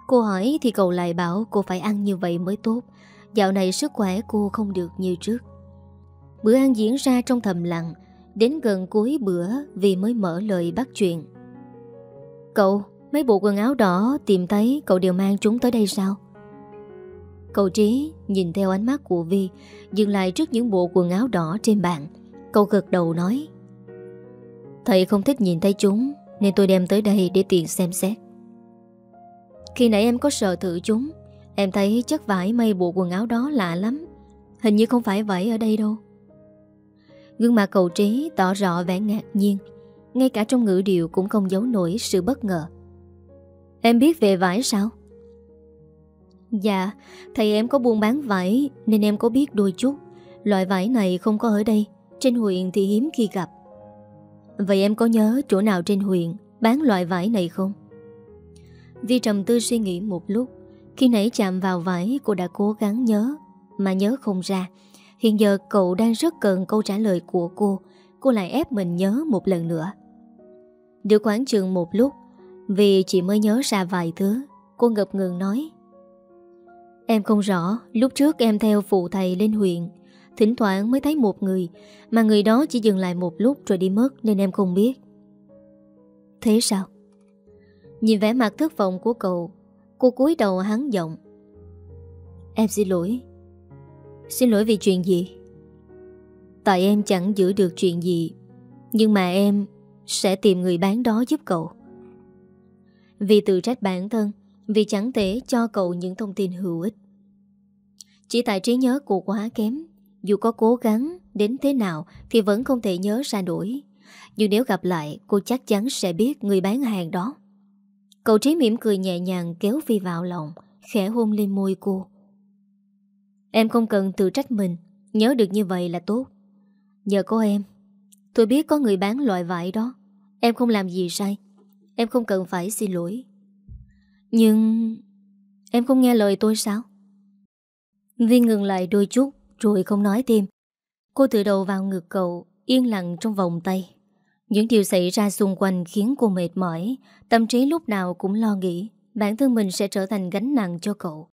Cô hỏi thì cậu lại bảo cô phải ăn như vậy mới tốt Dạo này sức khỏe cô không được như trước Bữa ăn diễn ra trong thầm lặng Đến gần cuối bữa Vì mới mở lời bắt chuyện Cậu, mấy bộ quần áo đỏ Tìm thấy cậu đều mang chúng tới đây sao? Cậu Trí nhìn theo ánh mắt của Vi Dừng lại trước những bộ quần áo đỏ trên bàn Cậu gật đầu nói Thầy không thích nhìn thấy chúng Nên tôi đem tới đây để tiện xem xét Khi nãy em có sợ thử chúng Em thấy chất vải may bộ quần áo đó lạ lắm Hình như không phải vậy ở đây đâu Gương mặt cậu Trí tỏ rõ vẻ ngạc nhiên Ngay cả trong ngữ điệu cũng không giấu nổi sự bất ngờ Em biết về vải sao? Dạ, thầy em có buôn bán vải nên em có biết đôi chút. Loại vải này không có ở đây, trên huyện thì hiếm khi gặp. Vậy em có nhớ chỗ nào trên huyện bán loại vải này không? Vi trầm tư suy nghĩ một lúc, khi nãy chạm vào vải cô đã cố gắng nhớ, mà nhớ không ra. Hiện giờ cậu đang rất cần câu trả lời của cô, cô lại ép mình nhớ một lần nữa. Được khoảng chừng một lúc, vì chỉ mới nhớ ra vài thứ, cô ngập ngừng nói. Em không rõ, lúc trước em theo phụ thầy lên huyện, thỉnh thoảng mới thấy một người, mà người đó chỉ dừng lại một lúc rồi đi mất nên em không biết. Thế sao? Nhìn vẻ mặt thất vọng của cậu, cô cúi đầu hắn giọng. Em xin lỗi. Xin lỗi vì chuyện gì? Tại em chẳng giữ được chuyện gì, nhưng mà em sẽ tìm người bán đó giúp cậu. Vì tự trách bản thân, vì chẳng thể cho cậu những thông tin hữu ích Chỉ tại trí nhớ của quá kém Dù có cố gắng đến thế nào Thì vẫn không thể nhớ ra nổi Nhưng nếu gặp lại Cô chắc chắn sẽ biết người bán hàng đó Cậu trí mỉm cười nhẹ nhàng Kéo Vi vào lòng Khẽ hôn lên môi cô Em không cần tự trách mình Nhớ được như vậy là tốt Nhờ có em Tôi biết có người bán loại vải đó Em không làm gì sai Em không cần phải xin lỗi nhưng... Em không nghe lời tôi sao? Viên ngừng lại đôi chút rồi không nói thêm. Cô tự đầu vào ngực cậu, yên lặng trong vòng tay. Những điều xảy ra xung quanh khiến cô mệt mỏi, tâm trí lúc nào cũng lo nghĩ bản thân mình sẽ trở thành gánh nặng cho cậu.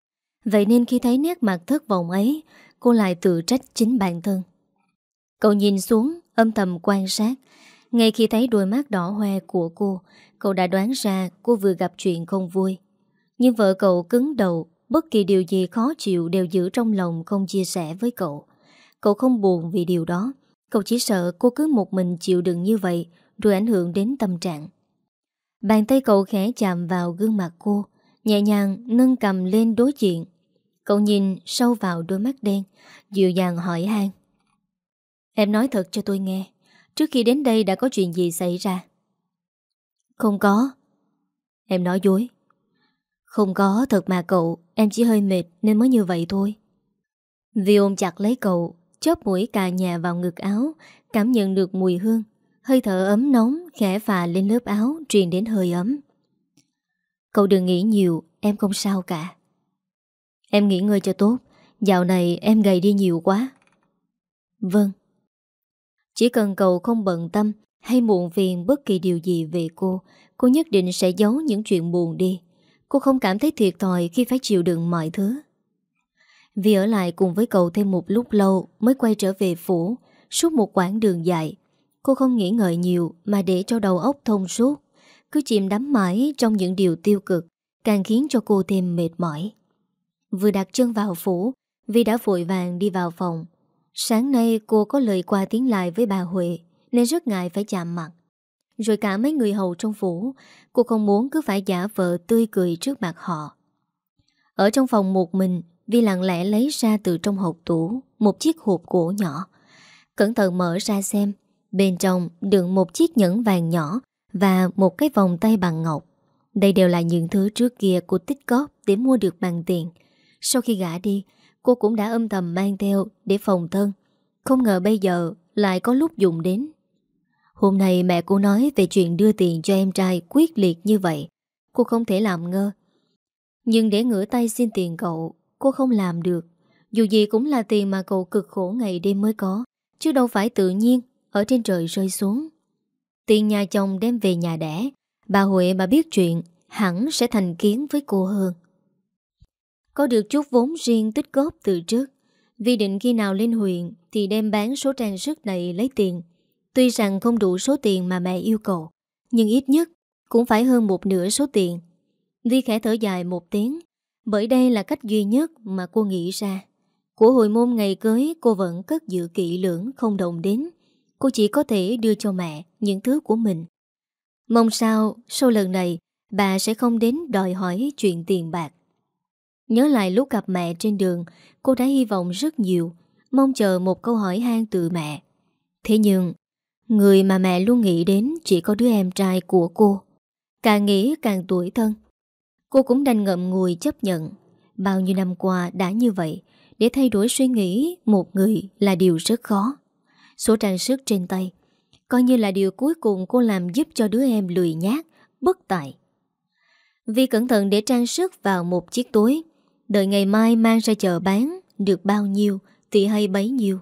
Vậy nên khi thấy nét mặt thất vọng ấy, cô lại tự trách chính bản thân. Cậu nhìn xuống, âm thầm quan sát, ngay khi thấy đôi mắt đỏ hoe của cô, cậu đã đoán ra cô vừa gặp chuyện không vui. Nhưng vợ cậu cứng đầu, bất kỳ điều gì khó chịu đều giữ trong lòng không chia sẻ với cậu. Cậu không buồn vì điều đó, cậu chỉ sợ cô cứ một mình chịu đựng như vậy rồi ảnh hưởng đến tâm trạng. Bàn tay cậu khẽ chạm vào gương mặt cô, nhẹ nhàng nâng cầm lên đối diện. Cậu nhìn sâu vào đôi mắt đen, dịu dàng hỏi han Em nói thật cho tôi nghe, Trước khi đến đây đã có chuyện gì xảy ra Không có Em nói dối Không có thật mà cậu Em chỉ hơi mệt nên mới như vậy thôi Vì ôm chặt lấy cậu Chớp mũi cà nhà vào ngực áo Cảm nhận được mùi hương Hơi thở ấm nóng khẽ phà lên lớp áo Truyền đến hơi ấm Cậu đừng nghĩ nhiều Em không sao cả Em nghỉ ngơi cho tốt Dạo này em gầy đi nhiều quá Vâng chỉ cần cậu không bận tâm hay muộn phiền bất kỳ điều gì về cô, cô nhất định sẽ giấu những chuyện buồn đi. Cô không cảm thấy thiệt thòi khi phải chịu đựng mọi thứ. Vì ở lại cùng với cậu thêm một lúc lâu mới quay trở về phủ, suốt một quãng đường dài. Cô không nghĩ ngợi nhiều mà để cho đầu óc thông suốt, cứ chìm đắm mãi trong những điều tiêu cực, càng khiến cho cô thêm mệt mỏi. Vừa đặt chân vào phủ, vì đã vội vàng đi vào phòng, Sáng nay cô có lời qua tiếng lại với bà Huệ Nên rất ngại phải chạm mặt Rồi cả mấy người hầu trong phủ Cô không muốn cứ phải giả vờ tươi cười trước mặt họ Ở trong phòng một mình Vi lặng lẽ lấy ra từ trong hộp tủ Một chiếc hộp gỗ nhỏ Cẩn thận mở ra xem Bên trong đựng một chiếc nhẫn vàng nhỏ Và một cái vòng tay bằng ngọc Đây đều là những thứ trước kia cô tích góp Để mua được bằng tiền Sau khi gã đi cô cũng đã âm thầm mang theo để phòng thân. Không ngờ bây giờ lại có lúc dùng đến. Hôm nay mẹ cô nói về chuyện đưa tiền cho em trai quyết liệt như vậy. Cô không thể làm ngơ. Nhưng để ngửa tay xin tiền cậu, cô không làm được. Dù gì cũng là tiền mà cậu cực khổ ngày đêm mới có, chứ đâu phải tự nhiên ở trên trời rơi xuống. Tiền nhà chồng đem về nhà đẻ, bà Huệ mà biết chuyện hẳn sẽ thành kiến với cô hơn. Có được chút vốn riêng tích góp từ trước Vi định khi nào lên huyện Thì đem bán số trang sức này lấy tiền Tuy rằng không đủ số tiền mà mẹ yêu cầu Nhưng ít nhất Cũng phải hơn một nửa số tiền Vi khẽ thở dài một tiếng Bởi đây là cách duy nhất mà cô nghĩ ra Của hồi môn ngày cưới Cô vẫn cất giữ kỹ lưỡng không đồng đến Cô chỉ có thể đưa cho mẹ Những thứ của mình Mong sao sau lần này Bà sẽ không đến đòi hỏi chuyện tiền bạc Nhớ lại lúc gặp mẹ trên đường, cô đã hy vọng rất nhiều, mong chờ một câu hỏi han từ mẹ. Thế nhưng, người mà mẹ luôn nghĩ đến chỉ có đứa em trai của cô. Càng nghĩ càng tuổi thân. Cô cũng đành ngậm ngùi chấp nhận. Bao nhiêu năm qua đã như vậy, để thay đổi suy nghĩ một người là điều rất khó. Số trang sức trên tay, coi như là điều cuối cùng cô làm giúp cho đứa em lười nhát, bất tại. vì cẩn thận để trang sức vào một chiếc túi Đợi ngày mai mang ra chợ bán Được bao nhiêu thì hay bấy nhiêu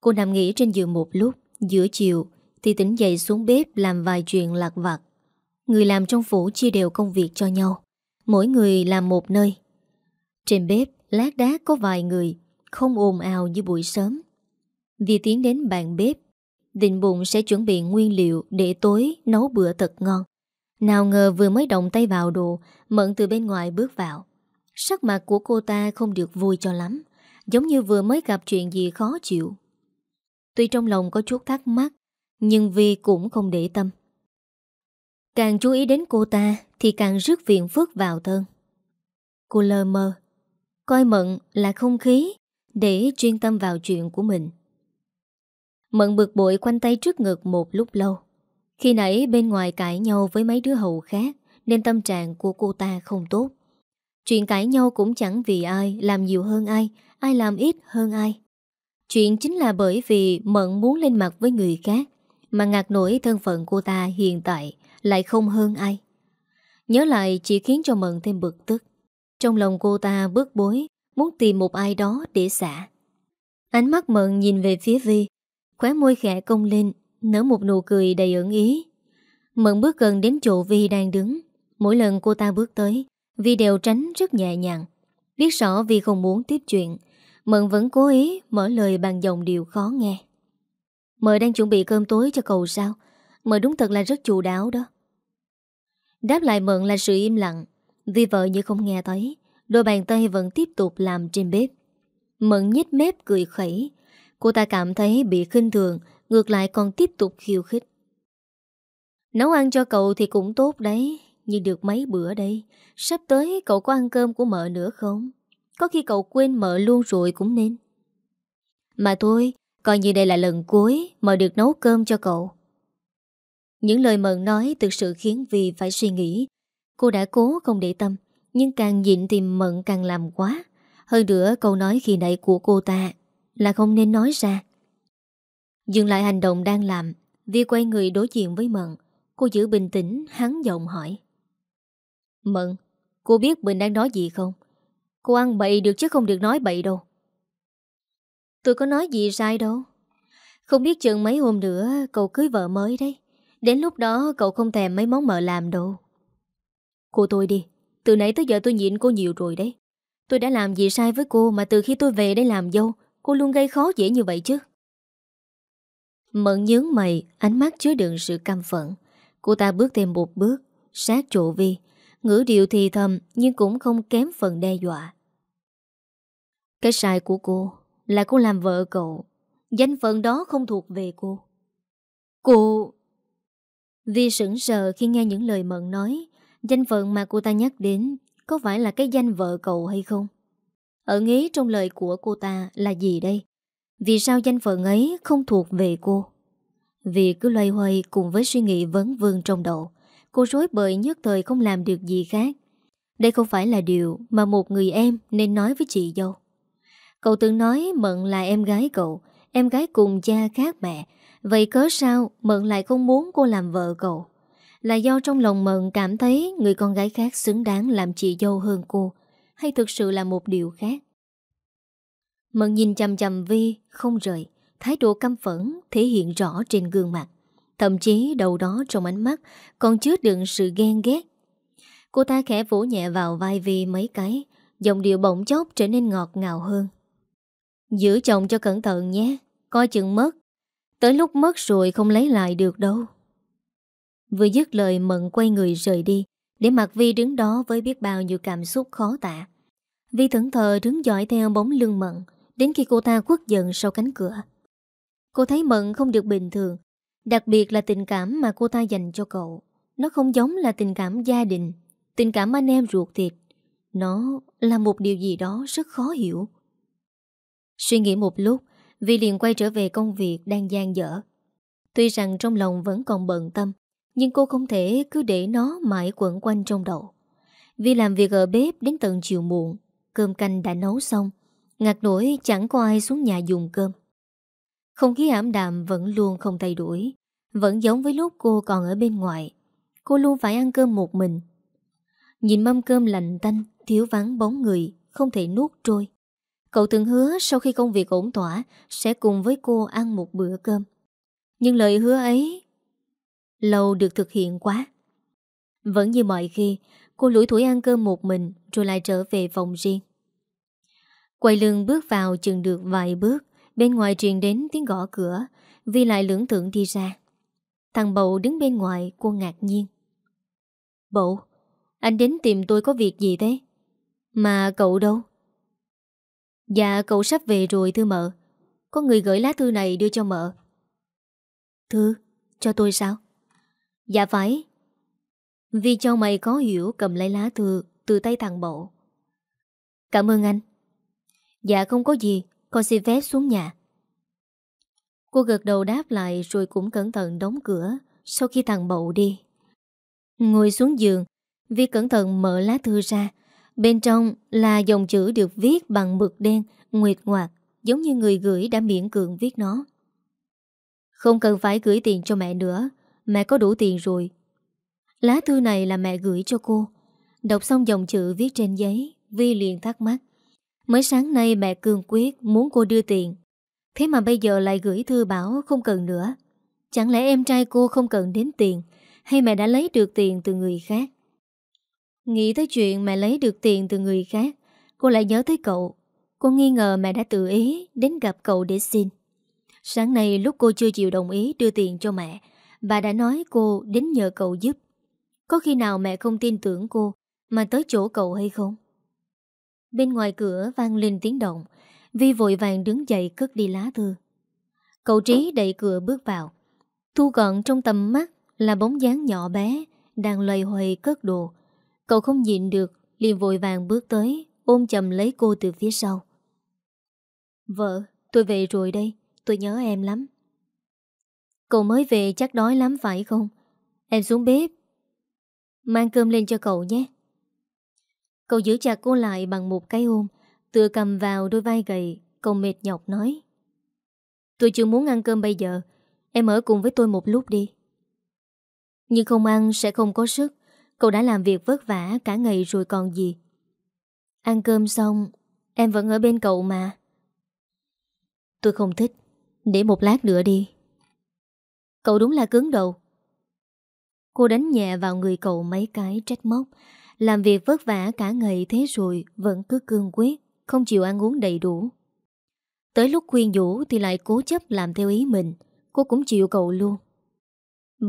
Cô nằm nghỉ trên giường một lúc Giữa chiều Thì tỉnh dậy xuống bếp làm vài chuyện lạc vặt Người làm trong phủ chia đều công việc cho nhau Mỗi người làm một nơi Trên bếp lát đá có vài người Không ồn ào như buổi sớm Vì tiến đến bàn bếp Định bụng sẽ chuẩn bị nguyên liệu Để tối nấu bữa thật ngon Nào ngờ vừa mới động tay vào đồ Mận từ bên ngoài bước vào Sắc mặt của cô ta không được vui cho lắm Giống như vừa mới gặp chuyện gì khó chịu Tuy trong lòng có chút thắc mắc Nhưng Vi cũng không để tâm Càng chú ý đến cô ta Thì càng rước viện phức vào thân Cô lơ mơ Coi mận là không khí Để chuyên tâm vào chuyện của mình Mận bực bội quanh tay trước ngực một lúc lâu Khi nãy bên ngoài cãi nhau với mấy đứa hầu khác Nên tâm trạng của cô ta không tốt Chuyện cãi nhau cũng chẳng vì ai làm nhiều hơn ai, ai làm ít hơn ai. Chuyện chính là bởi vì Mận muốn lên mặt với người khác, mà ngạc nổi thân phận cô ta hiện tại lại không hơn ai. Nhớ lại chỉ khiến cho Mận thêm bực tức. Trong lòng cô ta bước bối, muốn tìm một ai đó để xả. Ánh mắt Mận nhìn về phía Vi, khóe môi khẽ cong lên, nở một nụ cười đầy ẩn ý. Mận bước gần đến chỗ Vi đang đứng. Mỗi lần cô ta bước tới, vì đều tránh rất nhẹ nhàng Biết rõ vì không muốn tiếp chuyện Mận vẫn cố ý mở lời bằng dòng điều khó nghe Mợ đang chuẩn bị cơm tối cho cầu sao Mợ đúng thật là rất chủ đáo đó Đáp lại Mận là sự im lặng Vì vợ như không nghe thấy Đôi bàn tay vẫn tiếp tục làm trên bếp Mận nhếch mép cười khẩy Cô ta cảm thấy bị khinh thường Ngược lại còn tiếp tục khiêu khích Nấu ăn cho cậu thì cũng tốt đấy Nhìn được mấy bữa đây Sắp tới cậu có ăn cơm của mợ nữa không Có khi cậu quên mợ luôn rồi cũng nên Mà thôi Coi như đây là lần cuối Mợ được nấu cơm cho cậu Những lời mợ nói thực sự khiến Vi phải suy nghĩ Cô đã cố không để tâm Nhưng càng nhịn thì mận càng làm quá Hơn nữa câu nói khi nãy của cô ta Là không nên nói ra Dừng lại hành động đang làm Vi quay người đối diện với Mận Cô giữ bình tĩnh hắn giọng hỏi Mận, cô biết mình đang nói gì không? Cô ăn bậy được chứ không được nói bậy đâu. Tôi có nói gì sai đâu. Không biết chừng mấy hôm nữa cậu cưới vợ mới đấy. Đến lúc đó cậu không thèm mấy món mợ làm đâu. Cô tôi đi. Từ nãy tới giờ tôi nhịn cô nhiều rồi đấy. Tôi đã làm gì sai với cô mà từ khi tôi về đây làm dâu, cô luôn gây khó dễ như vậy chứ. Mận nhướng mày, ánh mắt chứa đựng sự căm phẫn. Cô ta bước thêm một bước, sát chỗ Vi, ngữ điệu thì thầm nhưng cũng không kém phần đe dọa. Cái sai của cô là cô làm vợ cậu, danh phận đó không thuộc về cô. Cô... Vi sững sờ khi nghe những lời mận nói, danh phận mà cô ta nhắc đến có phải là cái danh vợ cậu hay không? Ở nghĩ trong lời của cô ta là gì đây? Vì sao danh phận ấy không thuộc về cô? Vì cứ loay hoay cùng với suy nghĩ vấn vương trong đầu. Cô rối bời nhất thời không làm được gì khác Đây không phải là điều mà một người em nên nói với chị dâu Cậu từng nói Mận là em gái cậu Em gái cùng cha khác mẹ Vậy cớ sao Mận lại không muốn cô làm vợ cậu Là do trong lòng Mận cảm thấy Người con gái khác xứng đáng làm chị dâu hơn cô Hay thực sự là một điều khác Mận nhìn chầm chầm Vi Không rời Thái độ căm phẫn thể hiện rõ trên gương mặt Thậm chí đầu đó trong ánh mắt Còn chứa đựng sự ghen ghét Cô ta khẽ vỗ nhẹ vào vai Vi mấy cái giọng điệu bỗng chốc trở nên ngọt ngào hơn Giữ chồng cho cẩn thận nhé Coi chừng mất Tới lúc mất rồi không lấy lại được đâu Vừa dứt lời Mận quay người rời đi Để mặt Vi đứng đó với biết bao nhiêu cảm xúc khó tả Vi thẫn thờ đứng dõi theo bóng lưng Mận Đến khi cô ta quất dần sau cánh cửa Cô thấy Mận không được bình thường Đặc biệt là tình cảm mà cô ta dành cho cậu Nó không giống là tình cảm gia đình Tình cảm anh em ruột thịt Nó là một điều gì đó rất khó hiểu Suy nghĩ một lúc Vi liền quay trở về công việc đang gian dở Tuy rằng trong lòng vẫn còn bận tâm Nhưng cô không thể cứ để nó mãi quẩn quanh trong đầu Vi làm việc ở bếp đến tận chiều muộn Cơm canh đã nấu xong Ngạc nổi chẳng có ai xuống nhà dùng cơm Không khí ảm đạm vẫn luôn không thay đổi vẫn giống với lúc cô còn ở bên ngoài Cô luôn phải ăn cơm một mình Nhìn mâm cơm lạnh tanh Thiếu vắng bóng người Không thể nuốt trôi Cậu từng hứa sau khi công việc ổn thỏa Sẽ cùng với cô ăn một bữa cơm Nhưng lời hứa ấy Lâu được thực hiện quá Vẫn như mọi khi Cô lủi thủi ăn cơm một mình Rồi lại trở về phòng riêng Quay lưng bước vào chừng được vài bước Bên ngoài truyền đến tiếng gõ cửa Vi lại lưỡng thượng đi ra Thằng bậu đứng bên ngoài cô ngạc nhiên Bậu Anh đến tìm tôi có việc gì thế Mà cậu đâu Dạ cậu sắp về rồi thưa mợ Có người gửi lá thư này đưa cho mợ Thư Cho tôi sao Dạ phải Vì cho mày có hiểu cầm lấy lá thư Từ tay thằng bậu Cảm ơn anh Dạ không có gì Con xin phép xuống nhà Cô gật đầu đáp lại rồi cũng cẩn thận đóng cửa sau khi thằng Bậu đi. Ngồi xuống giường, Vi cẩn thận mở lá thư ra. Bên trong là dòng chữ được viết bằng mực đen, nguyệt ngoạc, giống như người gửi đã miễn cưỡng viết nó. Không cần phải gửi tiền cho mẹ nữa, mẹ có đủ tiền rồi. Lá thư này là mẹ gửi cho cô. Đọc xong dòng chữ viết trên giấy, Vi liền thắc mắc. Mới sáng nay mẹ cương quyết muốn cô đưa tiền Thế mà bây giờ lại gửi thư bảo không cần nữa Chẳng lẽ em trai cô không cần đến tiền Hay mẹ đã lấy được tiền từ người khác Nghĩ tới chuyện mẹ lấy được tiền từ người khác Cô lại nhớ tới cậu Cô nghi ngờ mẹ đã tự ý đến gặp cậu để xin Sáng nay lúc cô chưa chịu đồng ý đưa tiền cho mẹ Bà đã nói cô đến nhờ cậu giúp Có khi nào mẹ không tin tưởng cô Mà tới chỗ cậu hay không Bên ngoài cửa vang lên tiếng động Vi vội vàng đứng dậy cất đi lá thư Cậu Trí đẩy cửa bước vào Thu gọn trong tầm mắt Là bóng dáng nhỏ bé Đang loay hoay cất đồ Cậu không nhịn được liền vội vàng bước tới Ôm chầm lấy cô từ phía sau Vợ tôi về rồi đây Tôi nhớ em lắm Cậu mới về chắc đói lắm phải không Em xuống bếp Mang cơm lên cho cậu nhé Cậu giữ chặt cô lại bằng một cái ôm Tựa cầm vào đôi vai gầy Cậu mệt nhọc nói Tôi chưa muốn ăn cơm bây giờ Em ở cùng với tôi một lúc đi Nhưng không ăn sẽ không có sức Cậu đã làm việc vất vả cả ngày rồi còn gì Ăn cơm xong Em vẫn ở bên cậu mà Tôi không thích Để một lát nữa đi Cậu đúng là cứng đầu Cô đánh nhẹ vào người cậu mấy cái trách móc Làm việc vất vả cả ngày thế rồi Vẫn cứ cương quyết không chịu ăn uống đầy đủ Tới lúc khuyên nhủ thì lại cố chấp làm theo ý mình Cô cũng chịu cậu luôn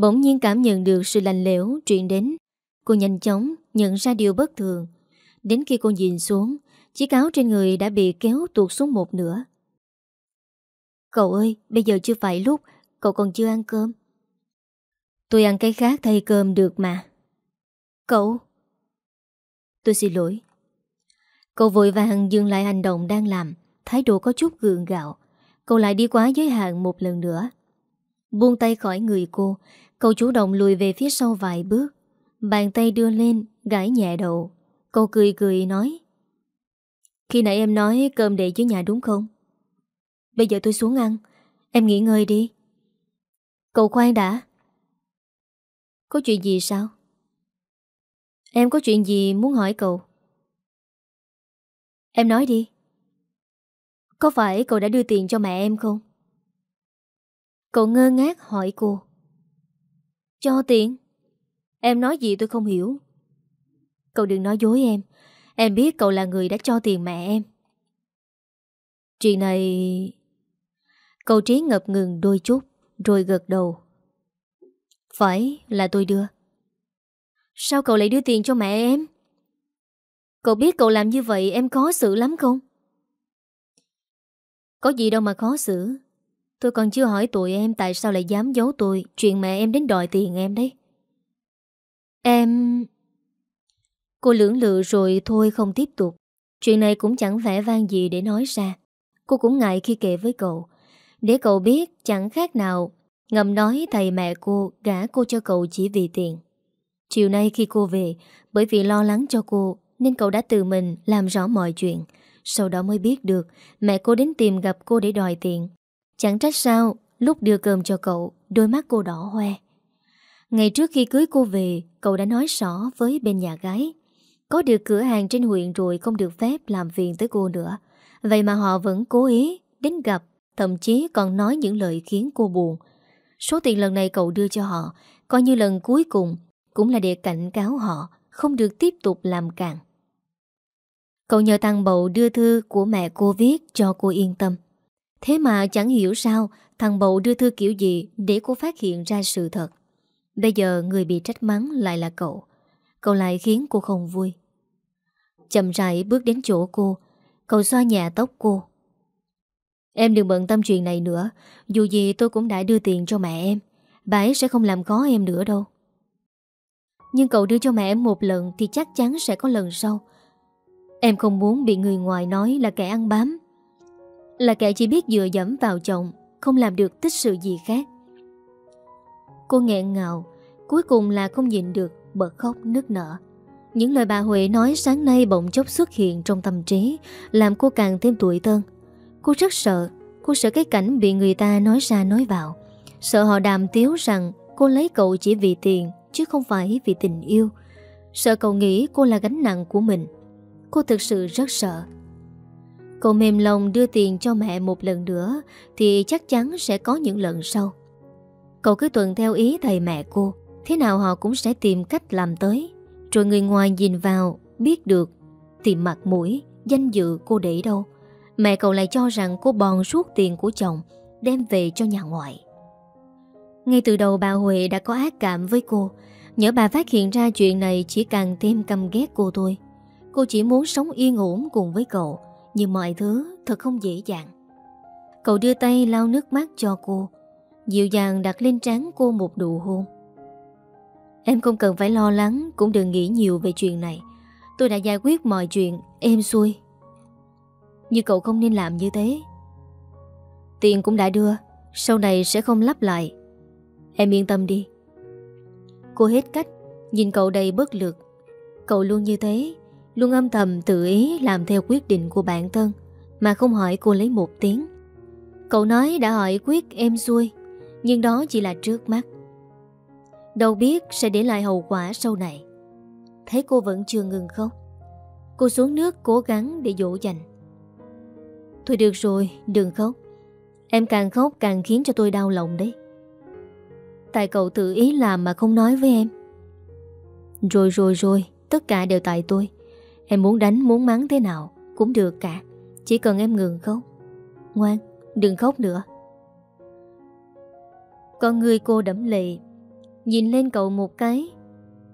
Bỗng nhiên cảm nhận được sự lành lẽo truyền đến Cô nhanh chóng nhận ra điều bất thường Đến khi cô nhìn xuống Chiếc áo trên người đã bị kéo tuột xuống một nửa Cậu ơi, bây giờ chưa phải lúc Cậu còn chưa ăn cơm Tôi ăn cái khác thay cơm được mà Cậu Tôi xin lỗi Cậu vội vàng dừng lại hành động đang làm Thái độ có chút gượng gạo Cậu lại đi quá giới hạn một lần nữa Buông tay khỏi người cô Cậu chủ động lùi về phía sau vài bước Bàn tay đưa lên Gãi nhẹ đầu Cậu cười cười nói Khi nãy em nói cơm để dưới nhà đúng không Bây giờ tôi xuống ăn Em nghỉ ngơi đi Cậu khoan đã Có chuyện gì sao Em có chuyện gì muốn hỏi cậu Em nói đi. Có phải cậu đã đưa tiền cho mẹ em không? Cậu ngơ ngác hỏi cô. Cho tiền? Em nói gì tôi không hiểu. Cậu đừng nói dối em. Em biết cậu là người đã cho tiền mẹ em. Chuyện này... Cậu trí ngập ngừng đôi chút rồi gật đầu. Phải là tôi đưa. Sao cậu lại đưa tiền cho mẹ em? Cậu biết cậu làm như vậy em khó xử lắm không? Có gì đâu mà khó xử Tôi còn chưa hỏi tụi em tại sao lại dám giấu tôi Chuyện mẹ em đến đòi tiền em đấy Em... Cô lưỡng lự rồi thôi không tiếp tục Chuyện này cũng chẳng vẻ vang gì để nói ra Cô cũng ngại khi kể với cậu Để cậu biết chẳng khác nào Ngầm nói thầy mẹ cô gả cô cho cậu chỉ vì tiền Chiều nay khi cô về Bởi vì lo lắng cho cô nên cậu đã tự mình làm rõ mọi chuyện. Sau đó mới biết được mẹ cô đến tìm gặp cô để đòi tiền. Chẳng trách sao, lúc đưa cơm cho cậu, đôi mắt cô đỏ hoe. Ngày trước khi cưới cô về, cậu đã nói rõ với bên nhà gái. Có được cửa hàng trên huyện rồi không được phép làm phiền tới cô nữa. Vậy mà họ vẫn cố ý đến gặp, thậm chí còn nói những lời khiến cô buồn. Số tiền lần này cậu đưa cho họ, coi như lần cuối cùng, cũng là để cảnh cáo họ không được tiếp tục làm cạn. Cậu nhờ thằng bầu đưa thư của mẹ cô viết cho cô yên tâm. Thế mà chẳng hiểu sao thằng bầu đưa thư kiểu gì để cô phát hiện ra sự thật. Bây giờ người bị trách mắng lại là cậu. Cậu lại khiến cô không vui. Chậm rãi bước đến chỗ cô, cậu xoa nhẹ tóc cô. Em đừng bận tâm chuyện này nữa, dù gì tôi cũng đã đưa tiền cho mẹ em. Bà ấy sẽ không làm khó em nữa đâu. Nhưng cậu đưa cho mẹ em một lần thì chắc chắn sẽ có lần sau. Em không muốn bị người ngoài nói là kẻ ăn bám Là kẻ chỉ biết dựa dẫm vào chồng Không làm được tích sự gì khác Cô nghẹn ngào Cuối cùng là không nhịn được Bật khóc nức nở Những lời bà Huệ nói sáng nay bỗng chốc xuất hiện trong tâm trí Làm cô càng thêm tuổi thân. Cô rất sợ Cô sợ cái cảnh bị người ta nói ra nói vào Sợ họ đàm tiếu rằng Cô lấy cậu chỉ vì tiền Chứ không phải vì tình yêu Sợ cậu nghĩ cô là gánh nặng của mình Cô thực sự rất sợ Cậu mềm lòng đưa tiền cho mẹ một lần nữa Thì chắc chắn sẽ có những lần sau Cậu cứ tuần theo ý thầy mẹ cô Thế nào họ cũng sẽ tìm cách làm tới Rồi người ngoài nhìn vào Biết được Tìm mặt mũi Danh dự cô để đâu Mẹ cậu lại cho rằng cô bòn suốt tiền của chồng Đem về cho nhà ngoại Ngay từ đầu bà Huệ đã có ác cảm với cô Nhớ bà phát hiện ra chuyện này Chỉ càng thêm căm ghét cô thôi Cô chỉ muốn sống yên ổn cùng với cậu Nhưng mọi thứ thật không dễ dàng Cậu đưa tay lau nước mắt cho cô Dịu dàng đặt lên trán cô một nụ hôn Em không cần phải lo lắng Cũng đừng nghĩ nhiều về chuyện này Tôi đã giải quyết mọi chuyện êm xuôi Nhưng cậu không nên làm như thế Tiền cũng đã đưa Sau này sẽ không lắp lại Em yên tâm đi Cô hết cách Nhìn cậu đầy bất lực Cậu luôn như thế Luôn âm thầm tự ý làm theo quyết định của bản thân Mà không hỏi cô lấy một tiếng Cậu nói đã hỏi quyết em xuôi Nhưng đó chỉ là trước mắt Đâu biết sẽ để lại hậu quả sau này Thấy cô vẫn chưa ngừng khóc Cô xuống nước cố gắng để dỗ dành Thôi được rồi đừng khóc Em càng khóc càng khiến cho tôi đau lòng đấy Tại cậu tự ý làm mà không nói với em Rồi rồi rồi Tất cả đều tại tôi Em muốn đánh muốn mắng thế nào Cũng được cả Chỉ cần em ngừng khóc Ngoan đừng khóc nữa Con người cô đẫm lệ Nhìn lên cậu một cái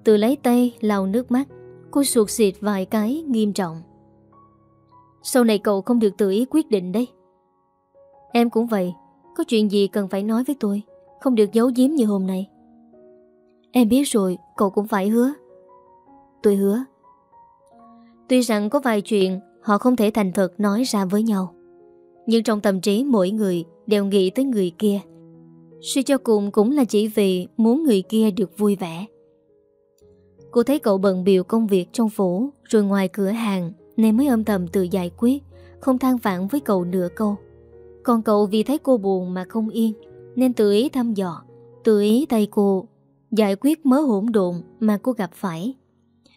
Từ lấy tay lau nước mắt Cô suột xịt vài cái nghiêm trọng Sau này cậu không được tự ý quyết định đấy Em cũng vậy Có chuyện gì cần phải nói với tôi Không được giấu giếm như hôm nay Em biết rồi cậu cũng phải hứa Tôi hứa Tuy rằng có vài chuyện họ không thể thành thật nói ra với nhau. Nhưng trong tâm trí mỗi người đều nghĩ tới người kia. Suy cho cùng cũng là chỉ vì muốn người kia được vui vẻ. Cô thấy cậu bận biểu công việc trong phố rồi ngoài cửa hàng nên mới âm thầm tự giải quyết, không than vãn với cậu nửa câu. Còn cậu vì thấy cô buồn mà không yên nên tự ý thăm dò, tự ý tay cô giải quyết mớ hỗn độn mà cô gặp phải.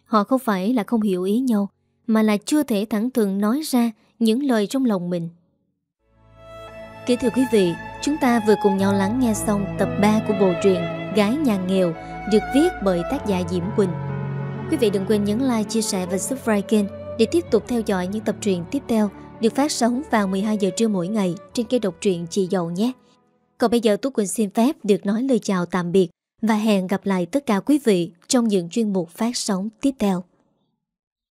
Họ không phải là không hiểu ý nhau mà là chưa thể thẳng thường nói ra những lời trong lòng mình. Kính thưa quý vị, chúng ta vừa cùng nhau lắng nghe xong tập 3 của bộ truyện Gái nhà nghèo được viết bởi tác giả Diễm Quỳnh. Quý vị đừng quên nhấn like, chia sẻ và subscribe kênh để tiếp tục theo dõi những tập truyện tiếp theo được phát sóng vào 12 giờ trưa mỗi ngày trên kênh độc truyện Chị Dậu nhé. Còn bây giờ Tú Quỳnh xin phép được nói lời chào tạm biệt và hẹn gặp lại tất cả quý vị trong những chuyên mục phát sóng tiếp theo.